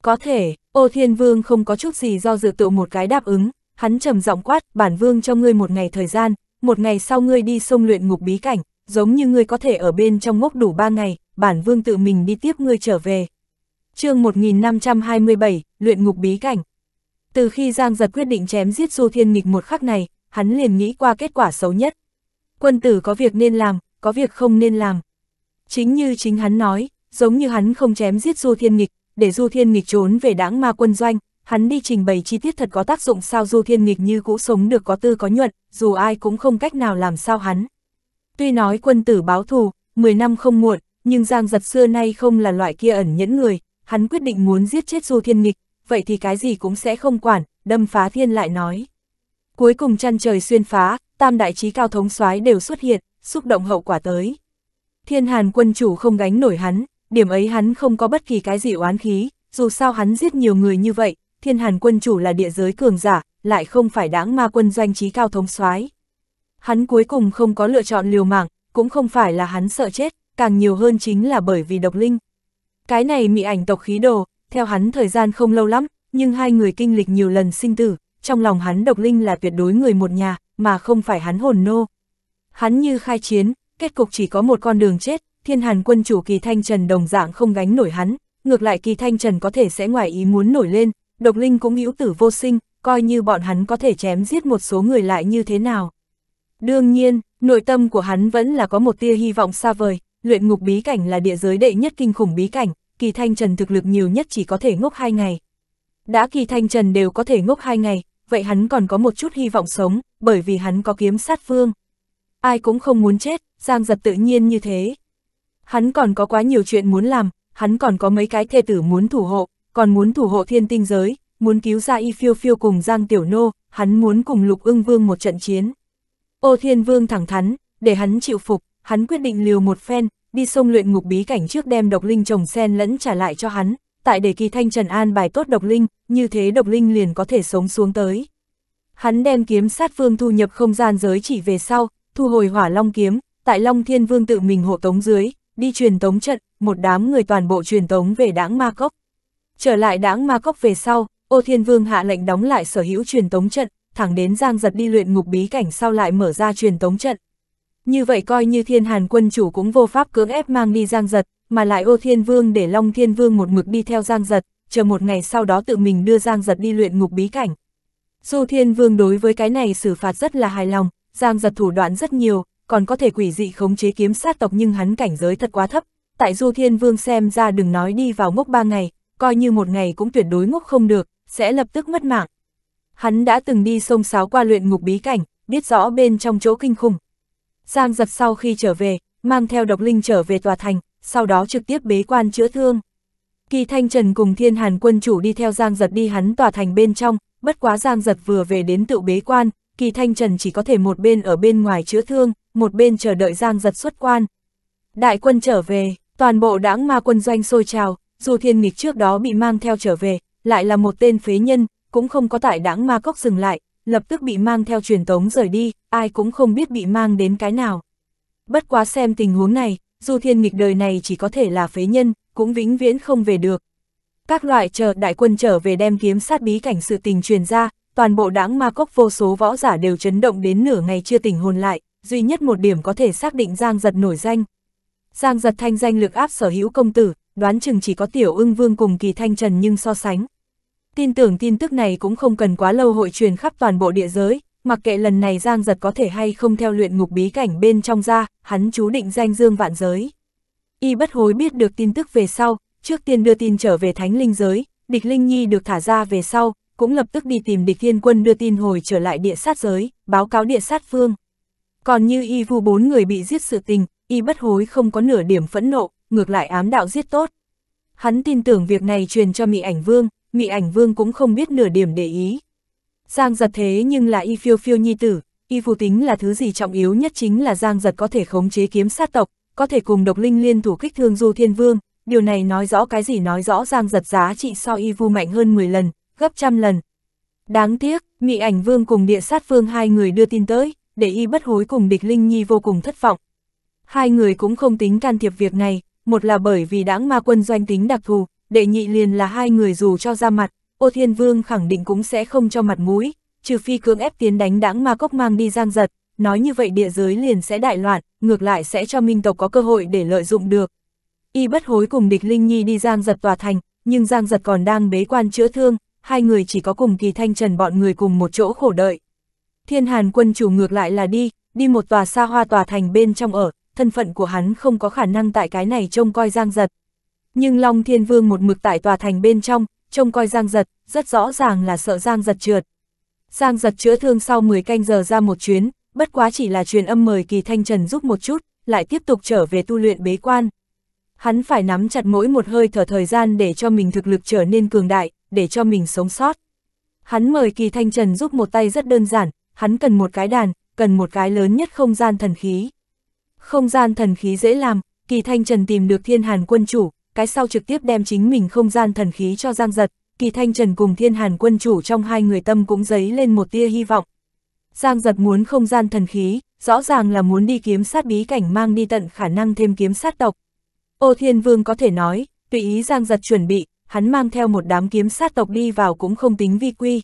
S1: Có thể, ô thiên vương không có chút gì do dự tự một cái đáp ứng, hắn trầm giọng quát, bản vương cho ngươi một ngày thời gian, một ngày sau ngươi đi sông luyện ngục bí cảnh, giống như ngươi có thể ở bên trong ngốc đủ ba ngày, bản vương tự mình đi tiếp ngươi trở về. chương 1527, luyện ngục bí cảnh. Từ khi Giang giật quyết định chém giết Du Thiên Nghịch một khắc này, hắn liền nghĩ qua kết quả xấu nhất. Quân tử có việc nên làm, có việc không nên làm. Chính như chính hắn nói, giống như hắn không chém giết Du Thiên Nghịch, để Du Thiên Nghịch trốn về đảng ma quân doanh, hắn đi trình bày chi tiết thật có tác dụng sao Du Thiên Nghịch như cũ sống được có tư có nhuận, dù ai cũng không cách nào làm sao hắn. Tuy nói quân tử báo thù, 10 năm không muộn, nhưng Giang Giật xưa nay không là loại kia ẩn nhẫn người, hắn quyết định muốn giết chết Du Thiên Nghịch, vậy thì cái gì cũng sẽ không quản, đâm phá thiên lại nói. Cuối cùng chăn trời xuyên phá, tam đại trí cao thống soái đều xuất hiện, xúc động hậu quả tới. Thiên Hàn quân chủ không gánh nổi hắn, điểm ấy hắn không có bất kỳ cái gì oán khí, dù sao hắn giết nhiều người như vậy, thiên hàn quân chủ là địa giới cường giả, lại không phải đáng ma quân doanh trí cao thống soái Hắn cuối cùng không có lựa chọn liều mạng, cũng không phải là hắn sợ chết, càng nhiều hơn chính là bởi vì độc linh. Cái này mị ảnh tộc khí đồ, theo hắn thời gian không lâu lắm, nhưng hai người kinh lịch nhiều lần sinh tử, trong lòng hắn độc linh là tuyệt đối người một nhà, mà không phải hắn hồn nô. Hắn như khai chiến, kết cục chỉ có một con đường chết, thiên hàn quân chủ kỳ thanh trần đồng dạng không gánh nổi hắn, ngược lại kỳ thanh trần có thể sẽ ngoài ý muốn nổi lên, độc linh cũng hữu tử vô sinh, coi như bọn hắn có thể chém giết một số người lại như thế nào. Đương nhiên, nội tâm của hắn vẫn là có một tia hy vọng xa vời, luyện ngục bí cảnh là địa giới đệ nhất kinh khủng bí cảnh, kỳ thanh trần thực lực nhiều nhất chỉ có thể ngốc hai ngày. Đã kỳ thanh trần đều có thể ngốc hai ngày, vậy hắn còn có một chút hy vọng sống, bởi vì hắn có kiếm sát phương. Ai cũng không muốn chết, Giang giật tự nhiên như thế hắn còn có quá nhiều chuyện muốn làm, hắn còn có mấy cái thê tử muốn thủ hộ, còn muốn thủ hộ thiên tinh giới, muốn cứu ra y phiêu phiêu cùng Giang Tiểu Nô, hắn muốn cùng lục ưng vương một trận chiến. Ô thiên vương thẳng thắn, để hắn chịu phục, hắn quyết định liều một phen, đi sông luyện ngục bí cảnh trước đem độc linh trồng sen lẫn trả lại cho hắn, tại để kỳ thanh trần an bài tốt độc linh, như thế độc linh liền có thể sống xuống tới. Hắn đem kiếm sát vương thu nhập không gian giới chỉ về sau, thu hồi hỏa long kiếm, tại long thiên vương tự mình hộ tống dưới, đi truyền tống trận, một đám người toàn bộ truyền tống về đãng Ma Cốc. Trở lại đãng Ma Cốc về sau, Ô Thiên Vương hạ lệnh đóng lại sở hữu truyền tống trận, thẳng đến Giang Giật đi luyện ngục bí cảnh sau lại mở ra truyền tống trận. Như vậy coi như Thiên Hàn quân chủ cũng vô pháp cưỡng ép mang đi Giang Giật, mà lại Ô Thiên Vương để Long Thiên Vương một mực đi theo Giang Giật, chờ một ngày sau đó tự mình đưa Giang Giật đi luyện ngục bí cảnh. Du Thiên Vương đối với cái này xử phạt rất là hài lòng, Giang Giật thủ đoạn rất nhiều, còn có thể quỷ dị khống chế kiếm sát tộc nhưng hắn cảnh giới thật quá thấp, tại Du Thiên Vương xem ra đừng nói đi vào ngốc ba ngày, coi như một ngày cũng tuyệt đối ngốc không được, sẽ lập tức mất mạng. Hắn đã từng đi sông sáo qua luyện ngục bí cảnh, biết rõ bên trong chỗ kinh khủng. Giang giật sau khi trở về, mang theo độc linh trở về tòa thành, sau đó trực tiếp bế quan chữa thương. Kỳ Thanh Trần cùng Thiên Hàn quân chủ đi theo Giang giật đi hắn tòa thành bên trong, bất quá Giang giật vừa về đến tự bế quan, kỳ thanh trần chỉ có thể một bên ở bên ngoài chữa thương, một bên chờ đợi giang giật xuất quan. Đại quân trở về, toàn bộ đảng ma quân doanh sôi trào, dù thiên nghịch trước đó bị mang theo trở về, lại là một tên phế nhân, cũng không có tại đảng ma cốc dừng lại, lập tức bị mang theo truyền tống rời đi, ai cũng không biết bị mang đến cái nào. Bất quá xem tình huống này, dù thiên nghịch đời này chỉ có thể là phế nhân, cũng vĩnh viễn không về được. Các loại chờ đại quân trở về đem kiếm sát bí cảnh sự tình truyền ra, toàn bộ đảng ma cốc vô số võ giả đều chấn động đến nửa ngày chưa tỉnh hồn lại, duy nhất một điểm có thể xác định Giang Giật nổi danh. Giang Giật thanh danh lực áp sở hữu công tử, đoán chừng chỉ có tiểu ưng vương cùng kỳ thanh trần nhưng so sánh. Tin tưởng tin tức này cũng không cần quá lâu hội truyền khắp toàn bộ địa giới, mặc kệ lần này Giang Giật có thể hay không theo luyện ngục bí cảnh bên trong ra, hắn chú định danh dương vạn giới. Y bất hối biết được tin tức về sau, trước tiên đưa tin trở về thánh linh giới, địch linh nhi được thả ra về sau, cũng lập tức đi tìm địch thiên quân đưa tin hồi trở lại địa sát giới, báo cáo địa sát phương. Còn như y vu bốn người bị giết sự tình, y bất hối không có nửa điểm phẫn nộ, ngược lại ám đạo giết tốt. Hắn tin tưởng việc này truyền cho Mỹ ảnh vương, Mỹ ảnh vương cũng không biết nửa điểm để ý. Giang giật thế nhưng là y phiêu phiêu nhi tử, y vu tính là thứ gì trọng yếu nhất chính là Giang giật có thể khống chế kiếm sát tộc, có thể cùng độc linh liên thủ kích thương du thiên vương. Điều này nói rõ cái gì nói rõ Giang giật giá trị so y vu mạnh hơn 10 lần, gấp trăm lần. Đáng tiếc, Mị Ảnh Vương cùng Địa Sát Vương hai người đưa tin tới, để y bất hối cùng Địch Linh Nhi vô cùng thất vọng. Hai người cũng không tính can thiệp việc này, một là bởi vì đảng ma quân doanh tính đặc thù, đệ nhị liền là hai người dù cho ra mặt, ô thiên vương khẳng định cũng sẽ không cho mặt mũi, trừ phi cưỡng ép tiến đánh đảng ma cốc mang đi giang giật, nói như vậy địa giới liền sẽ đại loạn, ngược lại sẽ cho minh tộc có cơ hội để lợi dụng được. Y bất hối cùng địch Linh Nhi đi giang giật tòa thành, nhưng giang giật còn đang bế quan chữa thương, hai người chỉ có cùng kỳ thanh trần bọn người cùng một chỗ khổ đợi. Thiên Hàn quân chủ ngược lại là đi, đi một tòa xa hoa tòa thành bên trong ở, thân phận của hắn không có khả năng tại cái này trông coi giang giật. Nhưng Long Thiên Vương một mực tại tòa thành bên trong, trông coi giang giật, rất rõ ràng là sợ giang giật trượt. Giang giật chữa thương sau 10 canh giờ ra một chuyến, bất quá chỉ là truyền âm mời kỳ thanh trần giúp một chút, lại tiếp tục trở về tu luyện bế quan. Hắn phải nắm chặt mỗi một hơi thở thời gian để cho mình thực lực trở nên cường đại, để cho mình sống sót. Hắn mời Kỳ Thanh Trần giúp một tay rất đơn giản, hắn cần một cái đàn, cần một cái lớn nhất không gian thần khí. Không gian thần khí dễ làm, Kỳ Thanh Trần tìm được Thiên Hàn quân chủ, cái sau trực tiếp đem chính mình không gian thần khí cho Giang Giật, Kỳ Thanh Trần cùng Thiên Hàn quân chủ trong hai người tâm cũng dấy lên một tia hy vọng. Giang Giật muốn không gian thần khí, rõ ràng là muốn đi kiếm sát bí cảnh mang đi tận khả năng thêm kiếm sát tộc. Ô Thiên Vương có thể nói, tùy ý Giang Giật chuẩn bị, hắn mang theo một đám kiếm sát tộc đi vào cũng không tính vi quy.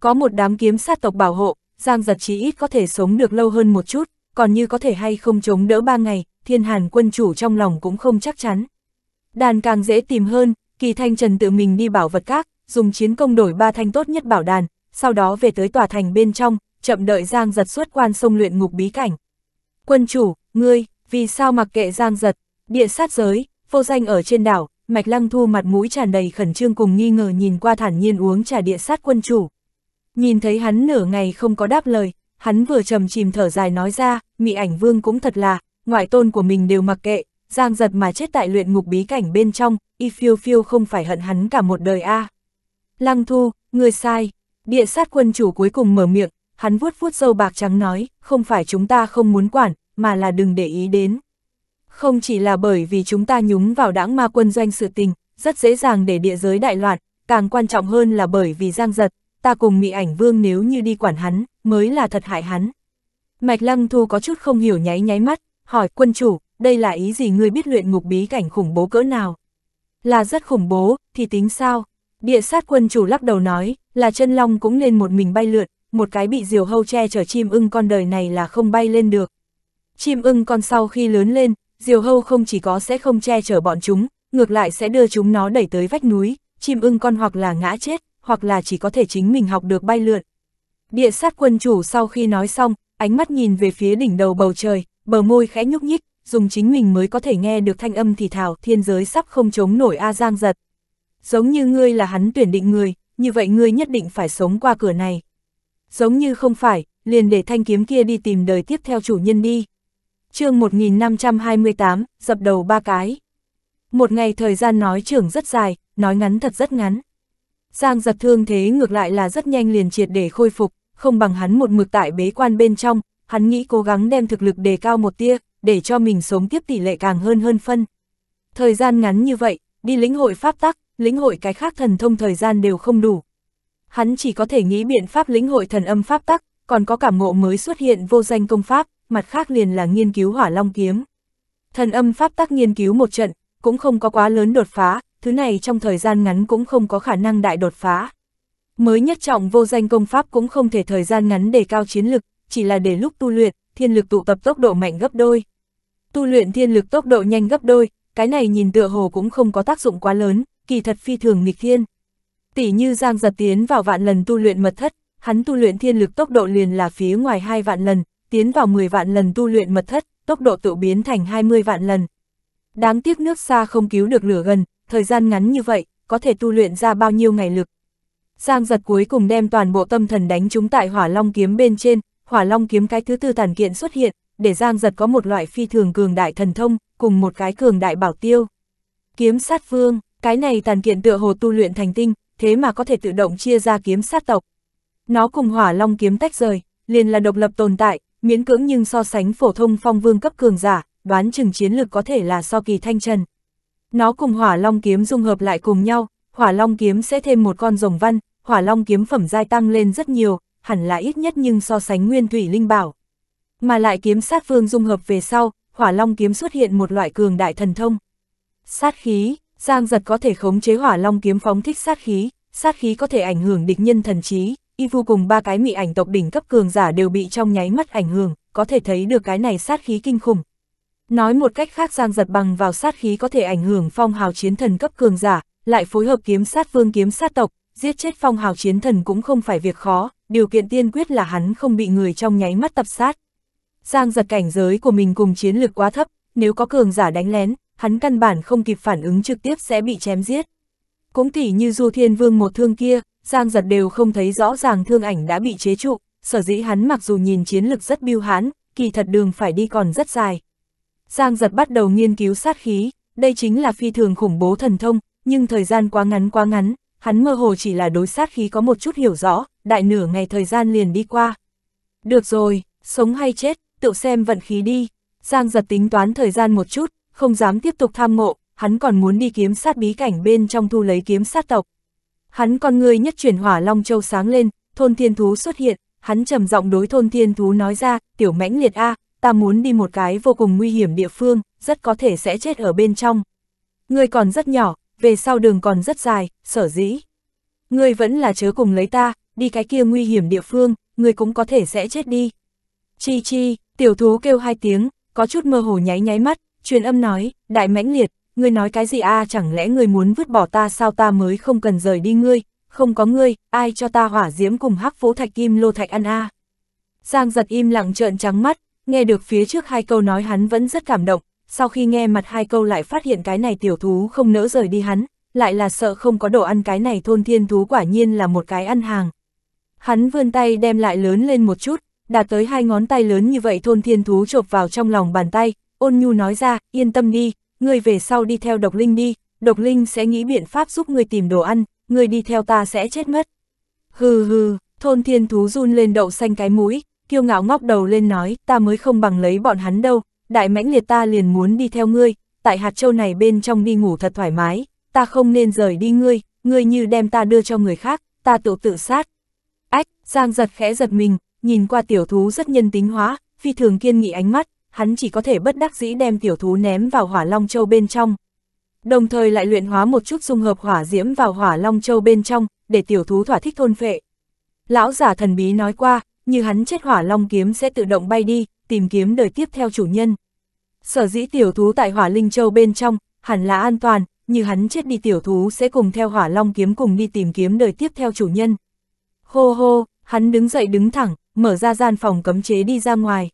S1: Có một đám kiếm sát tộc bảo hộ, Giang giật chí ít có thể sống được lâu hơn một chút, còn như có thể hay không chống đỡ ba ngày, thiên hàn quân chủ trong lòng cũng không chắc chắn. Đàn càng dễ tìm hơn, kỳ thanh trần tự mình đi bảo vật các, dùng chiến công đổi ba thanh tốt nhất bảo đàn, sau đó về tới tòa thành bên trong, chậm đợi Giang giật xuất quan sông luyện ngục bí cảnh. Quân chủ, ngươi, vì sao mặc kệ Giang giật, địa sát giới, vô danh ở trên đảo, Mạch Lăng Thu mặt mũi tràn đầy khẩn trương cùng nghi ngờ nhìn qua thản nhiên uống trà địa sát quân chủ. Nhìn thấy hắn nửa ngày không có đáp lời, hắn vừa trầm chìm thở dài nói ra, mị ảnh vương cũng thật là, ngoại tôn của mình đều mặc kệ, giang giật mà chết tại luyện ngục bí cảnh bên trong, y phiêu phiêu không phải hận hắn cả một đời a à. Lăng Thu, người sai, địa sát quân chủ cuối cùng mở miệng, hắn vuốt vuốt dâu bạc trắng nói, không phải chúng ta không muốn quản, mà là đừng để ý đến. Không chỉ là bởi vì chúng ta nhúng vào đảng ma quân doanh sự tình, rất dễ dàng để địa giới đại loạn, càng quan trọng hơn là bởi vì giang giật, ta cùng mị ảnh vương nếu như đi quản hắn, mới là thật hại hắn. Mạch Lăng Thu có chút không hiểu nháy nháy mắt, hỏi quân chủ, đây là ý gì ngươi biết luyện ngục bí cảnh khủng bố cỡ nào? Là rất khủng bố, thì tính sao? Địa sát quân chủ lắc đầu nói, là chân long cũng nên một mình bay lượn, một cái bị diều hâu che chở chim ưng con đời này là không bay lên được. Chim ưng con sau khi lớn lên, diều hâu không chỉ có sẽ không che chở bọn chúng, ngược lại sẽ đưa chúng nó đẩy tới vách núi, chim ưng con hoặc là ngã chết, hoặc là chỉ có thể chính mình học được bay lượn. Địa sát quân chủ sau khi nói xong, ánh mắt nhìn về phía đỉnh đầu bầu trời, bờ môi khẽ nhúc nhích, dùng chính mình mới có thể nghe được thanh âm thì thào, thiên giới sắp không chống nổi A Giang giật. Giống như ngươi là hắn tuyển định người, như vậy ngươi nhất định phải sống qua cửa này. Giống như không phải, liền để thanh kiếm kia đi tìm đời tiếp theo chủ nhân đi chương 1528, dập đầu ba cái. Một ngày thời gian nói trưởng rất dài, nói ngắn thật rất ngắn. Giang giật thương thế ngược lại là rất nhanh liền triệt để khôi phục, không bằng hắn một mực tại bế quan bên trong, hắn nghĩ cố gắng đem thực lực đề cao một tia, để cho mình sống tiếp tỷ lệ càng hơn hơn phân. Thời gian ngắn như vậy, đi lĩnh hội pháp tắc, lĩnh hội cái khác thần thông thời gian đều không đủ. Hắn chỉ có thể nghĩ biện pháp lĩnh hội thần âm pháp tắc, còn có cảm ngộ mới xuất hiện vô danh công pháp, mặt khác liền là nghiên cứu hỏa long kiếm. Thần âm pháp tắc nghiên cứu một trận, cũng không có quá lớn đột phá, thứ này trong thời gian ngắn cũng không có khả năng đại đột phá. Mới nhất trọng vô danh công pháp cũng không thể thời gian ngắn để cao chiến lực, chỉ là để lúc tu luyện, thiên lực tụ tập tốc độ mạnh gấp đôi. Tu luyện thiên lực tốc độ nhanh gấp đôi, cái này nhìn tựa hồ cũng không có tác dụng quá lớn, kỳ thật phi thường nghịch thiên. Tỷ như Giang giật tiến vào vạn lần tu luyện mật thất, hắn tu luyện thiên lực tốc độ liền là phía ngoài hai vạn lần, tiến vào 10 vạn lần tu luyện mật thất, tốc độ tự biến thành 20 vạn lần. Đáng tiếc nước xa không cứu được lửa gần, thời gian ngắn như vậy, có thể tu luyện ra bao nhiêu ngày lực. Giang giật cuối cùng đem toàn bộ tâm thần đánh chúng tại hỏa long kiếm bên trên, hỏa long kiếm cái thứ tư tàn kiện xuất hiện, để Giang giật có một loại phi thường cường đại thần thông, cùng một cái cường đại bảo tiêu. Kiếm sát vương, cái này tàn kiện tựa hồ tu luyện thành tinh, thế mà có thể tự động chia ra kiếm sát tộc. Nó cùng hỏa long kiếm tách rời, liền là độc lập tồn tại, miễn cưỡng nhưng so sánh phổ thông phong vương cấp cường giả, đoán chừng chiến lược có thể là so kỳ thanh trần. Nó cùng hỏa long kiếm dung hợp lại cùng nhau, hỏa long kiếm sẽ thêm một con rồng văn, hỏa long kiếm phẩm giai tăng lên rất nhiều, hẳn là ít nhất nhưng so sánh nguyên thủy linh bảo. Mà lại kiếm sát vương dung hợp về sau, hỏa long kiếm xuất hiện một loại cường đại thần thông. Sát khí, Giang giật có thể khống chế hỏa long kiếm phóng thích sát khí, sát khí có thể ảnh hưởng địch nhân thần trí, y vô cùng ba cái mị ảnh tộc đỉnh cấp cường giả đều bị trong nháy mắt ảnh hưởng, có thể thấy được cái này sát khí kinh khủng. Nói một cách khác Giang giật bằng vào sát khí có thể ảnh hưởng phong hào chiến thần cấp cường giả, lại phối hợp kiếm sát vương kiếm sát tộc, giết chết phong hào chiến thần cũng không phải việc khó, điều kiện tiên quyết là hắn không bị người trong nháy mắt tập sát. Giang giật cảnh giới của mình cùng chiến lược quá thấp, nếu có cường giả đánh lén, hắn căn bản không kịp phản ứng trực tiếp sẽ bị chém giết. Cũng tỉ như Du Thiên Vương một thương kia, Giang giật đều không thấy rõ ràng thương ảnh đã bị chế trụ, sở dĩ hắn mặc dù nhìn chiến lực rất biêu hán, kỳ thật đường phải đi còn rất dài. Giang giật bắt đầu nghiên cứu sát khí, đây chính là phi thường khủng bố thần thông, nhưng thời gian quá ngắn quá ngắn, hắn mơ hồ chỉ là đối sát khí có một chút hiểu rõ, đại nửa ngày thời gian liền đi qua. Được rồi, sống hay chết, tự xem vận khí đi. Giang giật tính toán thời gian một chút, không dám tiếp tục tham ngộ, hắn còn muốn đi kiếm sát bí cảnh bên trong thu lấy kiếm sát tộc. Hắn con người nhất chuyển hỏa long châu sáng lên, thôn thiên thú xuất hiện, hắn trầm giọng đối thôn thiên thú nói ra, tiểu mãnh liệt A, ta muốn đi một cái vô cùng nguy hiểm địa phương, rất có thể sẽ chết ở bên trong. người còn rất nhỏ, về sau đường còn rất dài, sở dĩ. người vẫn là chớ cùng lấy ta, đi cái kia nguy hiểm địa phương, người cũng có thể sẽ chết đi. Chi chi, tiểu thú kêu hai tiếng, có chút mơ hồ nháy nháy mắt, truyền âm nói, đại mãnh liệt, ngươi nói cái gì a à, chẳng lẽ ngươi muốn vứt bỏ ta sao ta mới không cần rời đi ngươi, không có ngươi, ai cho ta hỏa diễm cùng hắc phố thạch kim lô thạch ăn a à. Giang giật im lặng trợn trắng mắt, nghe được phía trước hai câu nói hắn vẫn rất cảm động, sau khi nghe mặt hai câu lại phát hiện cái này tiểu thú không nỡ rời đi hắn, lại là sợ không có đồ ăn cái này thôn thiên thú quả nhiên là một cái ăn hàng. Hắn vươn tay đem lại lớn lên một chút, đạt tới hai ngón tay lớn như vậy thôn thiên thú chộp vào trong lòng bàn tay, ôn nhu nói ra, yên tâm đi, ngươi về sau đi theo độc linh đi, độc linh sẽ nghĩ biện pháp giúp ngươi tìm đồ ăn, ngươi đi theo ta sẽ chết mất. Hừ hừ, thôn thiên thú run lên đậu xanh cái mũi, kiêu ngạo ngóc đầu lên nói, ta mới không bằng lấy bọn hắn đâu, đại mãnh liệt ta liền muốn đi theo ngươi, tại hạt châu này bên trong đi ngủ thật thoải mái, ta không nên rời đi ngươi, ngươi như đem ta đưa cho người khác, ta tự tự sát. Ách, Giang giật khẽ giật mình, nhìn qua tiểu thú rất nhân tính hóa, phi thường kiên nghị ánh mắt, hắn chỉ có thể bất đắc dĩ đem tiểu thú ném vào hỏa long châu bên trong. Đồng thời lại luyện hóa một chút dung hợp hỏa diễm vào hỏa long châu bên trong, để tiểu thú thỏa thích thôn phệ. Lão giả thần bí nói qua, như hắn chết hỏa long kiếm sẽ tự động bay đi, tìm kiếm đời tiếp theo chủ nhân. Sở dĩ tiểu thú tại hỏa linh châu bên trong, hẳn là an toàn, như hắn chết đi tiểu thú sẽ cùng theo hỏa long kiếm cùng đi tìm kiếm đời tiếp theo chủ nhân. Hô hô, hắn đứng dậy đứng thẳng, mở ra gian phòng cấm chế đi ra ngoài.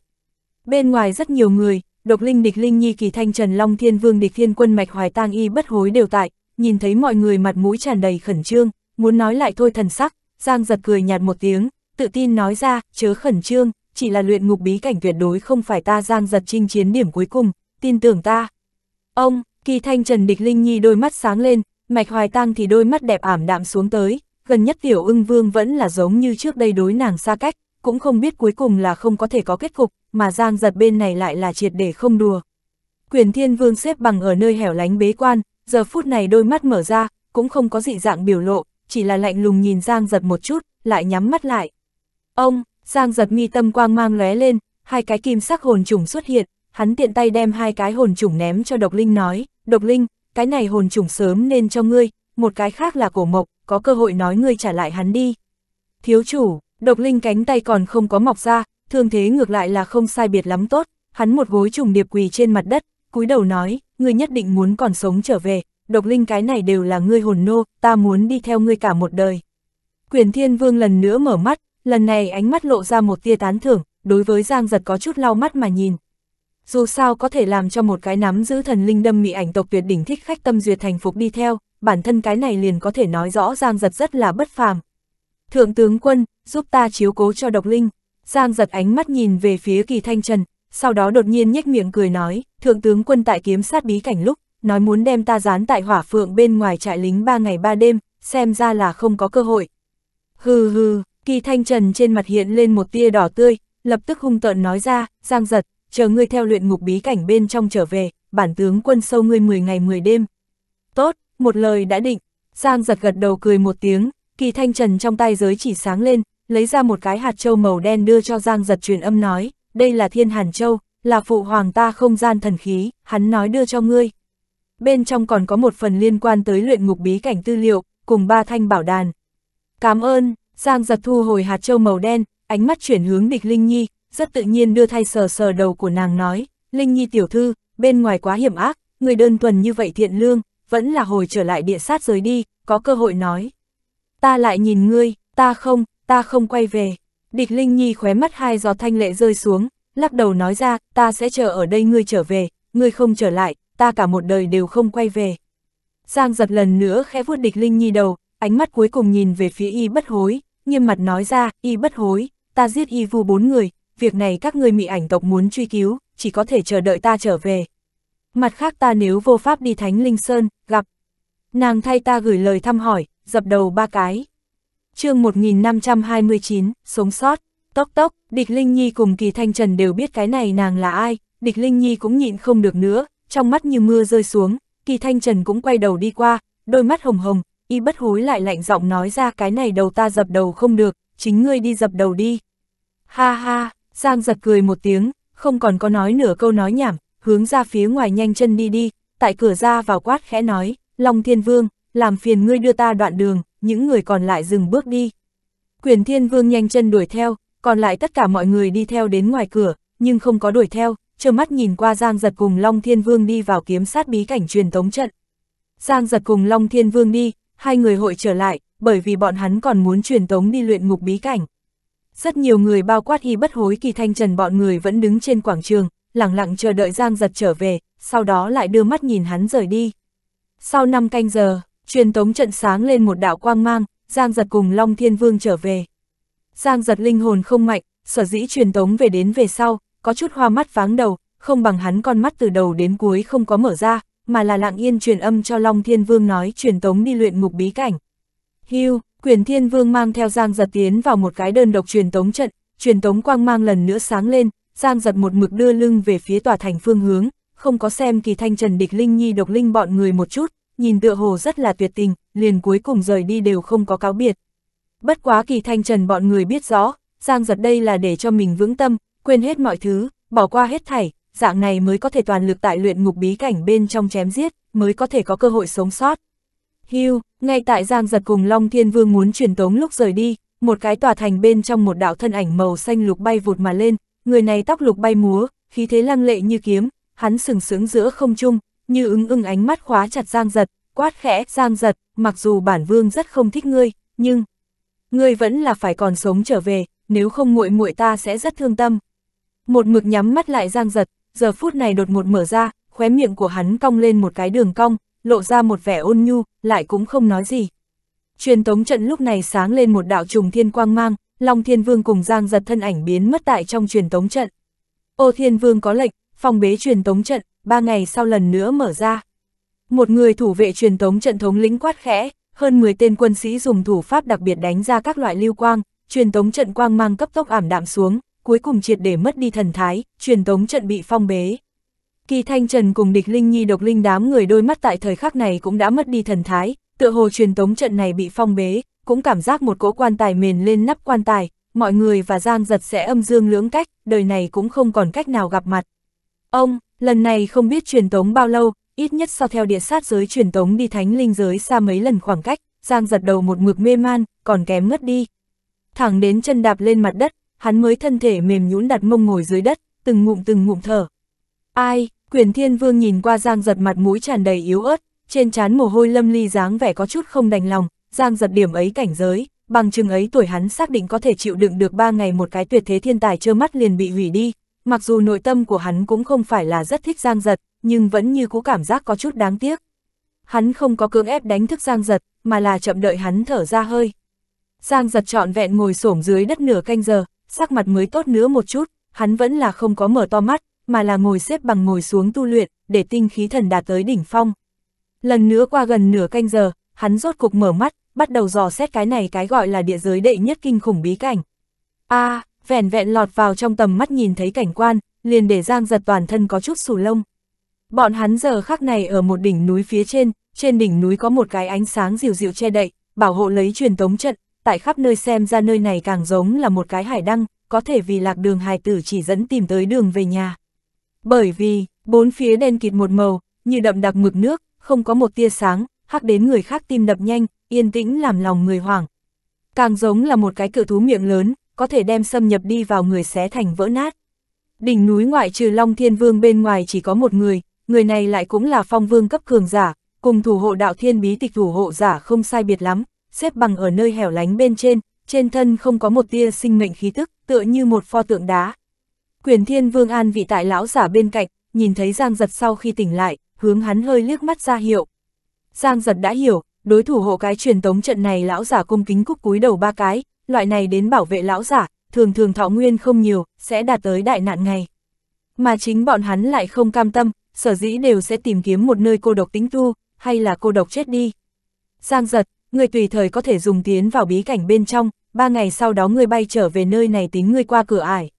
S1: Bên ngoài rất nhiều người, độc linh địch linh nhi kỳ thanh trần long thiên vương địch thiên quân mạch hoài tang y bất hối đều tại, nhìn thấy mọi người mặt mũi tràn đầy khẩn trương, muốn nói lại thôi thần sắc, Giang giật cười nhạt một tiếng, tự tin nói ra, chớ khẩn trương, chỉ là luyện ngục bí cảnh tuyệt đối không phải ta Giang giật chinh chiến điểm cuối cùng, tin tưởng ta. Ông, kỳ thanh trần địch linh nhi đôi mắt sáng lên, mạch hoài tang thì đôi mắt đẹp ảm đạm xuống tới, gần nhất tiểu ưng vương vẫn là giống như trước đây đối nàng xa cách, cũng không biết cuối cùng là không có thể có kết cục, mà Giang giật bên này lại là triệt để không đùa. Quyền Thiên Vương xếp bằng ở nơi hẻo lánh bế quan, giờ phút này đôi mắt mở ra, cũng không có dị dạng biểu lộ, chỉ là lạnh lùng nhìn Giang giật một chút, lại nhắm mắt lại. Ông, Giang giật mi tâm quang mang lóe lên, hai cái kim sắc hồn trùng xuất hiện, hắn tiện tay đem hai cái hồn trùng ném cho Độc Linh nói, Độc Linh, cái này hồn trùng sớm nên cho ngươi, một cái khác là cổ mộc, có cơ hội nói ngươi trả lại hắn đi. Thiếu chủ, Độc linh cánh tay còn không có mọc ra, thương thế ngược lại là không sai biệt lắm tốt, hắn một gối trùng điệp quỳ trên mặt đất, cúi đầu nói, ngươi nhất định muốn còn sống trở về, độc linh cái này đều là ngươi hồn nô, ta muốn đi theo ngươi cả một đời. Quyền thiên vương lần nữa mở mắt, lần này ánh mắt lộ ra một tia tán thưởng, đối với Giang giật có chút lau mắt mà nhìn. Dù sao có thể làm cho một cái nắm giữ thần linh đâm mị ảnh tộc tuyệt đỉnh thích khách tâm duyệt thành phục đi theo, bản thân cái này liền có thể nói rõ Giang giật rất là bất phàm, Thượng tướng quân, giúp ta chiếu cố cho độc linh. Giang giật ánh mắt nhìn về phía kỳ thanh trần, sau đó đột nhiên nhếch miệng cười nói, thượng tướng quân tại kiếm sát bí cảnh lúc, nói muốn đem ta dán tại hỏa phượng bên ngoài trại lính ba ngày ba đêm, xem ra là không có cơ hội. Hừ hừ, kỳ thanh trần trên mặt hiện lên một tia đỏ tươi, lập tức hung tợn nói ra, giang giật, chờ ngươi theo luyện ngục bí cảnh bên trong trở về, bản tướng quân sâu ngươi 10 ngày 10 đêm. Tốt, một lời đã định, giang giật gật đầu cười một tiếng, Kỳ thanh trần trong tay giới chỉ sáng lên, lấy ra một cái hạt châu màu đen đưa cho Giang giật truyền âm nói, đây là thiên hàn châu, là phụ hoàng ta không gian thần khí, hắn nói đưa cho ngươi. Bên trong còn có một phần liên quan tới luyện ngục bí cảnh tư liệu, cùng ba thanh bảo đàn. Cảm ơn, Giang giật thu hồi hạt châu màu đen, ánh mắt chuyển hướng địch Linh Nhi, rất tự nhiên đưa thay sờ sờ đầu của nàng nói, Linh Nhi tiểu thư, bên ngoài quá hiểm ác, người đơn thuần như vậy thiện lương, vẫn là hồi trở lại địa sát giới đi, có cơ hội nói, ta lại nhìn ngươi, ta không, ta không quay về. Địch Linh Nhi khóe mắt hai giọt thanh lệ rơi xuống, lắc đầu nói ra, ta sẽ chờ ở đây ngươi trở về, ngươi không trở lại, ta cả một đời đều không quay về. Giang giật lần nữa khẽ vuốt địch Linh Nhi đầu, ánh mắt cuối cùng nhìn về phía y bất hối, nghiêm mặt nói ra, y bất hối, ta giết y vu bốn người, việc này các ngươi mị ảnh tộc muốn truy cứu, chỉ có thể chờ đợi ta trở về. Mặt khác ta nếu vô pháp đi Thánh Linh Sơn, gặp. Nàng thay ta gửi lời thăm hỏi, dập đầu ba cái. chương 1529, sống sót, tốc tốc, Địch Linh Nhi cùng Kỳ Thanh Trần đều biết cái này nàng là ai, Địch Linh Nhi cũng nhịn không được nữa, trong mắt như mưa rơi xuống, Kỳ Thanh Trần cũng quay đầu đi qua, đôi mắt hồng hồng, y bất hối lại lạnh giọng nói ra cái này đầu ta dập đầu không được, chính ngươi đi dập đầu đi. Ha ha, Giang giật cười một tiếng, không còn có nói nửa câu nói nhảm, hướng ra phía ngoài nhanh chân đi đi, tại cửa ra vào quát khẽ nói, Long Thiên Vương, làm phiền ngươi đưa ta đoạn đường, những người còn lại dừng bước đi. Quyền thiên vương nhanh chân đuổi theo, còn lại tất cả mọi người đi theo đến ngoài cửa, nhưng không có đuổi theo, trơ mắt nhìn qua Giang Giật cùng Long Thiên Vương đi vào kiếm sát bí cảnh truyền tống trận. Giang Giật cùng Long Thiên Vương đi, hai người hội trở lại, bởi vì bọn hắn còn muốn truyền tống đi luyện ngục bí cảnh. Rất nhiều người bao quát hy bất hối kỳ thanh trần bọn người vẫn đứng trên quảng trường, lặng lặng chờ đợi Giang Giật trở về, sau đó lại đưa mắt nhìn hắn rời đi. Sau năm canh giờ, Truyền tống trận sáng lên một đạo quang mang, Giang giật cùng Long Thiên Vương trở về. Giang giật linh hồn không mạnh, sở dĩ truyền tống về đến về sau, có chút hoa mắt váng đầu, không bằng hắn con mắt từ đầu đến cuối không có mở ra, mà là lặng yên truyền âm cho Long Thiên Vương nói truyền tống đi luyện mục bí cảnh. Hưu, quyền Thiên Vương mang theo Giang giật tiến vào một cái đơn độc truyền tống trận, truyền tống quang mang lần nữa sáng lên, Giang giật một mực đưa lưng về phía tòa thành phương hướng, không có xem kỳ thanh trần địch linh nhi độc linh bọn người một chút, nhìn tựa hồ rất là tuyệt tình, liền cuối cùng rời đi đều không có cáo biệt. Bất quá kỳ thanh trần bọn người biết rõ, Giang giật đây là để cho mình vững tâm, quên hết mọi thứ, bỏ qua hết thảy, dạng này mới có thể toàn lực tại luyện ngục bí cảnh bên trong chém giết, mới có thể có cơ hội sống sót. Hưu, ngay tại Giang giật cùng Long Thiên Vương muốn truyền tống lúc rời đi, một cái tòa thành bên trong một đạo thân ảnh màu xanh lục bay vụt mà lên, người này tóc lục bay múa, khí thế lăng lệ như kiếm, hắn sừng sững giữa không trung, như ứng ưng ánh mắt khóa chặt Giang Giật, quát khẽ, Giang Giật, mặc dù bản vương rất không thích ngươi, nhưng... Ngươi vẫn là phải còn sống trở về, nếu không muội muội ta sẽ rất thương tâm. Một mực nhắm mắt lại Giang Giật, giờ phút này đột một mở ra, khóe miệng của hắn cong lên một cái đường cong, lộ ra một vẻ ôn nhu, lại cũng không nói gì. Truyền tống trận lúc này sáng lên một đạo trùng thiên quang mang, Long Thiên Vương cùng Giang Giật thân ảnh biến mất tại trong truyền tống trận. Ô Thiên Vương có lệnh, phòng bế truyền tống trận, ba ngày sau lần nữa mở ra. Một người thủ vệ truyền thống trận thống lĩnh quát khẽ, hơn 10 tên quân sĩ dùng thủ pháp đặc biệt đánh ra các loại lưu quang, truyền thống trận quang mang cấp tốc ảm đạm xuống, cuối cùng triệt để mất đi thần thái, truyền thống trận bị phong bế. Kỳ Thanh Trần cùng địch Linh Nhi độc linh đám người đôi mắt tại thời khắc này cũng đã mất đi thần thái, tựa hồ truyền thống trận này bị phong bế, cũng cảm giác một cỗ quan tài mền lên nắp quan tài, mọi người và Giang giật sẽ âm dương lưỡng cách, đời này cũng không còn cách nào gặp mặt. Ông, Lần này không biết truyền tống bao lâu, ít nhất so theo địa sát giới truyền tống đi thánh linh giới xa mấy lần khoảng cách, Giang giật đầu một mực mê man, còn kém ngất đi. Thẳng đến chân đạp lên mặt đất, hắn mới thân thể mềm nhũn đặt mông ngồi dưới đất, từng ngụm từng ngụm thở. Ai, quyền thiên vương nhìn qua Giang giật mặt mũi tràn đầy yếu ớt, trên trán mồ hôi lâm ly dáng vẻ có chút không đành lòng, Giang giật điểm ấy cảnh giới, bằng chừng ấy tuổi hắn xác định có thể chịu đựng được ba ngày một cái tuyệt thế thiên tài trơ mắt liền bị hủy đi, mặc dù nội tâm của hắn cũng không phải là rất thích Giang Giật, nhưng vẫn như cũ cảm giác có chút đáng tiếc. Hắn không có cưỡng ép đánh thức Giang Giật, mà là chậm đợi hắn thở ra hơi. Giang Giật trọn vẹn ngồi xổm dưới đất nửa canh giờ, sắc mặt mới tốt nữa một chút, hắn vẫn là không có mở to mắt, mà là ngồi xếp bằng ngồi xuống tu luyện, để tinh khí thần đạt tới đỉnh phong. Lần nữa qua gần nửa canh giờ, hắn rốt cục mở mắt, bắt đầu dò xét cái này cái gọi là địa giới đệ nhất kinh khủng bí cảnh. A, à, vẻn vẹn lọt vào trong tầm mắt nhìn thấy cảnh quan, liền để Giang giật toàn thân có chút sù lông. Bọn hắn giờ khắc này ở một đỉnh núi phía trên, trên đỉnh núi có một cái ánh sáng dịu dịu che đậy, bảo hộ lấy truyền tống trận, tại khắp nơi xem ra nơi này càng giống là một cái hải đăng, có thể vì lạc đường hài tử chỉ dẫn tìm tới đường về nhà. Bởi vì, bốn phía đen kịt một màu, như đậm đặc mực nước, không có một tia sáng, hắc đến người khác tim đập nhanh, yên tĩnh làm lòng người hoảng. Càng giống là một cái cự thú miệng lớn, có thể đem xâm nhập đi vào người xé thành vỡ nát. Đỉnh núi ngoại trừ Long Thiên Vương bên ngoài chỉ có một người, người này lại cũng là phong vương cấp cường giả, cùng thủ hộ đạo thiên bí tịch thủ hộ giả không sai biệt lắm, xếp bằng ở nơi hẻo lánh bên trên, trên thân không có một tia sinh mệnh khí tức, tựa như một pho tượng đá. Quyền Thiên Vương an vị tại lão giả bên cạnh, nhìn thấy Giang Giật sau khi tỉnh lại, hướng hắn hơi liếc mắt ra hiệu. Giang Giật đã hiểu, đối thủ hộ cái truyền tống trận này lão giả cung kính cúc cúi đầu ba cái, loại này đến bảo vệ lão giả, thường thường thọ nguyên không nhiều, sẽ đạt tới đại nạn ngày. Mà chính bọn hắn lại không cam tâm, sở dĩ đều sẽ tìm kiếm một nơi cô độc tính tu, hay là cô độc chết đi. Giang giật, người tùy thời có thể dùng tiến vào bí cảnh bên trong, ba ngày sau đó người bay trở về nơi này tính ngươi qua cửa ải.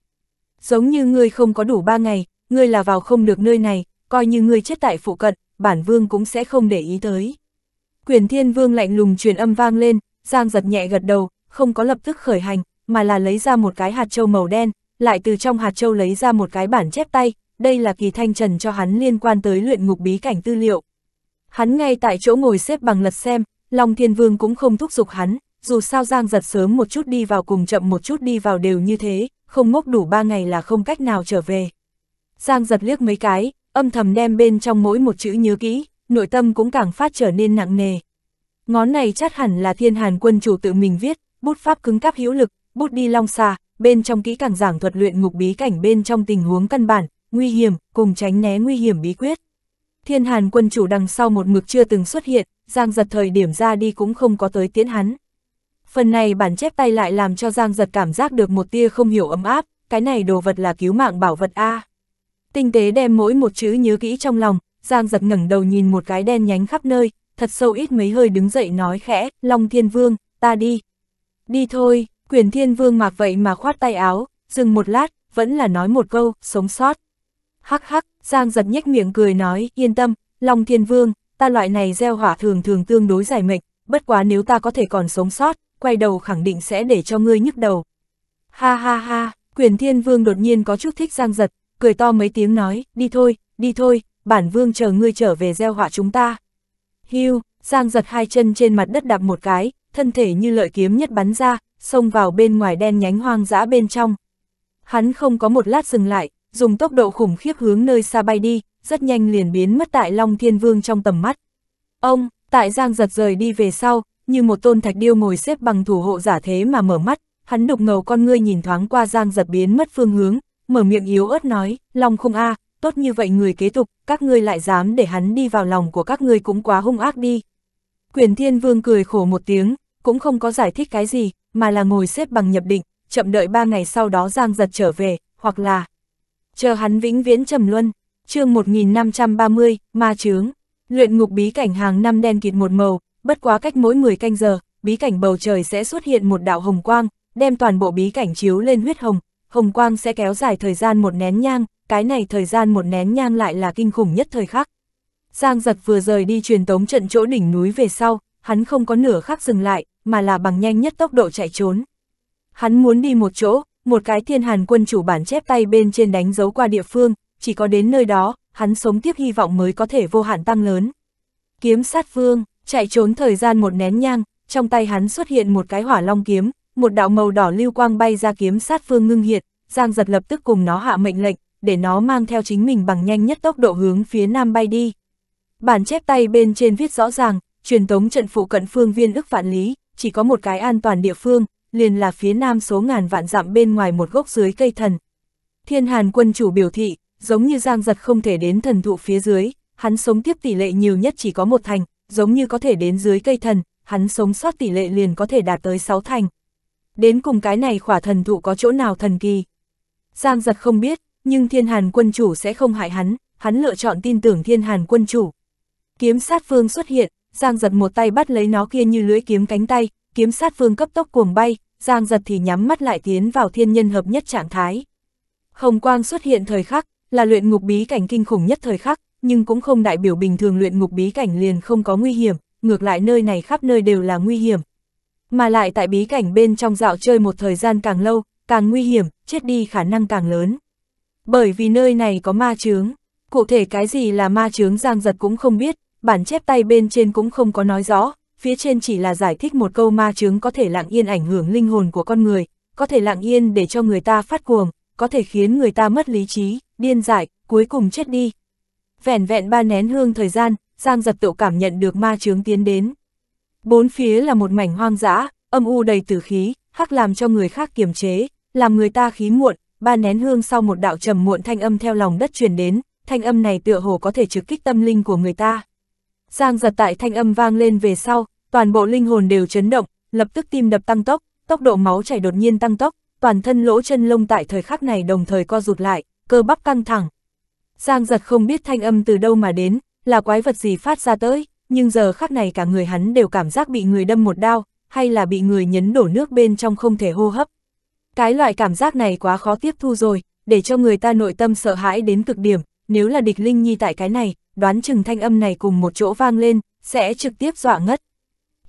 S1: Giống như ngươi không có đủ ba ngày, ngươi là vào không được nơi này, coi như ngươi chết tại phụ cận, bản vương cũng sẽ không để ý tới. Quyền thiên vương lạnh lùng truyền âm vang lên, Giang giật nhẹ gật đầu, không có lập tức khởi hành, mà là lấy ra một cái hạt châu màu đen, lại từ trong hạt châu lấy ra một cái bản chép tay, đây là kỳ thanh trần cho hắn liên quan tới luyện ngục bí cảnh tư liệu. Hắn ngay tại chỗ ngồi xếp bằng lật xem, Long Thiên Vương cũng không thúc giục hắn, dù sao Giang giật sớm một chút đi vào cùng chậm một chút đi vào đều như thế, không ngốc đủ ba ngày là không cách nào trở về. Giang giật liếc mấy cái, âm thầm đem bên trong mỗi một chữ nhớ kỹ, nội tâm cũng càng phát trở nên nặng nề. Ngón này chắc hẳn là thiên hàn quân chủ tự mình viết, bút pháp cứng cáp hữu lực, bút đi long xa, bên trong kỹ càng giảng thuật luyện ngục bí cảnh bên trong tình huống căn bản, nguy hiểm, cùng tránh né nguy hiểm bí quyết. Thiên Hàn quân chủ đằng sau một mực chưa từng xuất hiện, Giang Giật thời điểm ra đi cũng không có tới tiến hắn. Phần này bản chép tay lại làm cho Giang Giật cảm giác được một tia không hiểu ấm áp, cái này đồ vật là cứu mạng bảo vật A. Tinh tế đem mỗi một chữ nhớ kỹ trong lòng, Giang Giật ngẩng đầu nhìn một cái đen nhánh khắp nơi, thật sâu ít mấy hơi đứng dậy nói khẽ, Long Thiên Vương, ta đi, đi thôi, quyền thiên vương mạc vậy mà khoát tay áo, dừng một lát, vẫn là nói một câu, sống sót. Hắc hắc, Giang giật nhếch miệng cười nói, yên tâm, Long thiên vương, ta loại này gieo hỏa thường thường tương đối giải mệnh, bất quá nếu ta có thể còn sống sót, quay đầu khẳng định sẽ để cho ngươi nhức đầu. Ha ha ha, quyền thiên vương đột nhiên có chút thích Giang giật, cười to mấy tiếng nói, đi thôi, đi thôi, bản vương chờ ngươi trở về gieo hỏa chúng ta. Hiu, Giang giật hai chân trên mặt đất đạp một cái, thân thể như lợi kiếm nhất bắn ra, xông vào bên ngoài đen nhánh hoang dã bên trong. Hắn không có một lát dừng lại, dùng tốc độ khủng khiếp hướng nơi xa bay đi, rất nhanh liền biến mất tại Long Thiên Vương trong tầm mắt. Ông, tại Giang giật rời đi về sau, như một tôn thạch điêu ngồi xếp bằng thủ hộ giả thế mà mở mắt, hắn đục ngầu con ngươi nhìn thoáng qua Giang giật biến mất phương hướng, mở miệng yếu ớt nói, Long không a, à, tốt như vậy người kế tục, các ngươi lại dám để hắn đi vào lòng của các ngươi cũng quá hung ác đi. Quyền Thiên Vương cười khổ một tiếng, cũng không có giải thích cái gì, mà là ngồi xếp bằng nhập định, chậm đợi ba ngày sau đó Giang Giật trở về, hoặc là chờ hắn vĩnh viễn trầm luân. chương 1530, Ma chướng luyện ngục bí cảnh hàng năm đen kịt một màu, bất quá cách mỗi 10 canh giờ, bí cảnh bầu trời sẽ xuất hiện một đạo hồng quang, đem toàn bộ bí cảnh chiếu lên huyết hồng, hồng quang sẽ kéo dài thời gian một nén nhang, cái này thời gian một nén nhang lại là kinh khủng nhất thời khắc. Giang giật vừa rời đi truyền tống trận chỗ đỉnh núi về sau, hắn không có nửa khắc dừng lại, mà là bằng nhanh nhất tốc độ chạy trốn. Hắn muốn đi một chỗ, một cái thiên hàn quân chủ bản chép tay bên trên đánh dấu qua địa phương, chỉ có đến nơi đó, hắn sống tiếp hy vọng mới có thể vô hạn tăng lớn. Kiếm sát vương, chạy trốn thời gian một nén nhang, trong tay hắn xuất hiện một cái hỏa long kiếm, một đạo màu đỏ lưu quang bay ra kiếm sát vương ngưng hiệt, Giang giật lập tức cùng nó hạ mệnh lệnh, để nó mang theo chính mình bằng nhanh nhất tốc độ hướng phía nam bay đi. Bản chép tay bên trên viết rõ ràng, truyền tống trận phụ cận phương viên ức vạn lý, chỉ có một cái an toàn địa phương, liền là phía nam số ngàn vạn dặm bên ngoài một gốc dưới cây thần. Thiên Hàn quân chủ biểu thị, giống như Giang Giật không thể đến thần thụ phía dưới, hắn sống tiếp tỷ lệ nhiều nhất chỉ có một thành, giống như có thể đến dưới cây thần, hắn sống sót tỷ lệ liền có thể đạt tới sáu thành. Đến cùng cái này khỏa thần thụ có chỗ nào thần kỳ. Giang Giật không biết, nhưng Thiên Hàn quân chủ sẽ không hại hắn, hắn lựa chọn tin tưởng Thiên Hàn quân chủ. Kiếm sát phương xuất hiện, Giang giật một tay bắt lấy nó kia như lưỡi kiếm cánh tay, kiếm sát phương cấp tốc cuồng bay, Giang giật thì nhắm mắt lại tiến vào thiên nhân hợp nhất trạng thái. Hồng quang xuất hiện thời khắc, là luyện ngục bí cảnh kinh khủng nhất thời khắc, nhưng cũng không đại biểu bình thường luyện ngục bí cảnh liền không có nguy hiểm, ngược lại nơi này khắp nơi đều là nguy hiểm. Mà lại tại bí cảnh bên trong dạo chơi một thời gian càng lâu, càng nguy hiểm, chết đi khả năng càng lớn. Bởi vì nơi này có ma chướng, cụ thể cái gì là ma chướng Giang Giật cũng không biết, bản chép tay bên trên cũng không có nói rõ, phía trên chỉ là giải thích một câu ma chứng có thể lặng yên ảnh hưởng linh hồn của con người, có thể lặng yên để cho người ta phát cuồng, có thể khiến người ta mất lý trí, điên dại, cuối cùng chết đi. Vẹn vẹn ba nén hương thời gian, Giang Giật Tựu cảm nhận được ma chứng tiến đến. Bốn phía là một mảnh hoang dã, âm u đầy tử khí, hắc làm cho người khác kiềm chế, làm người ta khí muộn, ba nén hương sau một đạo trầm muộn thanh âm theo lòng đất truyền đến, thanh âm này tựa hồ có thể trực kích tâm linh của người ta. Giang giật tại thanh âm vang lên về sau, toàn bộ linh hồn đều chấn động, lập tức tim đập tăng tốc, tốc độ máu chảy đột nhiên tăng tốc, toàn thân lỗ chân lông tại thời khắc này đồng thời co rụt lại, cơ bắp căng thẳng. Giang giật không biết thanh âm từ đâu mà đến, là quái vật gì phát ra tới, nhưng giờ khắc này cả người hắn đều cảm giác bị người đâm một đao, hay là bị người nhấn đổ nước bên trong không thể hô hấp. Cái loại cảm giác này quá khó tiếp thu rồi, để cho người ta nội tâm sợ hãi đến cực điểm, nếu là địch Linh Nhi tại cái này, đoán chừng thanh âm này cùng một chỗ vang lên, sẽ trực tiếp dọa ngất.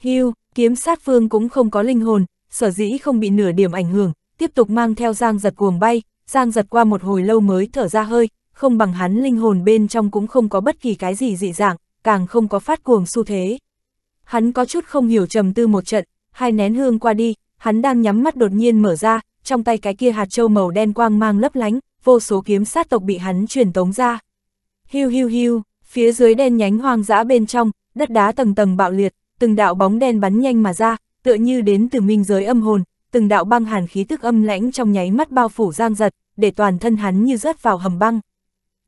S1: Hưu, kiếm sát phương cũng không có linh hồn, sở dĩ không bị nửa điểm ảnh hưởng, tiếp tục mang theo giang giật cuồng bay, giang giật qua một hồi lâu mới thở ra hơi, không bằng hắn linh hồn bên trong cũng không có bất kỳ cái gì dị dạng, càng không có phát cuồng xu thế. Hắn có chút không hiểu trầm tư một trận, hai nén hương qua đi, hắn đang nhắm mắt đột nhiên mở ra, trong tay cái kia hạt châu màu đen quang mang lấp lánh, vô số kiếm sát tộc bị hắn truyền tống ra. Hiu hiu hiu. Phía dưới đen nhánh hoang dã bên trong, đất đá tầng tầng bạo liệt, từng đạo bóng đen bắn nhanh mà ra, tựa như đến từ minh giới âm hồn, từng đạo băng hàn khí tức âm lãnh trong nháy mắt bao phủ Giang Giật, để toàn thân hắn như rớt vào hầm băng.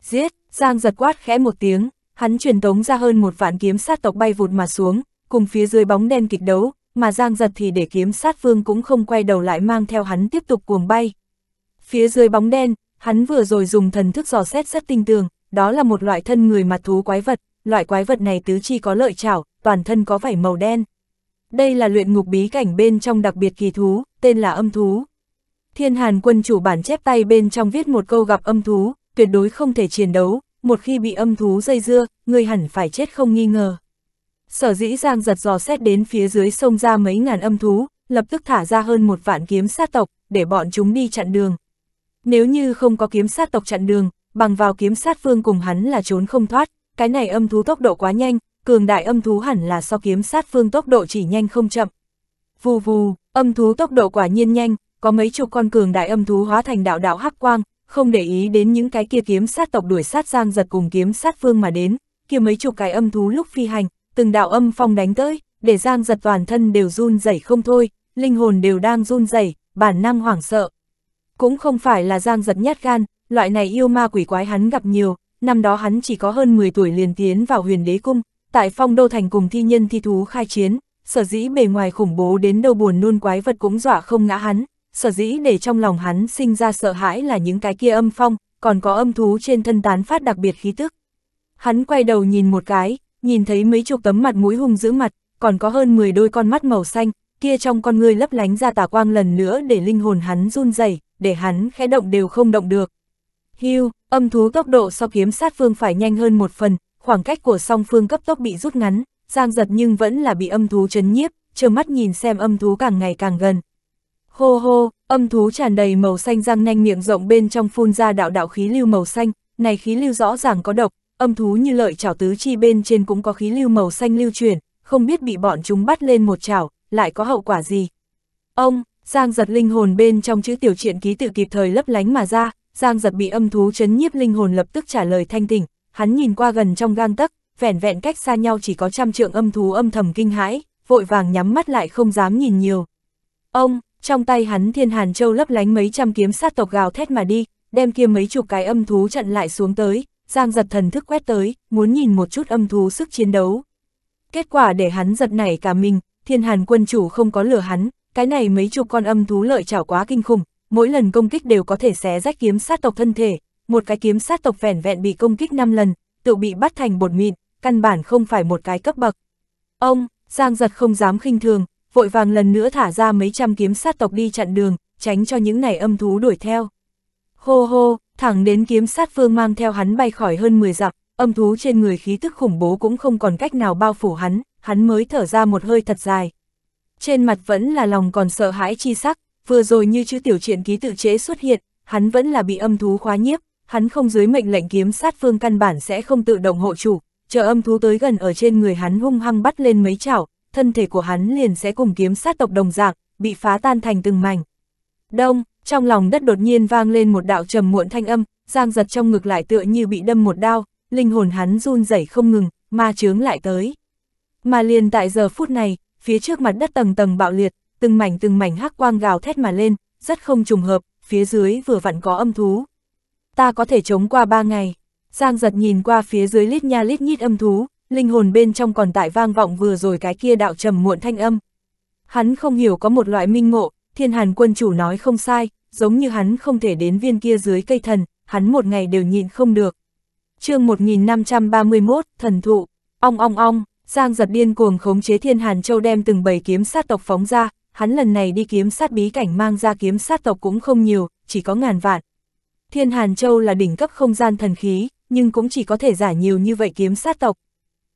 S1: Giết, Giang Giật quát khẽ một tiếng, hắn truyền tống ra hơn một vạn kiếm sát tộc bay vụt mà xuống, cùng phía dưới bóng đen kịch đấu, mà Giang Giật thì để kiếm sát vương cũng không quay đầu lại mang theo hắn tiếp tục cuồng bay. Phía dưới bóng đen, hắn vừa rồi dùng thần thức dò xét rất tinh tường, đó là một loại thân người mặt thú quái vật, loại quái vật này tứ chi có lợi chảo, toàn thân có vảy màu đen. Đây là luyện ngục bí cảnh bên trong đặc biệt kỳ thú, tên là âm thú. Thiên Hàn quân chủ bản chép tay bên trong viết một câu gặp âm thú, tuyệt đối không thể chiến đấu, một khi bị âm thú dây dưa, người hẳn phải chết không nghi ngờ. Sở dĩ Giang giật giò xét đến phía dưới sông ra mấy ngàn âm thú, lập tức thả ra hơn một vạn kiếm sát tộc, để bọn chúng đi chặn đường. Nếu như không có kiếm sát tộc chặn đường, bằng vào kiếm sát phương cùng hắn là trốn không thoát, cái này âm thú tốc độ quá nhanh, cường đại âm thú hẳn là so kiếm sát phương tốc độ chỉ nhanh không chậm. Vù vù, âm thú tốc độ quả nhiên nhanh, có mấy chục con cường đại âm thú hóa thành đạo đạo hắc quang, không để ý đến những cái kia kiếm sát tộc đuổi sát giang giật cùng kiếm sát phương mà đến, kia mấy chục cái âm thú lúc phi hành, từng đạo âm phong đánh tới, để giang giật toàn thân đều run rẩy không thôi, linh hồn đều đang run rẩy, bản năng hoảng sợ. Cũng không phải là giang giật nhát gan, loại này yêu ma quỷ quái hắn gặp nhiều, năm đó hắn chỉ có hơn 10 tuổi liền tiến vào huyền đế cung, tại phong đô thành cùng thi nhân thi thú khai chiến, sở dĩ bề ngoài khủng bố đến đâu buồn nôn quái vật cũng dọa không ngã hắn, sở dĩ để trong lòng hắn sinh ra sợ hãi là những cái kia âm phong, còn có âm thú trên thân tán phát đặc biệt khí tức. Hắn quay đầu nhìn một cái, nhìn thấy mấy chục tấm mặt mũi hung dữ mặt, còn có hơn 10 đôi con mắt màu xanh, kia trong con người lấp lánh ra tà quang lần nữa để linh hồn hắn run rẩy, để hắn khẽ động đều không động được. Hưu, âm thú tốc độ so kiếm sát phương phải nhanh hơn một phần, khoảng cách của song phương cấp tốc bị rút ngắn, giang giật nhưng vẫn là bị âm thú chấn nhiếp, trơ mắt nhìn xem âm thú càng ngày càng gần. Hô hô, âm thú tràn đầy màu xanh răng nanh miệng rộng bên trong phun ra đạo đạo khí lưu màu xanh, này khí lưu rõ ràng có độc, âm thú như lợi chảo tứ chi bên trên cũng có khí lưu màu xanh lưu chuyển, không biết bị bọn chúng bắt lên một chảo, lại có hậu quả gì. Ông, Giang giật linh hồn bên trong chữ tiểu triện ký tự kịp thời lấp lánh mà ra, Giang giật bị âm thú chấn nhiếp linh hồn lập tức trả lời thanh tỉnh, hắn nhìn qua gần trong gang tấc, vẻn vẹn cách xa nhau chỉ có trăm trượng âm thú âm thầm kinh hãi, vội vàng nhắm mắt lại không dám nhìn nhiều. Ông, trong tay hắn thiên hàn châu lấp lánh mấy trăm kiếm sát tộc gào thét mà đi, đem kia mấy chục cái âm thú chặn lại xuống tới, Giang giật thần thức quét tới, muốn nhìn một chút âm thú sức chiến đấu. Kết quả để hắn giật nảy cả mình, thiên hàn quân chủ không có lửa hắn, cái này mấy chục con âm thú lợi chảo quá kinh khủng, mỗi lần công kích đều có thể xé rách kiếm sát tộc thân thể, một cái kiếm sát tộc vẻn vẹn bị công kích 5 lần, tự bị bắt thành bột mịn, căn bản không phải một cái cấp bậc. Ông, Giang giật không dám khinh thường, vội vàng lần nữa thả ra mấy trăm kiếm sát tộc đi chặn đường, tránh cho những này âm thú đuổi theo. Hô hô, thẳng đến kiếm sát phương mang theo hắn bay khỏi hơn 10 dặm, âm thú trên người khí tức khủng bố cũng không còn cách nào bao phủ hắn, hắn mới thở ra một hơi thật dài. Trên mặt vẫn là lòng còn sợ hãi chi sắc, vừa rồi như chữ tiểu truyện ký tự chế xuất hiện, hắn vẫn là bị âm thú khóa nhiếp, hắn không dưới mệnh lệnh kiếm sát phương căn bản sẽ không tự động hộ chủ, chờ âm thú tới gần ở trên người hắn hung hăng bắt lên mấy chảo, thân thể của hắn liền sẽ cùng kiếm sát tộc đồng dạng, bị phá tan thành từng mảnh. Đông, trong lòng đất đột nhiên vang lên một đạo trầm muộn thanh âm, giang giật trong ngực lại tựa như bị đâm một đao, linh hồn hắn run rẩy không ngừng, ma chướng lại tới. Mà liền tại giờ phút này, phía trước mặt đất tầng tầng bạo liệt, từng mảnh từng mảnh hắc quang gào thét mà lên, rất không trùng hợp, phía dưới vừa vặn có âm thú. Ta có thể chống qua ba ngày. Giang giật nhìn qua phía dưới lít nha lít nhít âm thú, linh hồn bên trong còn tại vang vọng vừa rồi cái kia đạo trầm muộn thanh âm. Hắn không hiểu có một loại minh ngộ, thiên hàn quân chủ nói không sai, giống như hắn không thể đến viên kia dưới cây thần, hắn một ngày đều nhịn không được. chương 1531, thần thụ, ong ong ong, Giang giật điên cuồng khống chế thiên hàn châu đem từng bầy kiếm sát tộc phóng ra, hắn lần này đi kiếm sát bí cảnh mang ra kiếm sát tộc cũng không nhiều, chỉ có ngàn vạn. Thiên Hàn Châu là đỉnh cấp không gian thần khí, nhưng cũng chỉ có thể giả nhiều như vậy kiếm sát tộc.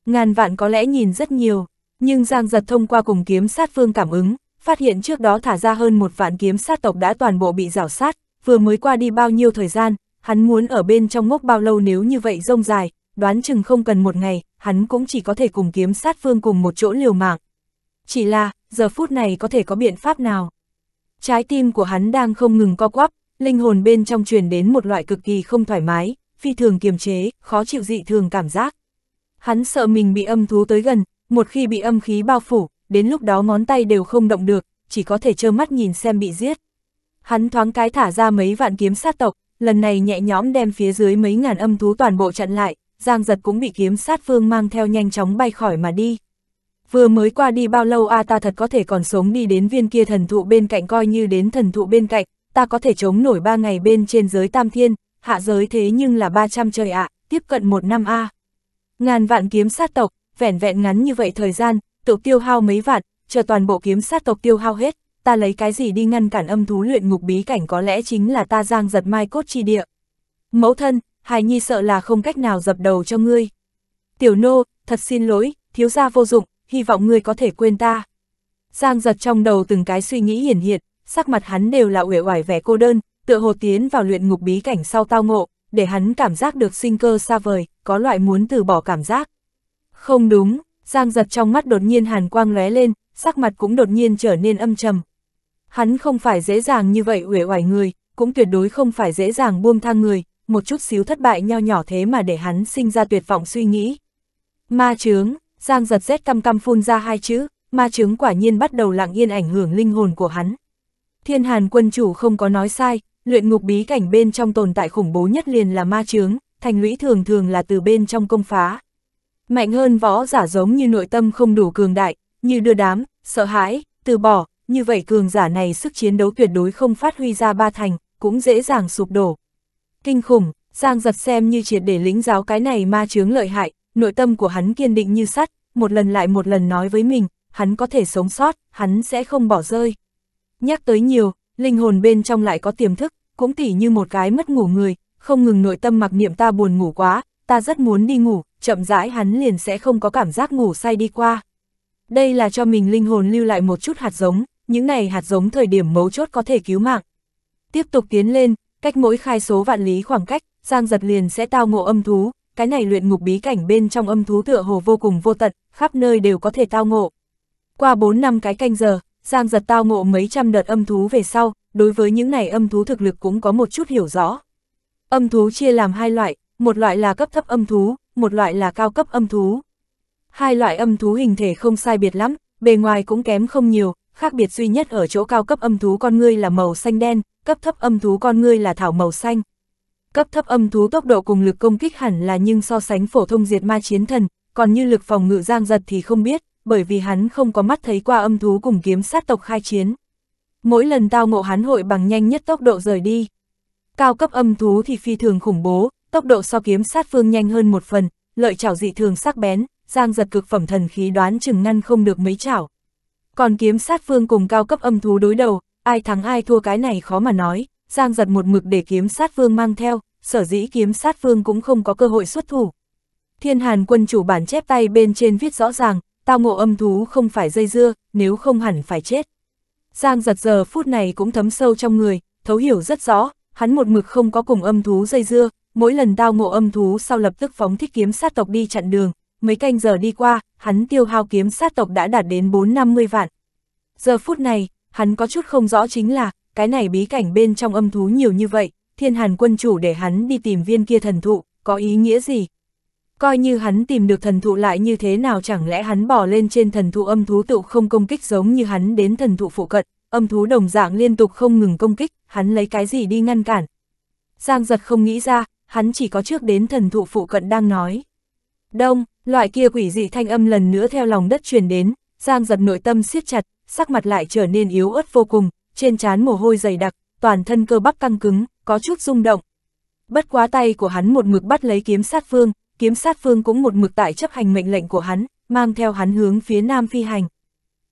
S1: Ngàn vạn có lẽ nhìn rất nhiều, nhưng Giang Giật thông qua cùng kiếm sát phương cảm ứng, phát hiện trước đó thả ra hơn một vạn kiếm sát tộc đã toàn bộ bị rảo sát, vừa mới qua đi bao nhiêu thời gian, hắn muốn ở bên trong ngốc bao lâu nếu như vậy rông dài, đoán chừng không cần một ngày, hắn cũng chỉ có thể cùng kiếm sát phương cùng một chỗ liều mạng chỉ là, giờ phút này có thể có biện pháp nào. Trái tim của hắn đang không ngừng co quắp, linh hồn bên trong truyền đến một loại cực kỳ không thoải mái, phi thường kiềm chế, khó chịu dị thường cảm giác. Hắn sợ mình bị âm thú tới gần, một khi bị âm khí bao phủ, đến lúc đó ngón tay đều không động được, chỉ có thể trơ mắt nhìn xem bị giết. Hắn thoáng cái thả ra mấy vạn kiếm sát tộc, lần này nhẹ nhõm đem phía dưới mấy ngàn âm thú toàn bộ chặn lại, Giang Giật cũng bị kiếm sát phương mang theo nhanh chóng bay khỏi mà đi vừa mới qua đi bao lâu a à ta thật có thể còn sống đi đến viên kia thần thụ bên cạnh coi như đến thần thụ bên cạnh, ta có thể chống nổi ba ngày bên trên giới tam thiên, hạ giới thế nhưng là 300 trời ạ, à, tiếp cận một năm a à. Ngàn vạn kiếm sát tộc, vẻn vẹn ngắn như vậy thời gian, tự tiêu hao mấy vạn, chờ toàn bộ kiếm sát tộc tiêu hao hết, ta lấy cái gì đi ngăn cản âm thú luyện ngục bí cảnh có lẽ chính là ta giang giật mai cốt chi địa. Mẫu thân, hài nhi sợ là không cách nào dập đầu cho ngươi. Tiểu nô, thật xin lỗi, thiếu gia vô dụng, hy vọng ngươi có thể quên ta. Giang giật trong đầu từng cái suy nghĩ hiển hiện, sắc mặt hắn đều là uể oải vẻ cô đơn, tựa hồ tiến vào luyện ngục bí cảnh sau tao ngộ, để hắn cảm giác được sinh cơ xa vời, có loại muốn từ bỏ cảm giác. Không đúng, Giang giật trong mắt đột nhiên hàn quang lóe lên, sắc mặt cũng đột nhiên trở nên âm trầm. Hắn không phải dễ dàng như vậy uể oải người, cũng tuyệt đối không phải dễ dàng buông thang người, một chút xíu thất bại nho nhỏ thế mà để hắn sinh ra tuyệt vọng suy nghĩ. Ma chướng, Giang giật rét căm căm phun ra hai chữ, ma chứng quả nhiên bắt đầu lặng yên ảnh hưởng linh hồn của hắn. Thiên Hàn quân chủ không có nói sai, luyện ngục bí cảnh bên trong tồn tại khủng bố nhất liền là ma chướng, thành lũy thường thường là từ bên trong công phá. Mạnh hơn võ giả giống như nội tâm không đủ cường đại, như đưa đám, sợ hãi, từ bỏ, như vậy cường giả này sức chiến đấu tuyệt đối không phát huy ra ba thành, cũng dễ dàng sụp đổ. Kinh khủng, Giang giật xem như triệt để lĩnh giáo cái này ma chướng lợi hại, nội tâm của hắn kiên định như sắt, một lần lại một lần nói với mình, hắn có thể sống sót, hắn sẽ không bỏ rơi. Nhắc tới nhiều, linh hồn bên trong lại có tiềm thức, cũng tỉ như một cái mất ngủ người, không ngừng nội tâm mặc niệm ta buồn ngủ quá, ta rất muốn đi ngủ, chậm rãi hắn liền sẽ không có cảm giác ngủ say đi qua. Đây là cho mình linh hồn lưu lại một chút hạt giống, những này hạt giống thời điểm mấu chốt có thể cứu mạng. Tiếp tục tiến lên, cách mỗi khai số vạn lý khoảng cách, Giang giật liền sẽ tao ngộ âm thú, cái này luyện ngục bí cảnh bên trong âm thú tựa hồ vô cùng vô tận, khắp nơi đều có thể tao ngộ. Qua 4 năm cái canh giờ, Giang giật tao ngộ mấy trăm đợt âm thú về sau, đối với những này âm thú thực lực cũng có một chút hiểu rõ. Âm thú chia làm hai loại, một loại là cấp thấp âm thú, một loại là cao cấp âm thú. Hai loại âm thú hình thể không sai biệt lắm, bề ngoài cũng kém không nhiều, khác biệt duy nhất ở chỗ cao cấp âm thú con ngươi là màu xanh đen, cấp thấp âm thú con ngươi là thảo màu xanh cấp thấp âm thú tốc độ cùng lực công kích hẳn là nhưng so sánh phổ thông diệt ma chiến thần, còn như lực phòng ngự giang giật thì không biết, bởi vì hắn không có mắt thấy qua âm thú cùng kiếm sát tộc khai chiến. Mỗi lần tao ngộ hắn hội bằng nhanh nhất tốc độ rời đi. Cao cấp âm thú thì phi thường khủng bố, tốc độ so kiếm sát phương nhanh hơn một phần, lợi chảo dị thường sắc bén, giang giật cực phẩm thần khí đoán chừng ngăn không được mấy chảo. Còn kiếm sát phương cùng cao cấp âm thú đối đầu, ai thắng ai thua cái này khó mà nói. Giang giật một mực để kiếm sát vương mang theo, sở dĩ kiếm sát vương cũng không có cơ hội xuất thủ. Thiên Hàn quân chủ bản chép tay bên trên viết rõ ràng, tao ngộ âm thú không phải dây dưa, nếu không hẳn phải chết. Giang giật giờ phút này cũng thấm sâu trong người, thấu hiểu rất rõ, hắn một mực không có cùng âm thú dây dưa, mỗi lần tao ngộ âm thú sau lập tức phóng thích kiếm sát tộc đi chặn đường, mấy canh giờ đi qua, hắn tiêu hao kiếm sát tộc đã đạt đến 450 vạn. Giờ phút này, hắn có chút không rõ chính là, cái này bí cảnh bên trong âm thú nhiều như vậy, thiên hàn quân chủ để hắn đi tìm viên kia thần thụ, có ý nghĩa gì? Coi như hắn tìm được thần thụ lại như thế nào chẳng lẽ hắn bỏ lên trên thần thụ âm thú tự không công kích giống như hắn đến thần thụ phụ cận, âm thú đồng dạng liên tục không ngừng công kích, hắn lấy cái gì đi ngăn cản. Giang giật không nghĩ ra, hắn chỉ có trước đến thần thụ phụ cận đang nói. Đông, loại kia quỷ dị thanh âm lần nữa theo lòng đất truyền đến, Giang giật nội tâm siết chặt, sắc mặt lại trở nên yếu ớt vô cùng, trên trán mồ hôi dày đặc, toàn thân cơ bắp căng cứng, có chút rung động. Bất quá tay của hắn một mực bắt lấy kiếm sát phương, kiếm sát phương cũng một mực tại chấp hành mệnh lệnh của hắn, mang theo hắn hướng phía nam phi hành.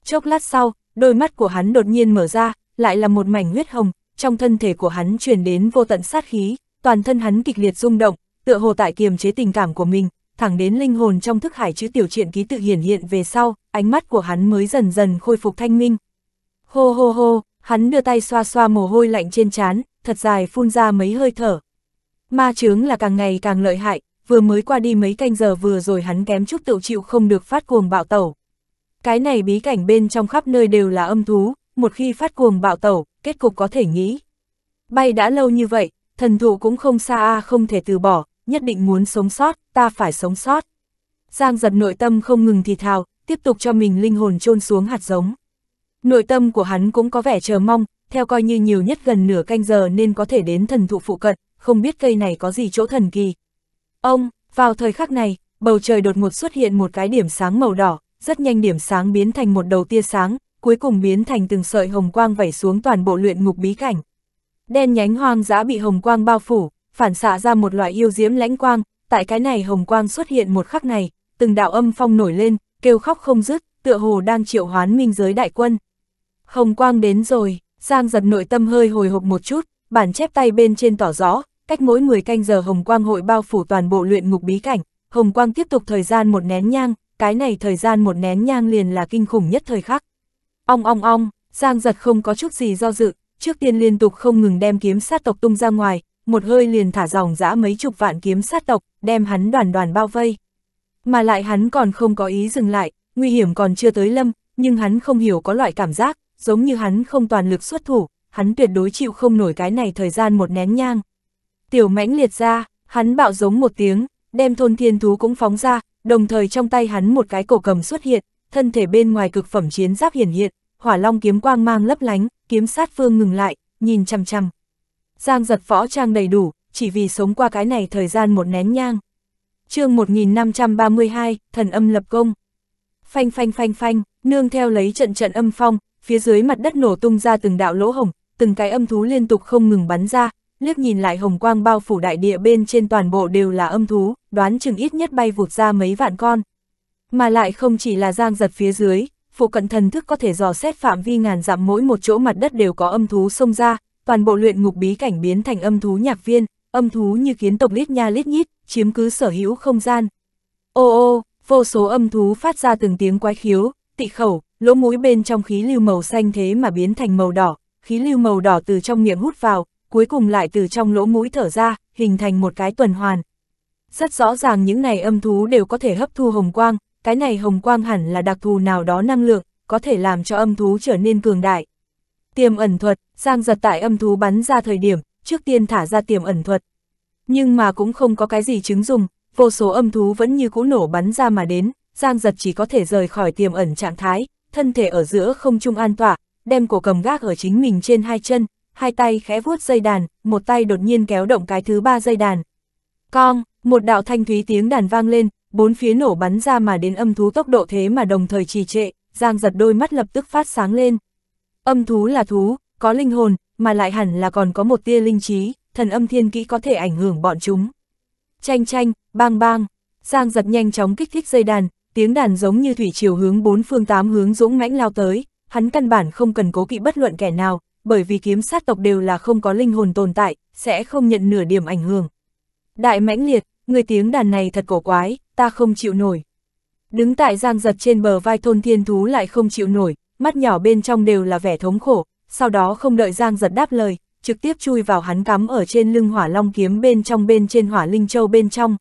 S1: Chốc lát sau, đôi mắt của hắn đột nhiên mở ra, lại là một mảnh huyết hồng, trong thân thể của hắn truyền đến vô tận sát khí, toàn thân hắn kịch liệt rung động, tựa hồ tại kiềm chế tình cảm của mình, thẳng đến linh hồn trong thức hải chữ tiểu truyện ký tự hiển hiện về sau, ánh mắt của hắn mới dần dần khôi phục thanh minh. Hô hô hô, Hắn đưa tay xoa xoa mồ hôi lạnh trên trán, thật dài phun ra mấy hơi thở. Ma chướng là càng ngày càng lợi hại, vừa mới qua đi mấy canh giờ vừa rồi hắn kém chút tự chịu không được phát cuồng bạo tẩu. Cái này bí cảnh bên trong khắp nơi đều là âm thú, một khi phát cuồng bạo tẩu, kết cục có thể nghĩ. Bay đã lâu như vậy, thần thụ cũng không xa a không thể từ bỏ, nhất định muốn sống sót, ta phải sống sót. Giang giật nội tâm không ngừng thì thào, tiếp tục cho mình linh hồn chôn xuống hạt giống. Nội tâm của hắn cũng có vẻ chờ mong, theo coi như nhiều nhất gần nửa canh giờ nên có thể đến thần thụ phụ cận, không biết cây này có gì chỗ thần kỳ. Ông, vào thời khắc này, bầu trời đột ngột xuất hiện một cái điểm sáng màu đỏ, rất nhanh điểm sáng biến thành một đầu tia sáng, cuối cùng biến thành từng sợi hồng quang vẩy xuống toàn bộ luyện ngục bí cảnh. Đen nhánh hoang dã bị hồng quang bao phủ, phản xạ ra một loại yêu diễm lãnh quang, tại cái này hồng quang xuất hiện một khắc này, từng đạo âm phong nổi lên, kêu khóc không dứt, tựa hồ đang triệu hoán minh giới đại quân. Hồng quang đến rồi, Giang giật nội tâm hơi hồi hộp một chút, bản chép tay bên trên tỏ rõ, cách mỗi 10 canh giờ hồng quang hội bao phủ toàn bộ luyện ngục bí cảnh, hồng quang tiếp tục thời gian một nén nhang, cái này thời gian một nén nhang liền là kinh khủng nhất thời khắc. Ong ong ong, Giang giật không có chút gì do dự, trước tiên liên tục không ngừng đem kiếm sát tộc tung ra ngoài, một hơi liền thả dòng dã mấy chục vạn kiếm sát tộc, đem hắn đoàn đoàn bao vây. Mà lại hắn còn không có ý dừng lại, nguy hiểm còn chưa tới lâm, nhưng hắn không hiểu có loại cảm giác, giống như hắn không toàn lực xuất thủ, hắn tuyệt đối chịu không nổi cái này thời gian một nén nhang. Tiểu mãnh liệt ra, hắn bạo giống một tiếng, đem thôn thiên thú cũng phóng ra, đồng thời trong tay hắn một cái cổ cầm xuất hiện, thân thể bên ngoài cực phẩm chiến giáp hiển hiện, hỏa long kiếm quang mang lấp lánh, kiếm sát phương ngừng lại, nhìn chằm chằm. Giang giật võ trang đầy đủ, chỉ vì sống qua cái này thời gian một nén nhang. chương 1532, thần âm lập công. Phanh phanh phanh phanh, nương theo lấy trận trận âm phong, phía dưới mặt đất nổ tung ra từng đạo lỗ hồng, từng cái âm thú liên tục không ngừng bắn ra, liếc nhìn lại hồng quang bao phủ đại địa bên trên toàn bộ đều là âm thú, đoán chừng ít nhất bay vụt ra mấy vạn con. Mà lại không chỉ là giang giật phía dưới, phụ cận thần thức có thể dò xét phạm vi ngàn dặm mỗi một chỗ mặt đất đều có âm thú xông ra, toàn bộ luyện ngục bí cảnh biến thành âm thú nhạc viên, âm thú như kiến tộc lít nha lít nhít, chiếm cứ sở hữu không gian. Ô ô, vô số âm thú phát ra từng tiếng quái khiếu, tị khẩu, lỗ mũi bên trong khí lưu màu xanh thế mà biến thành màu đỏ, khí lưu màu đỏ từ trong miệng hút vào, cuối cùng lại từ trong lỗ mũi thở ra, hình thành một cái tuần hoàn. Rất rõ ràng những này âm thú đều có thể hấp thu hồng quang, cái này hồng quang hẳn là đặc thù nào đó năng lượng, có thể làm cho âm thú trở nên cường đại. Tiềm ẩn thuật, Giang giật tại âm thú bắn ra thời điểm, trước tiên thả ra tiềm ẩn thuật. Nhưng mà cũng không có cái gì chứng dùng, vô số âm thú vẫn như cũ nổ bắn ra mà đến, Giang giật chỉ có thể rời khỏi tiềm ẩn trạng thái, thân thể ở giữa không trung an tỏa, đem cổ cầm gác ở chính mình trên hai chân, hai tay khẽ vuốt dây đàn, một tay đột nhiên kéo động cái thứ ba dây đàn. Cong, một đạo thanh thúy tiếng đàn vang lên, bốn phía nổ bắn ra mà đến âm thú tốc độ thế mà đồng thời trì trệ, Giang giật đôi mắt lập tức phát sáng lên. Âm thú là thú, có linh hồn, mà lại hẳn là còn có một tia linh trí, thần âm thiên kỹ có thể ảnh hưởng bọn chúng. Chanh chanh, bang bang, Giang giật nhanh chóng kích thích dây đàn, tiếng đàn giống như thủy chiều hướng bốn phương tám hướng dũng mãnh lao tới, hắn căn bản không cần cố kỵ bất luận kẻ nào, bởi vì kiếm sát tộc đều là không có linh hồn tồn tại, sẽ không nhận nửa điểm ảnh hưởng. Đại mãnh liệt, người tiếng đàn này thật cổ quái, ta không chịu nổi. Đứng tại giang giật trên bờ vai thôn thiên thú lại không chịu nổi, mắt nhỏ bên trong đều là vẻ thống khổ, sau đó không đợi giang giật đáp lời, trực tiếp chui vào hắn cắm ở trên lưng hỏa long kiếm bên trong bên trên hỏa linh châu bên trong,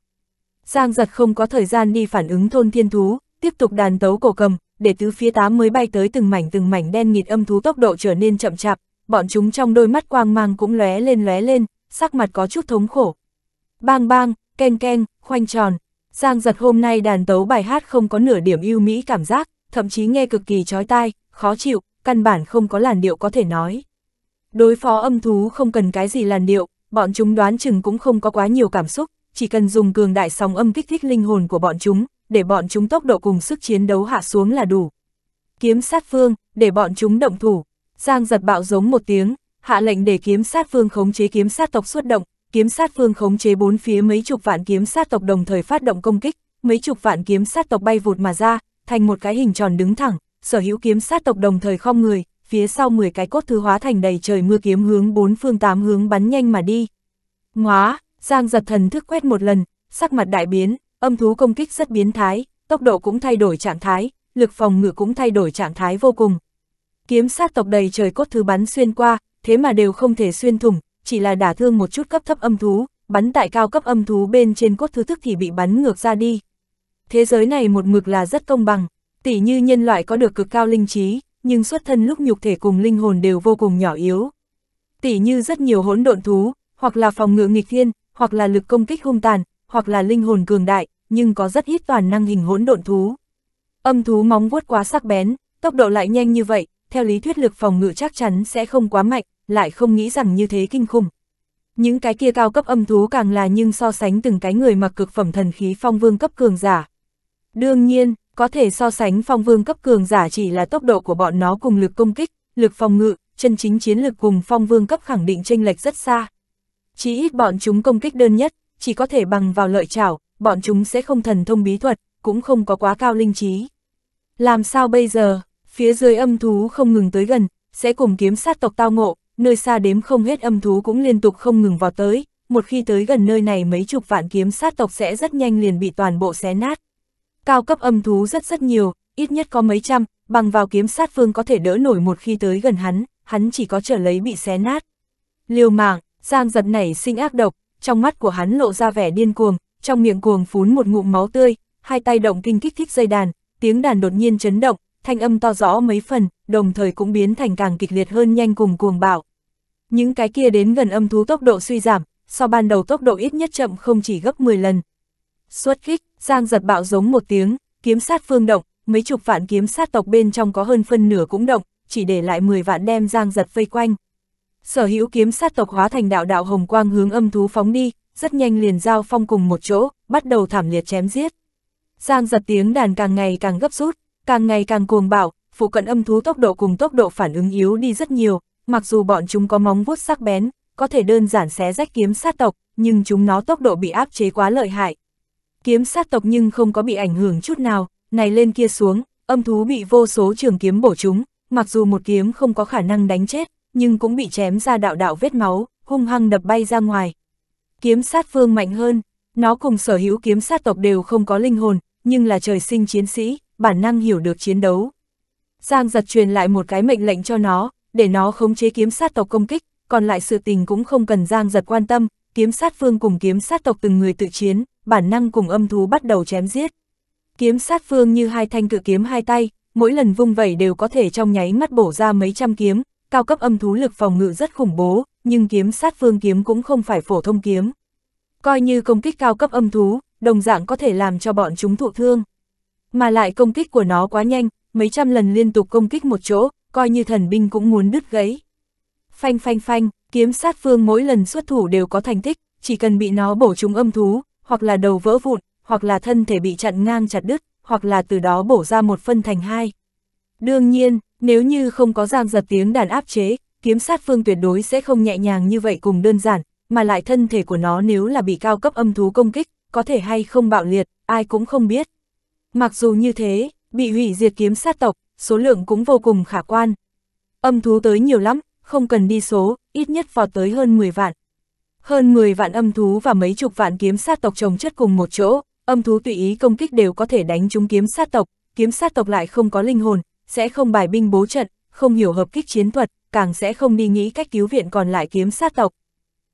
S1: Giang giật không có thời gian đi phản ứng thôn thiên thú, tiếp tục đàn tấu cổ cầm, để tứ phía tám mới bay tới từng mảnh từng mảnh đen nghịt âm thú tốc độ trở nên chậm chạp, bọn chúng trong đôi mắt quang mang cũng lóe lên lóe lên, sắc mặt có chút thống khổ. Bang bang, keng keng, khoanh tròn, Giang giật hôm nay đàn tấu bài hát không có nửa điểm yêu mỹ cảm giác, thậm chí nghe cực kỳ chói tai, khó chịu, căn bản không có làn điệu có thể nói. Đối phó âm thú không cần cái gì làn điệu, bọn chúng đoán chừng cũng không có quá nhiều cảm xúc, chỉ cần dùng cường đại sóng âm kích thích linh hồn của bọn chúng, để bọn chúng tốc độ cùng sức chiến đấu hạ xuống là đủ. Kiếm sát phương, để bọn chúng động thủ. Giang giật bạo giống một tiếng, hạ lệnh để kiếm sát phương khống chế kiếm sát tộc xuất động, kiếm sát phương khống chế bốn phía mấy chục vạn kiếm sát tộc đồng thời phát động công kích, mấy chục vạn kiếm sát tộc bay vụt mà ra, thành một cái hình tròn đứng thẳng, sở hữu kiếm sát tộc đồng thời không người, phía sau 10 cái cốt thứ hóa thành đầy trời mưa kiếm hướng bốn phương tám hướng bắn nhanh mà đi. Ngoá, Giang giật thần thức quét một lần, sắc mặt đại biến, âm thú công kích rất biến thái, tốc độ cũng thay đổi trạng thái, lực phòng ngự cũng thay đổi trạng thái vô cùng. Kiếm sát tộc đầy trời cốt thứ bắn xuyên qua, thế mà đều không thể xuyên thủng, chỉ là đả thương một chút cấp thấp âm thú, bắn tại cao cấp âm thú bên trên cốt thứ thức thì bị bắn ngược ra đi. Thế giới này một mực là rất công bằng, tỉ như nhân loại có được cực cao linh trí, nhưng xuất thân lúc nhục thể cùng linh hồn đều vô cùng nhỏ yếu. Tỉ như rất nhiều hỗn độn thú, hoặc là phòng ngự nghịch thiên, hoặc là lực công kích hung tàn, hoặc là linh hồn cường đại, nhưng có rất ít toàn năng hình hỗn độn thú. Âm thú móng vuốt quá sắc bén, tốc độ lại nhanh như vậy, theo lý thuyết lực phòng ngự chắc chắn sẽ không quá mạnh, lại không nghĩ rằng như thế kinh khủng. Những cái kia cao cấp âm thú càng là nhưng so sánh từng cái người mặc cực phẩm thần khí phong vương cấp cường giả. Đương nhiên, có thể so sánh phong vương cấp cường giả chỉ là tốc độ của bọn nó cùng lực công kích, lực phòng ngự, chân chính chiến lực cùng phong vương cấp khẳng định chênh lệch rất xa. Chí ít bọn chúng công kích đơn nhất, chỉ có thể bằng vào lợi chảo, bọn chúng sẽ không thần thông bí thuật, cũng không có quá cao linh trí. Làm sao bây giờ, phía dưới âm thú không ngừng tới gần, sẽ cùng kiếm sát tộc tao ngộ, nơi xa đếm không hết âm thú cũng liên tục không ngừng vào tới, một khi tới gần nơi này mấy chục vạn kiếm sát tộc sẽ rất nhanh liền bị toàn bộ xé nát. Cao cấp âm thú rất rất nhiều, ít nhất có mấy trăm, bằng vào kiếm sát vương có thể đỡ nổi một khi tới gần hắn, hắn chỉ có trở lấy bị xé nát. Liều mạng, Giang giật nảy sinh ác độc, trong mắt của hắn lộ ra vẻ điên cuồng, trong miệng cuồng phún một ngụm máu tươi, hai tay động kinh kích thích dây đàn, tiếng đàn đột nhiên chấn động, thanh âm to rõ mấy phần, đồng thời cũng biến thành càng kịch liệt hơn nhanh cùng cuồng bạo. Những cái kia đến gần âm thú tốc độ suy giảm, so ban đầu tốc độ ít nhất chậm không chỉ gấp 10 lần. Xuất kích, Giang giật bạo giống một tiếng, kiếm sát phương động, mấy chục vạn kiếm sát tộc bên trong có hơn phân nửa cũng động, chỉ để lại 10 vạn đem Giang giật vây quanh. Sở hữu kiếm sát tộc hóa thành đạo đạo hồng quang hướng âm thú phóng đi, rất nhanh liền giao phong cùng một chỗ, bắt đầu thảm liệt chém giết. Giang giật tiếng đàn càng ngày càng gấp rút, càng ngày càng cuồng bạo, phụ cận âm thú tốc độ cùng tốc độ phản ứng yếu đi rất nhiều, mặc dù bọn chúng có móng vuốt sắc bén, có thể đơn giản xé rách kiếm sát tộc, nhưng chúng nó tốc độ bị áp chế quá lợi hại. Kiếm sát tộc nhưng không có bị ảnh hưởng chút nào, này lên kia xuống, âm thú bị vô số trường kiếm bổ chúng, mặc dù một kiếm không có khả năng đánh chết, nhưng cũng bị chém ra đạo đạo vết máu, hung hăng đập bay ra ngoài. Kiếm sát phương mạnh hơn, nó cùng sở hữu kiếm sát tộc đều không có linh hồn, nhưng là trời sinh chiến sĩ, bản năng hiểu được chiến đấu. Giang giật truyền lại một cái mệnh lệnh cho nó, để nó khống chế kiếm sát tộc công kích, còn lại sự tình cũng không cần Giang giật quan tâm, kiếm sát phương cùng kiếm sát tộc từng người tự chiến, bản năng cùng âm thú bắt đầu chém giết. Kiếm sát phương như hai thanh cự kiếm hai tay, mỗi lần vung vẩy đều có thể trong nháy mắt bổ ra mấy trăm kiếm, cao cấp âm thú lực phòng ngự rất khủng bố, nhưng kiếm sát phương kiếm cũng không phải phổ thông kiếm. Coi như công kích cao cấp âm thú, đồng dạng có thể làm cho bọn chúng thụ thương. Mà lại công kích của nó quá nhanh, mấy trăm lần liên tục công kích một chỗ, coi như thần binh cũng muốn đứt gãy. Phanh phanh phanh, kiếm sát phương mỗi lần xuất thủ đều có thành tích, chỉ cần bị nó bổ trúng âm thú, hoặc là đầu vỡ vụn, hoặc là thân thể bị chặn ngang chặt đứt, hoặc là từ đó bổ ra một phân thành hai. Đương nhiên, nếu như không có giang giật tiếng đàn áp chế, kiếm sát phương tuyệt đối sẽ không nhẹ nhàng như vậy cùng đơn giản, mà lại thân thể của nó nếu là bị cao cấp âm thú công kích, có thể hay không bạo liệt, ai cũng không biết. Mặc dù như thế, bị hủy diệt kiếm sát tộc, số lượng cũng vô cùng khả quan. Âm thú tới nhiều lắm, không cần đi số, ít nhất vọt tới hơn 10 vạn. Hơn 10 vạn âm thú và mấy chục vạn kiếm sát tộc trồng chất cùng một chỗ, âm thú tùy ý công kích đều có thể đánh chúng kiếm sát tộc, kiếm sát tộc lại không có linh hồn, sẽ không bài binh bố trận, không hiểu hợp kích chiến thuật, càng sẽ không đi nghĩ cách cứu viện còn lại kiếm sát tộc.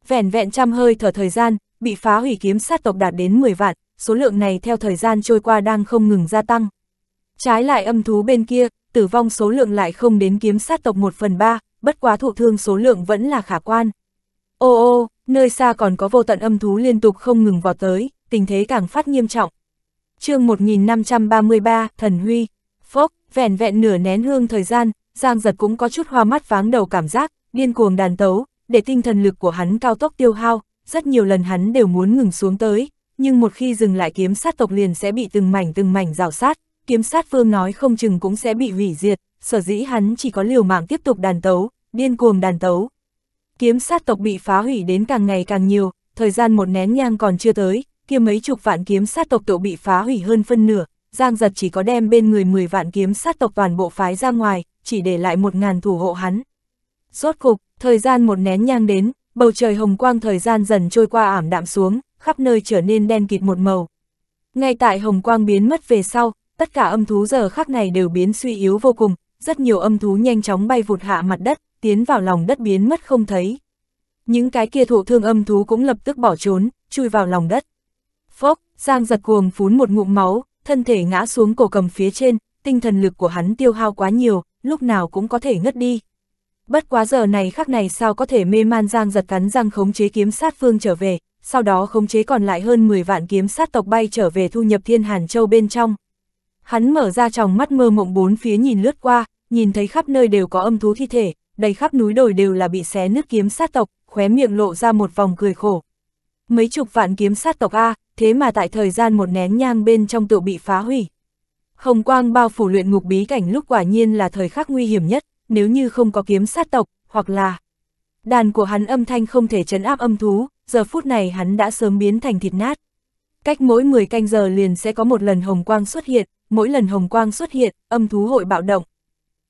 S1: Vẹn vẹn trăm hơi thở thời gian, bị phá hủy kiếm sát tộc đạt đến 10 vạn, số lượng này theo thời gian trôi qua đang không ngừng gia tăng. Trái lại âm thú bên kia, tử vong số lượng lại không đến kiếm sát tộc 1 phần 3, bất quá thụ thương số lượng vẫn là khả quan. Ô ô, nơi xa còn có vô tận âm thú liên tục không ngừng vọt tới, tình thế càng phát nghiêm trọng. chương 1533, Thần Huy, Phốc, vẻn vẹn nửa nén hương thời gian, Giang Giật cũng có chút hoa mắt váng đầu cảm giác, điên cuồng đàn tấu, để tinh thần lực của hắn cao tốc tiêu hao, rất nhiều lần hắn đều muốn ngừng xuống tới, nhưng một khi dừng lại kiếm sát tộc liền sẽ bị từng mảnh từng mảnh rào sát, kiếm sát phương nói không chừng cũng sẽ bị hủy diệt, sở dĩ hắn chỉ có liều mạng tiếp tục đàn tấu, điên cuồng đàn tấu. Kiếm sát tộc bị phá hủy đến càng ngày càng nhiều, thời gian một nén nhang còn chưa tới, kia mấy chục vạn kiếm sát tộc tụ bị phá hủy hơn phân nửa, Giang giật chỉ có đem bên người 10 vạn kiếm sát tộc toàn bộ phái ra ngoài, chỉ để lại một ngàn thủ hộ hắn. Rốt cục, thời gian một nén nhang đến, bầu trời hồng quang thời gian dần trôi qua ảm đạm xuống, khắp nơi trở nên đen kịt một màu. Ngay tại hồng quang biến mất về sau, tất cả âm thú giờ khắc này đều biến suy yếu vô cùng, rất nhiều âm thú nhanh chóng bay vụt hạ mặt đất, tiến vào lòng đất biến mất không thấy. Những cái kia thụ thương âm thú cũng lập tức bỏ trốn, chui vào lòng đất. Phốc, Giang giật cuồng phún một ngụm máu, thân thể ngã xuống cổ cầm phía trên, tinh thần lực của hắn tiêu hao quá nhiều, lúc nào cũng có thể ngất đi. Bất quá giờ này khắc này sao có thể mê man giang giật cắn răng khống chế kiếm sát phương trở về, sau đó khống chế còn lại hơn 10 vạn kiếm sát tộc bay trở về thu nhập thiên hàn châu bên trong. Hắn mở ra tròng mắt mơ mộng bốn phía nhìn lướt qua, nhìn thấy khắp nơi đều có âm thú thi thể, đầy khắp núi đồi đều là bị xé nước kiếm sát tộc, khóe miệng lộ ra một vòng cười khổ, mấy chục vạn kiếm sát tộc A, thế mà tại thời gian một nén nhang bên trong tự bị phá hủy. Hồng quang bao phủ luyện ngục bí cảnh lúc quả nhiên là thời khắc nguy hiểm nhất, nếu như không có kiếm sát tộc, hoặc là... Đàn của hắn âm thanh không thể chấn áp âm thú, giờ phút này hắn đã sớm biến thành thịt nát. Cách mỗi 10 canh giờ liền sẽ có một lần hồng quang xuất hiện, mỗi lần hồng quang xuất hiện, âm thú hội bạo động.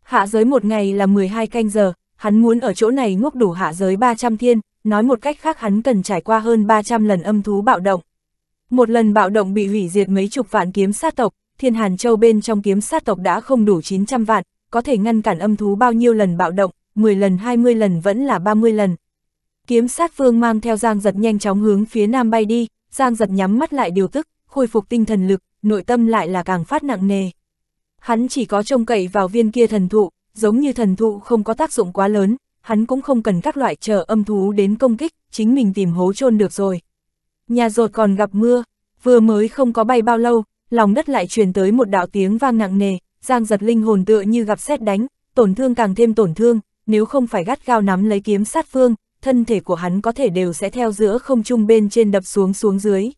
S1: Hạ giới một ngày là 12 canh giờ, hắn muốn ở chỗ này ngốc đủ hạ giới 300 thiên, nói một cách khác hắn cần trải qua hơn 300 lần âm thú bạo động. Một lần bạo động bị hủy diệt mấy chục vạn kiếm sát tộc, thiên hàn châu bên trong kiếm sát tộc đã không đủ 900 vạn, có thể ngăn cản âm thú bao nhiêu lần bạo động, 10 lần 20 lần vẫn là 30 lần. Kiếm sát vương mang theo giang giật nhanh chóng hướng phía nam bay đi, giang giật nhắm mắt lại điều tức, khôi phục tinh thần lực, nội tâm lại là càng phát nặng nề. Hắn chỉ có trông cậy vào viên kia thần thụ, giống như thần thụ không có tác dụng quá lớn, hắn cũng không cần các loại chờ âm thú đến công kích, chính mình tìm hố chôn được rồi. Nhà rột còn gặp mưa, vừa mới không có bay bao lâu, lòng đất lại truyền tới một đạo tiếng vang nặng nề, giang giật linh hồn tựa như gặp xét đánh, tổn thương càng thêm tổn thương, nếu không phải gắt gao nắm lấy kiếm sát phương, thân thể của hắn có thể đều sẽ theo giữa không trung bên trên đập xuống xuống dưới.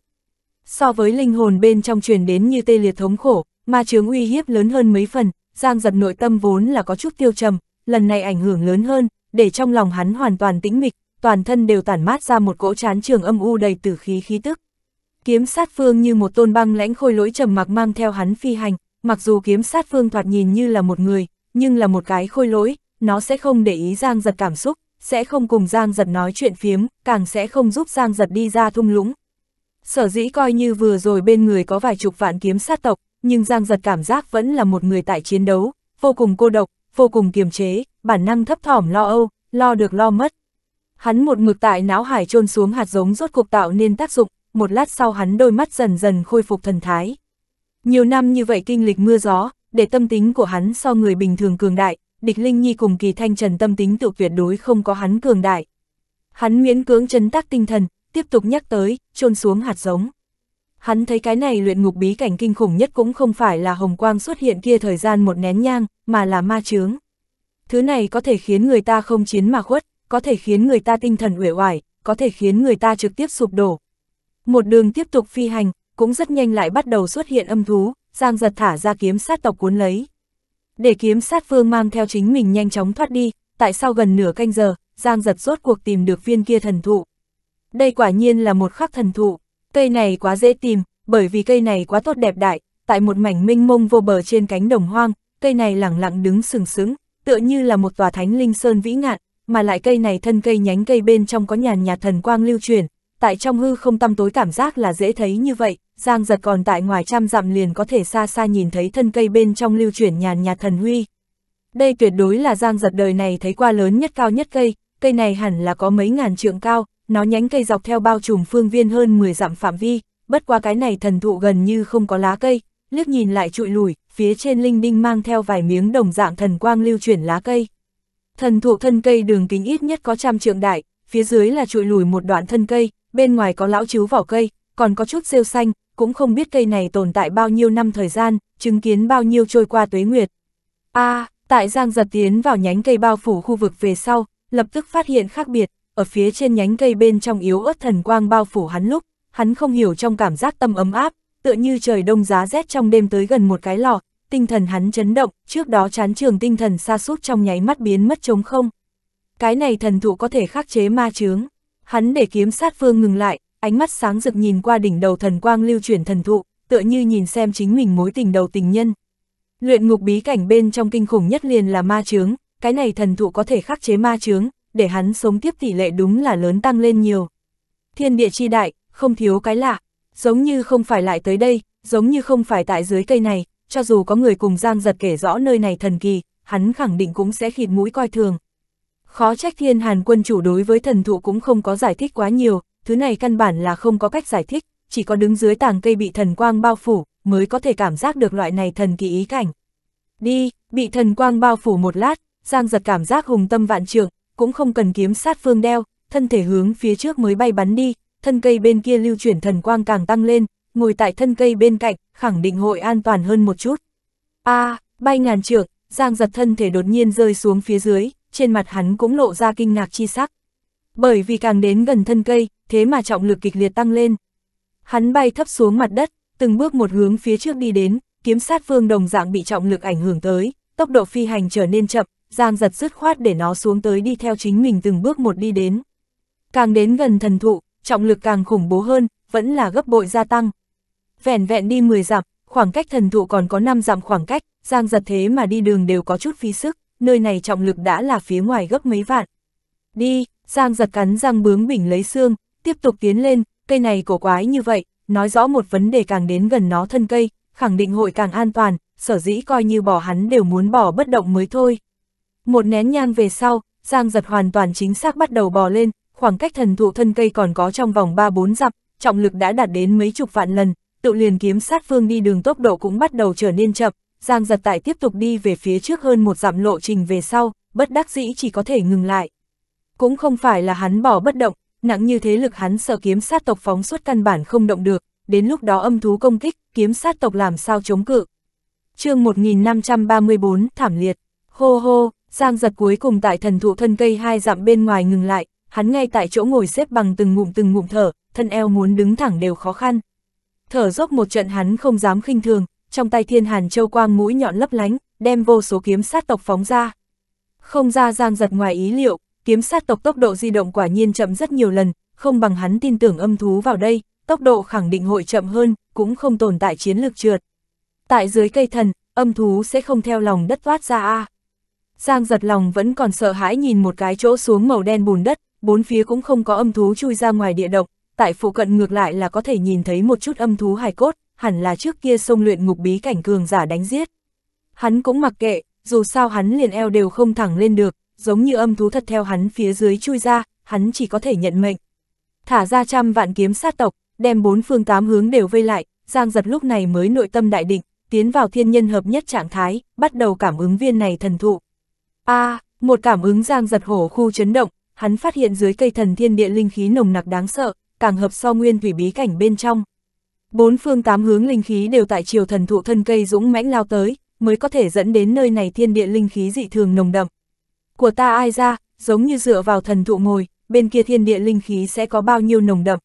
S1: So với linh hồn bên trong truyền đến như tê liệt thống khổ, ma chướng uy hiếp lớn hơn mấy phần, giang giật nội tâm vốn là có chút tiêu trầm, lần này ảnh hưởng lớn hơn, để trong lòng hắn hoàn toàn tĩnh mịch, toàn thân đều tản mát ra một cỗ chán trường âm u đầy tử khí khí tức. Kiếm sát phương như một tôn băng lãnh khôi lỗi trầm mặc mang theo hắn phi hành, mặc dù kiếm sát phương thoạt nhìn như là một người, nhưng là một cái khôi lỗi, nó sẽ không để ý Giang giật cảm xúc, sẽ không cùng Giang giật nói chuyện phiếm, càng sẽ không giúp Giang giật đi ra thung lũng. Sở dĩ coi như vừa rồi bên người có vài chục vạn kiếm sát tộc, nhưng Giang giật cảm giác vẫn là một người tại chiến đấu, vô cùng cô độc, vô cùng kiềm chế, bản năng thấp thỏm lo âu, lo được lo mất. Hắn một mực tại não hải trôn xuống hạt giống rốt cuộc tạo nên tác dụng, một lát sau hắn đôi mắt dần dần khôi phục thần thái. Nhiều năm như vậy kinh lịch mưa gió, để tâm tính của hắn so người bình thường cường đại, địch Linh Nhi cùng kỳ thanh trần tâm tính tự tuyệt đối không có hắn cường đại. Hắn miễn cưỡng chấn tác tinh thần, tiếp tục nhắc tới, trôn xuống hạt giống. Hắn thấy cái này luyện ngục bí cảnh kinh khủng nhất cũng không phải là hồng quang xuất hiện kia thời gian một nén nhang, mà là ma chướng. Thứ này có thể khiến người ta không chiến mà khuất, có thể khiến người ta tinh thần uể oải, có thể khiến người ta trực tiếp sụp đổ. Một đường tiếp tục phi hành, cũng rất nhanh lại bắt đầu xuất hiện âm thú, Giang giật thả ra kiếm sát tộc cuốn lấy. Để kiếm sát phương mang theo chính mình nhanh chóng thoát đi, tại sao gần nửa canh giờ, Giang giật rốt cuộc tìm được viên kia thần thụ. Đây quả nhiên là một khắc thần thụ. Cây này quá dễ tìm, bởi vì cây này quá tốt đẹp đại, tại một mảnh mênh mông vô bờ trên cánh đồng hoang, cây này lẳng lặng đứng sừng sững, tựa như là một tòa thánh linh sơn vĩ ngạn, mà lại cây này thân cây nhánh cây bên trong có nhàn nhạt thần quang lưu truyền, tại trong hư không tăm tối cảm giác là dễ thấy như vậy, Giang giật còn tại ngoài trăm dặm liền có thể xa xa nhìn thấy thân cây bên trong lưu truyền nhàn nhạt thần huy. Đây tuyệt đối là Giang giật đời này thấy qua lớn nhất cao nhất cây, cây này hẳn là có mấy ngàn trượng cao, nó nhánh cây dọc theo bao trùm phương viên hơn 10 dặm phạm vi, bất qua cái này thần thụ gần như không có lá cây, liếc nhìn lại trụi lùi, phía trên linh đinh mang theo vài miếng đồng dạng thần quang lưu chuyển lá cây. Thần thụ thân cây đường kính ít nhất có trăm trượng đại, phía dưới là trụi lùi một đoạn thân cây, bên ngoài có lão chứ vỏ cây, còn có chút rêu xanh, cũng không biết cây này tồn tại bao nhiêu năm thời gian, chứng kiến bao nhiêu trôi qua tuế nguyệt. a à, tại Giang giật tiến vào nhánh cây bao phủ khu vực về sau, lập tức phát hiện khác biệt, ở phía trên nhánh cây bên trong yếu ớt thần quang bao phủ hắn lúc, hắn không hiểu trong cảm giác tâm ấm áp, tựa như trời đông giá rét trong đêm tới gần một cái lò, tinh thần hắn chấn động, trước đó chán trường tinh thần xa sút trong nháy mắt biến mất trống không. Cái này thần thụ có thể khắc chế ma chướng. Hắn để kiếm sát phương ngừng lại, ánh mắt sáng rực nhìn qua đỉnh đầu thần quang lưu chuyển thần thụ, tựa như nhìn xem chính mình mối tình đầu tình nhân. Luyện ngục bí cảnh bên trong kinh khủng nhất liền là ma chướng, cái này thần thụ có thể khắc chế ma chướng, để hắn sống tiếp tỷ lệ đúng là lớn tăng lên nhiều. Thiên địa chi đại, không thiếu cái lạ, giống như không phải lại tới đây, giống như không phải tại dưới cây này, cho dù có người cùng Giang Giật kể rõ nơi này thần kỳ, hắn khẳng định cũng sẽ khịt mũi coi thường. Khó trách thiên hàn quân chủ đối với thần thụ cũng không có giải thích quá nhiều, thứ này căn bản là không có cách giải thích, chỉ có đứng dưới tàng cây bị thần quang bao phủ, mới có thể cảm giác được loại này thần kỳ ý cảnh. Đi, bị thần quang bao phủ một lát, Giang giật cảm giác hùng tâm vạn trường, cũng không cần kiếm sát phương đeo, thân thể hướng phía trước mới bay bắn đi, thân cây bên kia lưu chuyển thần quang càng tăng lên, ngồi tại thân cây bên cạnh, khẳng định hội an toàn hơn một chút. a à, bay ngàn trượng, Giang giật thân thể đột nhiên rơi xuống phía dưới, trên mặt hắn cũng lộ ra kinh ngạc chi sắc. Bởi vì càng đến gần thân cây, thế mà trọng lực kịch liệt tăng lên. Hắn bay thấp xuống mặt đất, từng bước một hướng phía trước đi đến, kiếm sát phương đồng dạng bị trọng lực ảnh hưởng tới, tốc độ phi hành trở nên chậm, Giang giật dứt khoát để nó xuống tới đi theo chính mình từng bước một đi đến. Càng đến gần thần thụ, trọng lực càng khủng bố hơn, vẫn là gấp bội gia tăng. Vẹn vẹn đi 10 dặm, khoảng cách thần thụ còn có 5 dặm khoảng cách, Giang giật thế mà đi đường đều có chút phí sức, nơi này trọng lực đã là phía ngoài gấp mấy vạn. Đi, Giang giật cắn răng bướng bỉnh lấy xương, tiếp tục tiến lên, cây này cổ quái như vậy, nói rõ một vấn đề càng đến gần nó thân cây, khẳng định hội càng an toàn, sở dĩ coi như bỏ hắn đều muốn bỏ bất động mới thôi. Một nén nhang về sau, Giang giật hoàn toàn chính xác bắt đầu bò lên, khoảng cách thần thụ thân cây còn có trong vòng 3-4 dặm, trọng lực đã đạt đến mấy chục vạn lần, tự liền kiếm sát phương đi đường tốc độ cũng bắt đầu trở nên chậm, Giang giật tại tiếp tục đi về phía trước hơn một dặm lộ trình về sau, bất đắc dĩ chỉ có thể ngừng lại. Cũng không phải là hắn bỏ bất động, nặng như thế lực hắn sợ kiếm sát tộc phóng suốt căn bản không động được, đến lúc đó âm thú công kích, kiếm sát tộc làm sao chống cự. chương 1534 thảm liệt, hô hô, Giang giật cuối cùng tại thần thụ thân cây hai dặm bên ngoài ngừng lại, hắn ngay tại chỗ ngồi xếp bằng từng ngụm từng ngụm thở, thân eo muốn đứng thẳng đều khó khăn. Thở dốc một trận hắn không dám khinh thường, trong tay thiên hàn châu quang mũi nhọn lấp lánh, đem vô số kiếm sát tộc phóng ra. Không ra giang giật ngoài ý liệu, kiếm sát tộc tốc độ di động quả nhiên chậm rất nhiều lần, không bằng hắn tin tưởng âm thú vào đây, tốc độ khẳng định hội chậm hơn, cũng không tồn tại chiến lược trượt. Tại dưới cây thần, âm thú sẽ không theo lòng đất thoát ra a. À. Giang giật lòng vẫn còn sợ hãi nhìn một cái chỗ xuống màu đen bùn đất, bốn phía cũng không có âm thú chui ra ngoài địa động, tại phụ cận ngược lại là có thể nhìn thấy một chút âm thú hài cốt, hẳn là trước kia sông luyện ngục bí cảnh cường giả đánh giết. Hắn cũng mặc kệ, dù sao hắn liền eo đều không thẳng lên được, giống như âm thú thật theo hắn phía dưới chui ra, hắn chỉ có thể nhận mệnh. Thả ra trăm vạn kiếm sát tộc, đem bốn phương tám hướng đều vây lại, Giang giật lúc này mới nội tâm đại định, tiến vào thiên nhân hợp nhất trạng thái, bắt đầu cảm ứng viên này thần thụ a à, một cảm ứng giang giật hổ khu chấn động, hắn phát hiện dưới cây thần thiên địa linh khí nồng nặc đáng sợ, càng hợp so nguyên thủy bí cảnh bên trong. Bốn phương tám hướng linh khí đều tại chiều thần thụ thân cây dũng mãnh lao tới, mới có thể dẫn đến nơi này thiên địa linh khí dị thường nồng đậm. Của ta ai ra, giống như dựa vào thần thụ ngồi, bên kia thiên địa linh khí sẽ có bao nhiêu nồng đậm.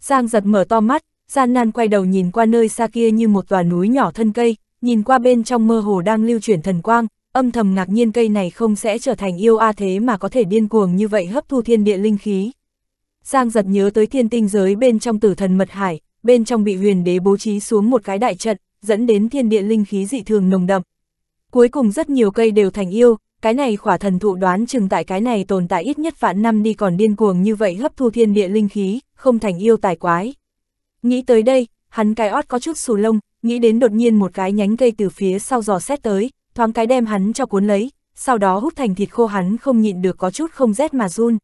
S1: Giang giật mở to mắt, gian nan quay đầu nhìn qua nơi xa kia như một tòa núi nhỏ thân cây, nhìn qua bên trong mơ hồ đang lưu chuyển thần quang, âm thầm ngạc nhiên cây này không sẽ trở thành yêu a thế mà có thể điên cuồng như vậy hấp thu thiên địa linh khí. Giang giật nhớ tới thiên tinh giới bên trong tử thần mật hải, bên trong bị huyền đế bố trí xuống một cái đại trận, dẫn đến thiên địa linh khí dị thường nồng đậm. Cuối cùng rất nhiều cây đều thành yêu, cái này khỏa thần thụ đoán chừng tại cái này tồn tại ít nhất vạn năm đi còn điên cuồng như vậy hấp thu thiên địa linh khí, không thành yêu tài quái. Nghĩ tới đây, hắn cái ót có chút xù lông, nghĩ đến đột nhiên một cái nhánh cây từ phía sau giò xét tới, thoáng cái đem hắn cho cuốn lấy, sau đó hút thành thịt khô hắn không nhịn được có chút không rét mà run.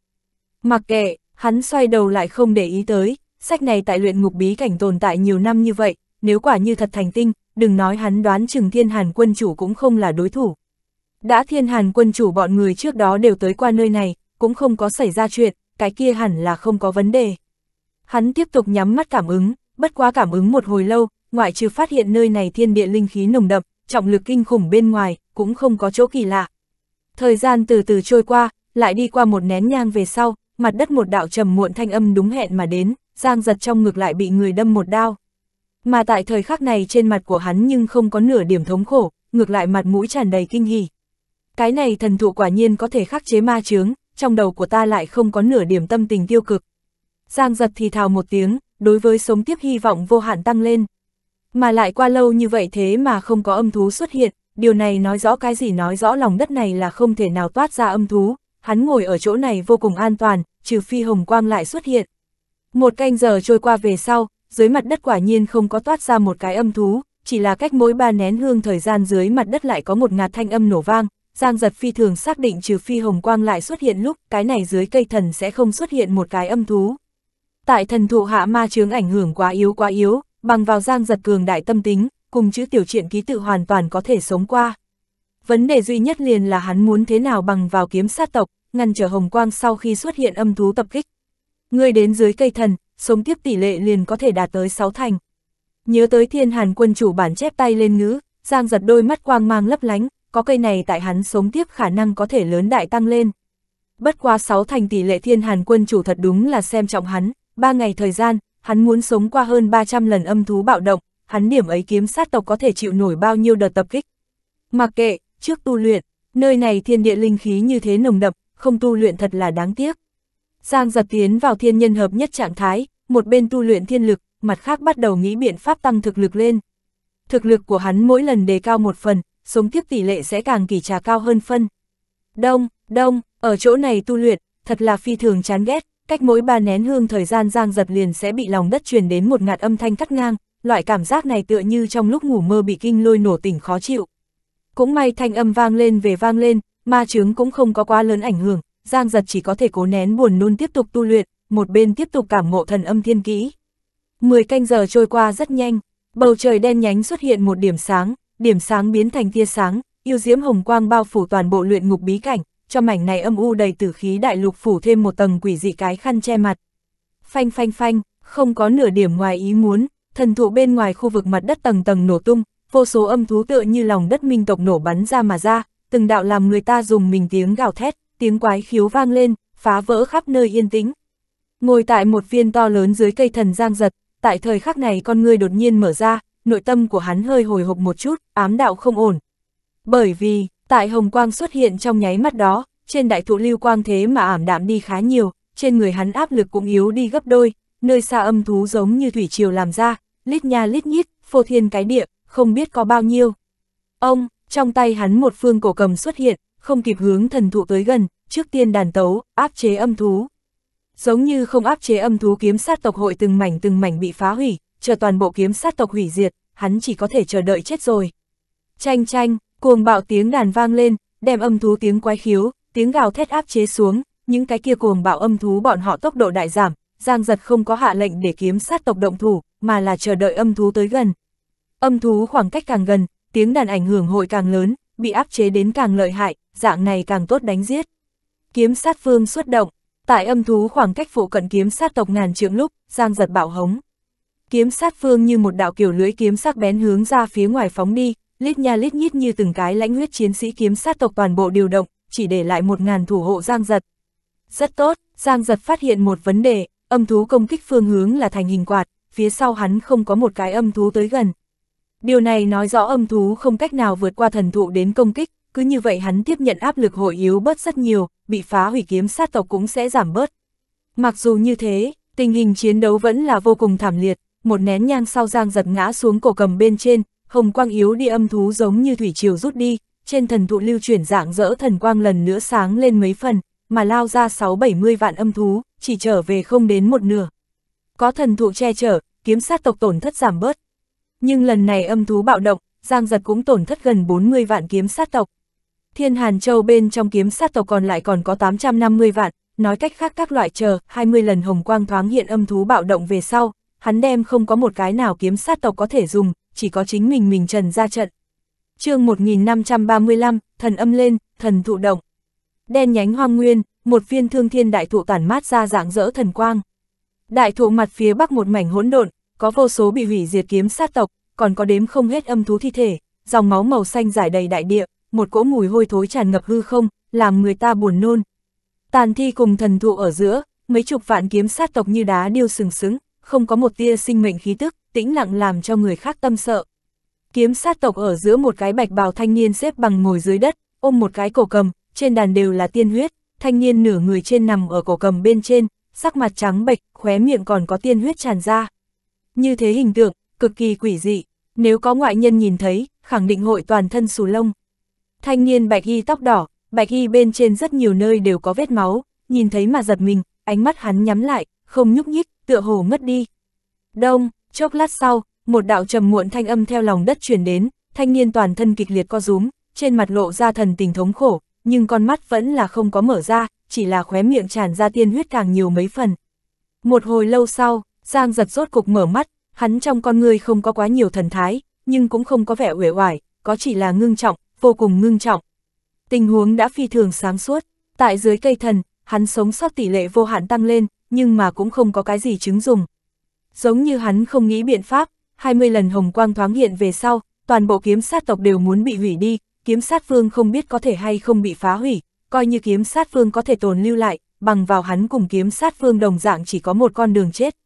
S1: Mặc kệ, hắn xoay đầu lại không để ý tới, sách này tại luyện ngục bí cảnh tồn tại nhiều năm như vậy, nếu quả như thật thành tinh, đừng nói hắn đoán chừng thiên hàn quân chủ cũng không là đối thủ. Đã thiên hàn quân chủ bọn người trước đó đều tới qua nơi này, cũng không có xảy ra chuyện, cái kia hẳn là không có vấn đề. Hắn tiếp tục nhắm mắt cảm ứng, bất quá cảm ứng một hồi lâu, ngoại trừ phát hiện nơi này thiên địa linh khí nồng đậm, trọng lực kinh khủng bên ngoài, cũng không có chỗ kỳ lạ. Thời gian từ từ trôi qua, lại đi qua một nén nhang về sau, mặt đất một đạo trầm muộn thanh âm đúng hẹn mà đến, giang giật trong ngực lại bị người đâm một đao. Mà tại thời khắc này trên mặt của hắn nhưng không có nửa điểm thống khổ, ngược lại mặt mũi tràn đầy kinh hỉ. Cái này thần thụ quả nhiên có thể khắc chế ma chướng, trong đầu của ta lại không có nửa điểm tâm tình tiêu cực. Giang giật thì thào một tiếng, đối với sống tiếp hy vọng vô hạn tăng lên. Mà lại qua lâu như vậy thế mà không có âm thú xuất hiện, điều này nói rõ cái gì nói rõ lòng đất này là không thể nào toát ra âm thú, hắn ngồi ở chỗ này vô cùng an toàn, trừ phi hồng quang lại xuất hiện. Một canh giờ trôi qua về sau, dưới mặt đất quả nhiên không có toát ra một cái âm thú, chỉ là cách mỗi ba nén hương thời gian dưới mặt đất lại có một ngạt thanh âm nổ vang, Giang giật phi thường xác định trừ phi hồng quang lại xuất hiện lúc cái này dưới cây thần sẽ không xuất hiện một cái âm thú. Tại thần thụ hạ ma chướng ảnh hưởng quá yếu quá yếu, bằng vào giang giật cường đại tâm tính, cùng chữ tiểu truyện ký tự hoàn toàn có thể sống qua. Vấn đề duy nhất liền là hắn muốn thế nào bằng vào kiếm sát tộc, ngăn trở hồng quang sau khi xuất hiện âm thú tập kích. Người đến dưới cây thần, sống tiếp tỷ lệ liền có thể đạt tới 6 thành. Nhớ tới thiên hàn quân chủ bản chép tay lên ngữ, giang giật đôi mắt quang mang lấp lánh, có cây này tại hắn sống tiếp khả năng có thể lớn đại tăng lên. Bất qua 6 thành tỷ lệ thiên hàn quân chủ thật đúng là xem trọng hắn, 3 ngày thời gian, hắn muốn sống qua hơn 300 lần âm thú bạo động, hắn điểm ấy kiếm sát tộc có thể chịu nổi bao nhiêu đợt tập kích. Mặc kệ, trước tu luyện, nơi này thiên địa linh khí như thế nồng đậm, không tu luyện thật là đáng tiếc. Giang giật tiến vào thiên nhân hợp nhất trạng thái, một bên tu luyện thiên lực, mặt khác bắt đầu nghĩ biện pháp tăng thực lực lên. Thực lực của hắn mỗi lần đề cao một phần, sống tiếp tỷ lệ sẽ càng kỳ trà cao hơn phân. Đông, đông, ở chỗ này tu luyện, thật là phi thường chán ghét, Cách mỗi ba nén hương thời gian giang giật liền sẽ bị lòng đất truyền đến một ngạt âm thanh cắt ngang, loại cảm giác này tựa như trong lúc ngủ mơ bị kinh lôi nổ tỉnh khó chịu. Cũng may thanh âm vang lên về vang lên, ma chướng cũng không có quá lớn ảnh hưởng, giang giật chỉ có thể cố nén buồn nôn tiếp tục tu luyện, một bên tiếp tục cảm ngộ thần âm thiên kỹ. Mười canh giờ trôi qua rất nhanh, bầu trời đen nhánh xuất hiện một điểm sáng, điểm sáng biến thành tia sáng, yêu diễm hồng quang bao phủ toàn bộ luyện ngục bí cảnh, cho mảnh này âm u đầy tử khí đại lục phủ thêm một tầng quỷ dị cái khăn che mặt. Phanh phanh phanh, không có nửa điểm ngoài ý muốn, thần thụ bên ngoài khu vực mặt đất tầng tầng nổ tung, vô số âm thú tựa như lòng đất minh tộc nổ bắn ra mà ra, từng đạo làm người ta dùng mình tiếng gào thét, tiếng quái khiếu vang lên, phá vỡ khắp nơi yên tĩnh. Ngồi tại một viên to lớn dưới cây thần giang giật, tại thời khắc này con người đột nhiên mở ra, nội tâm của hắn hơi hồi hộp một chút, ám đạo không ổn. Bởi vì, Tại hồng quang xuất hiện trong nháy mắt đó, trên đại thụ lưu quang thế mà ảm đạm đi khá nhiều, trên người hắn áp lực cũng yếu đi gấp đôi, nơi xa âm thú giống như thủy triều làm ra, lít nha lít nhít, phô thiên cái địa, không biết có bao nhiêu. Ông, trong tay hắn một phương cổ cầm xuất hiện, không kịp hướng thần thụ tới gần, trước tiên đàn tấu, áp chế âm thú. Giống như không áp chế âm thú kiếm sát tộc hội từng mảnh từng mảnh bị phá hủy, chờ toàn bộ kiếm sát tộc hủy diệt, hắn chỉ có thể chờ đợi chết rồi. Chanh chanh, Cuồng bạo tiếng đàn vang lên, đem âm thú tiếng quái khiếu, tiếng gào thét áp chế xuống, những cái kia cuồng bạo âm thú bọn họ tốc độ đại giảm, Giang Giật không có hạ lệnh để kiếm sát tộc động thủ, mà là chờ đợi âm thú tới gần. Âm thú khoảng cách càng gần, tiếng đàn ảnh hưởng hội càng lớn, bị áp chế đến càng lợi hại, dạng này càng tốt đánh giết. Kiếm sát phương xuất động, tại âm thú khoảng cách phụ cận kiếm sát tộc ngàn trượng lúc, Giang Giật bạo hống. Kiếm sát phương như một đạo kiểu lưỡi kiếm sắc bén hướng ra phía ngoài phóng đi, lít nha lít nhít như từng cái lãnh huyết chiến sĩ kiếm sát tộc toàn bộ điều động, chỉ để lại một ngàn thủ hộ Giang Giật. Rất tốt, Giang Giật phát hiện một vấn đề, âm thú công kích phương hướng là thành hình quạt, phía sau hắn không có một cái âm thú tới gần. Điều này nói rõ âm thú không cách nào vượt qua thần thụ đến công kích, cứ như vậy hắn tiếp nhận áp lực hội yếu bớt rất nhiều, bị phá hủy kiếm sát tộc cũng sẽ giảm bớt. Mặc dù như thế, tình hình chiến đấu vẫn là vô cùng thảm liệt, một nén nhang sau Giang giật ngã xuống cổ cầm bên trên, hồng quang yếu đi âm thú giống như thủy triều rút đi, trên thần thụ lưu chuyển dạng dỡ thần quang lần nữa sáng lên mấy phần, mà lao ra 6-70 vạn âm thú, chỉ trở về không đến một nửa. Có thần thụ che chở, kiếm sát tộc tổn thất giảm bớt. Nhưng lần này âm thú bạo động, Giang Giật cũng tổn thất gần 40 vạn kiếm sát tộc. Thiên Hàn Châu bên trong kiếm sát tộc còn lại còn có 850 vạn, nói cách khác các loại chờ, 20 lần hồng quang thoáng hiện âm thú bạo động về sau, hắn đem không có một cái nào kiếm sát tộc có thể dùng, chỉ có chính mình mình trần ra trận. chương 1535, thần âm lên, thần thụ động. Đen nhánh hoang nguyên, một viên thương thiên đại thụ tản mát ra dạng dỡ thần quang. Đại thụ mặt phía bắc một mảnh hỗn độn, có vô số bị hủy diệt kiếm sát tộc, còn có đếm không hết âm thú thi thể, dòng máu màu xanh dài đầy đại địa, một cỗ mùi hôi thối tràn ngập hư không, làm người ta buồn nôn. Tàn thi cùng thần thụ ở giữa, mấy chục vạn kiếm sát tộc như đá điêu sừng sững, không có một tia sinh mệnh khí tức, tĩnh lặng làm cho người khác tâm sợ. Kiếm sát tộc ở giữa một cái bạch bào thanh niên xếp bằng ngồi dưới đất, ôm một cái cổ cầm, trên đàn đều là tiên huyết, thanh niên nửa người trên nằm ở cổ cầm bên trên, sắc mặt trắng bệch, khóe miệng còn có tiên huyết tràn ra. Như thế hình tượng, cực kỳ quỷ dị, nếu có ngoại nhân nhìn thấy, khẳng định hội toàn thân xù lông. Thanh niên bạch y tóc đỏ, bạch y bên trên rất nhiều nơi đều có vết máu, nhìn thấy mà giật mình, ánh mắt hắn nhắm lại, không nhúc nhích, tựa hồ mất đi. Đông, Chốc lát sau, một đạo trầm muộn thanh âm theo lòng đất truyền đến, thanh niên toàn thân kịch liệt co rúm, trên mặt lộ ra thần tình thống khổ, nhưng con mắt vẫn là không có mở ra, chỉ là khóe miệng tràn ra tiên huyết càng nhiều mấy phần. Một hồi lâu sau, Giang giật rốt cục mở mắt, hắn trong con người không có quá nhiều thần thái, nhưng cũng không có vẻ uể oải, có chỉ là ngưng trọng, vô cùng ngưng trọng. Tình huống đã phi thường sáng suốt, tại dưới cây thần, hắn sống sót tỷ lệ vô hạn tăng lên, nhưng mà cũng không có cái gì chứng dùng. Giống như hắn không nghĩ biện pháp, 20 lần hồng quang thoáng hiện về sau, toàn bộ kiếm sát tộc đều muốn bị hủy đi, kiếm sát vương không biết có thể hay không bị phá hủy, coi như kiếm sát vương có thể tồn lưu lại, bằng vào hắn cùng kiếm sát vương đồng dạng chỉ có một con đường chết.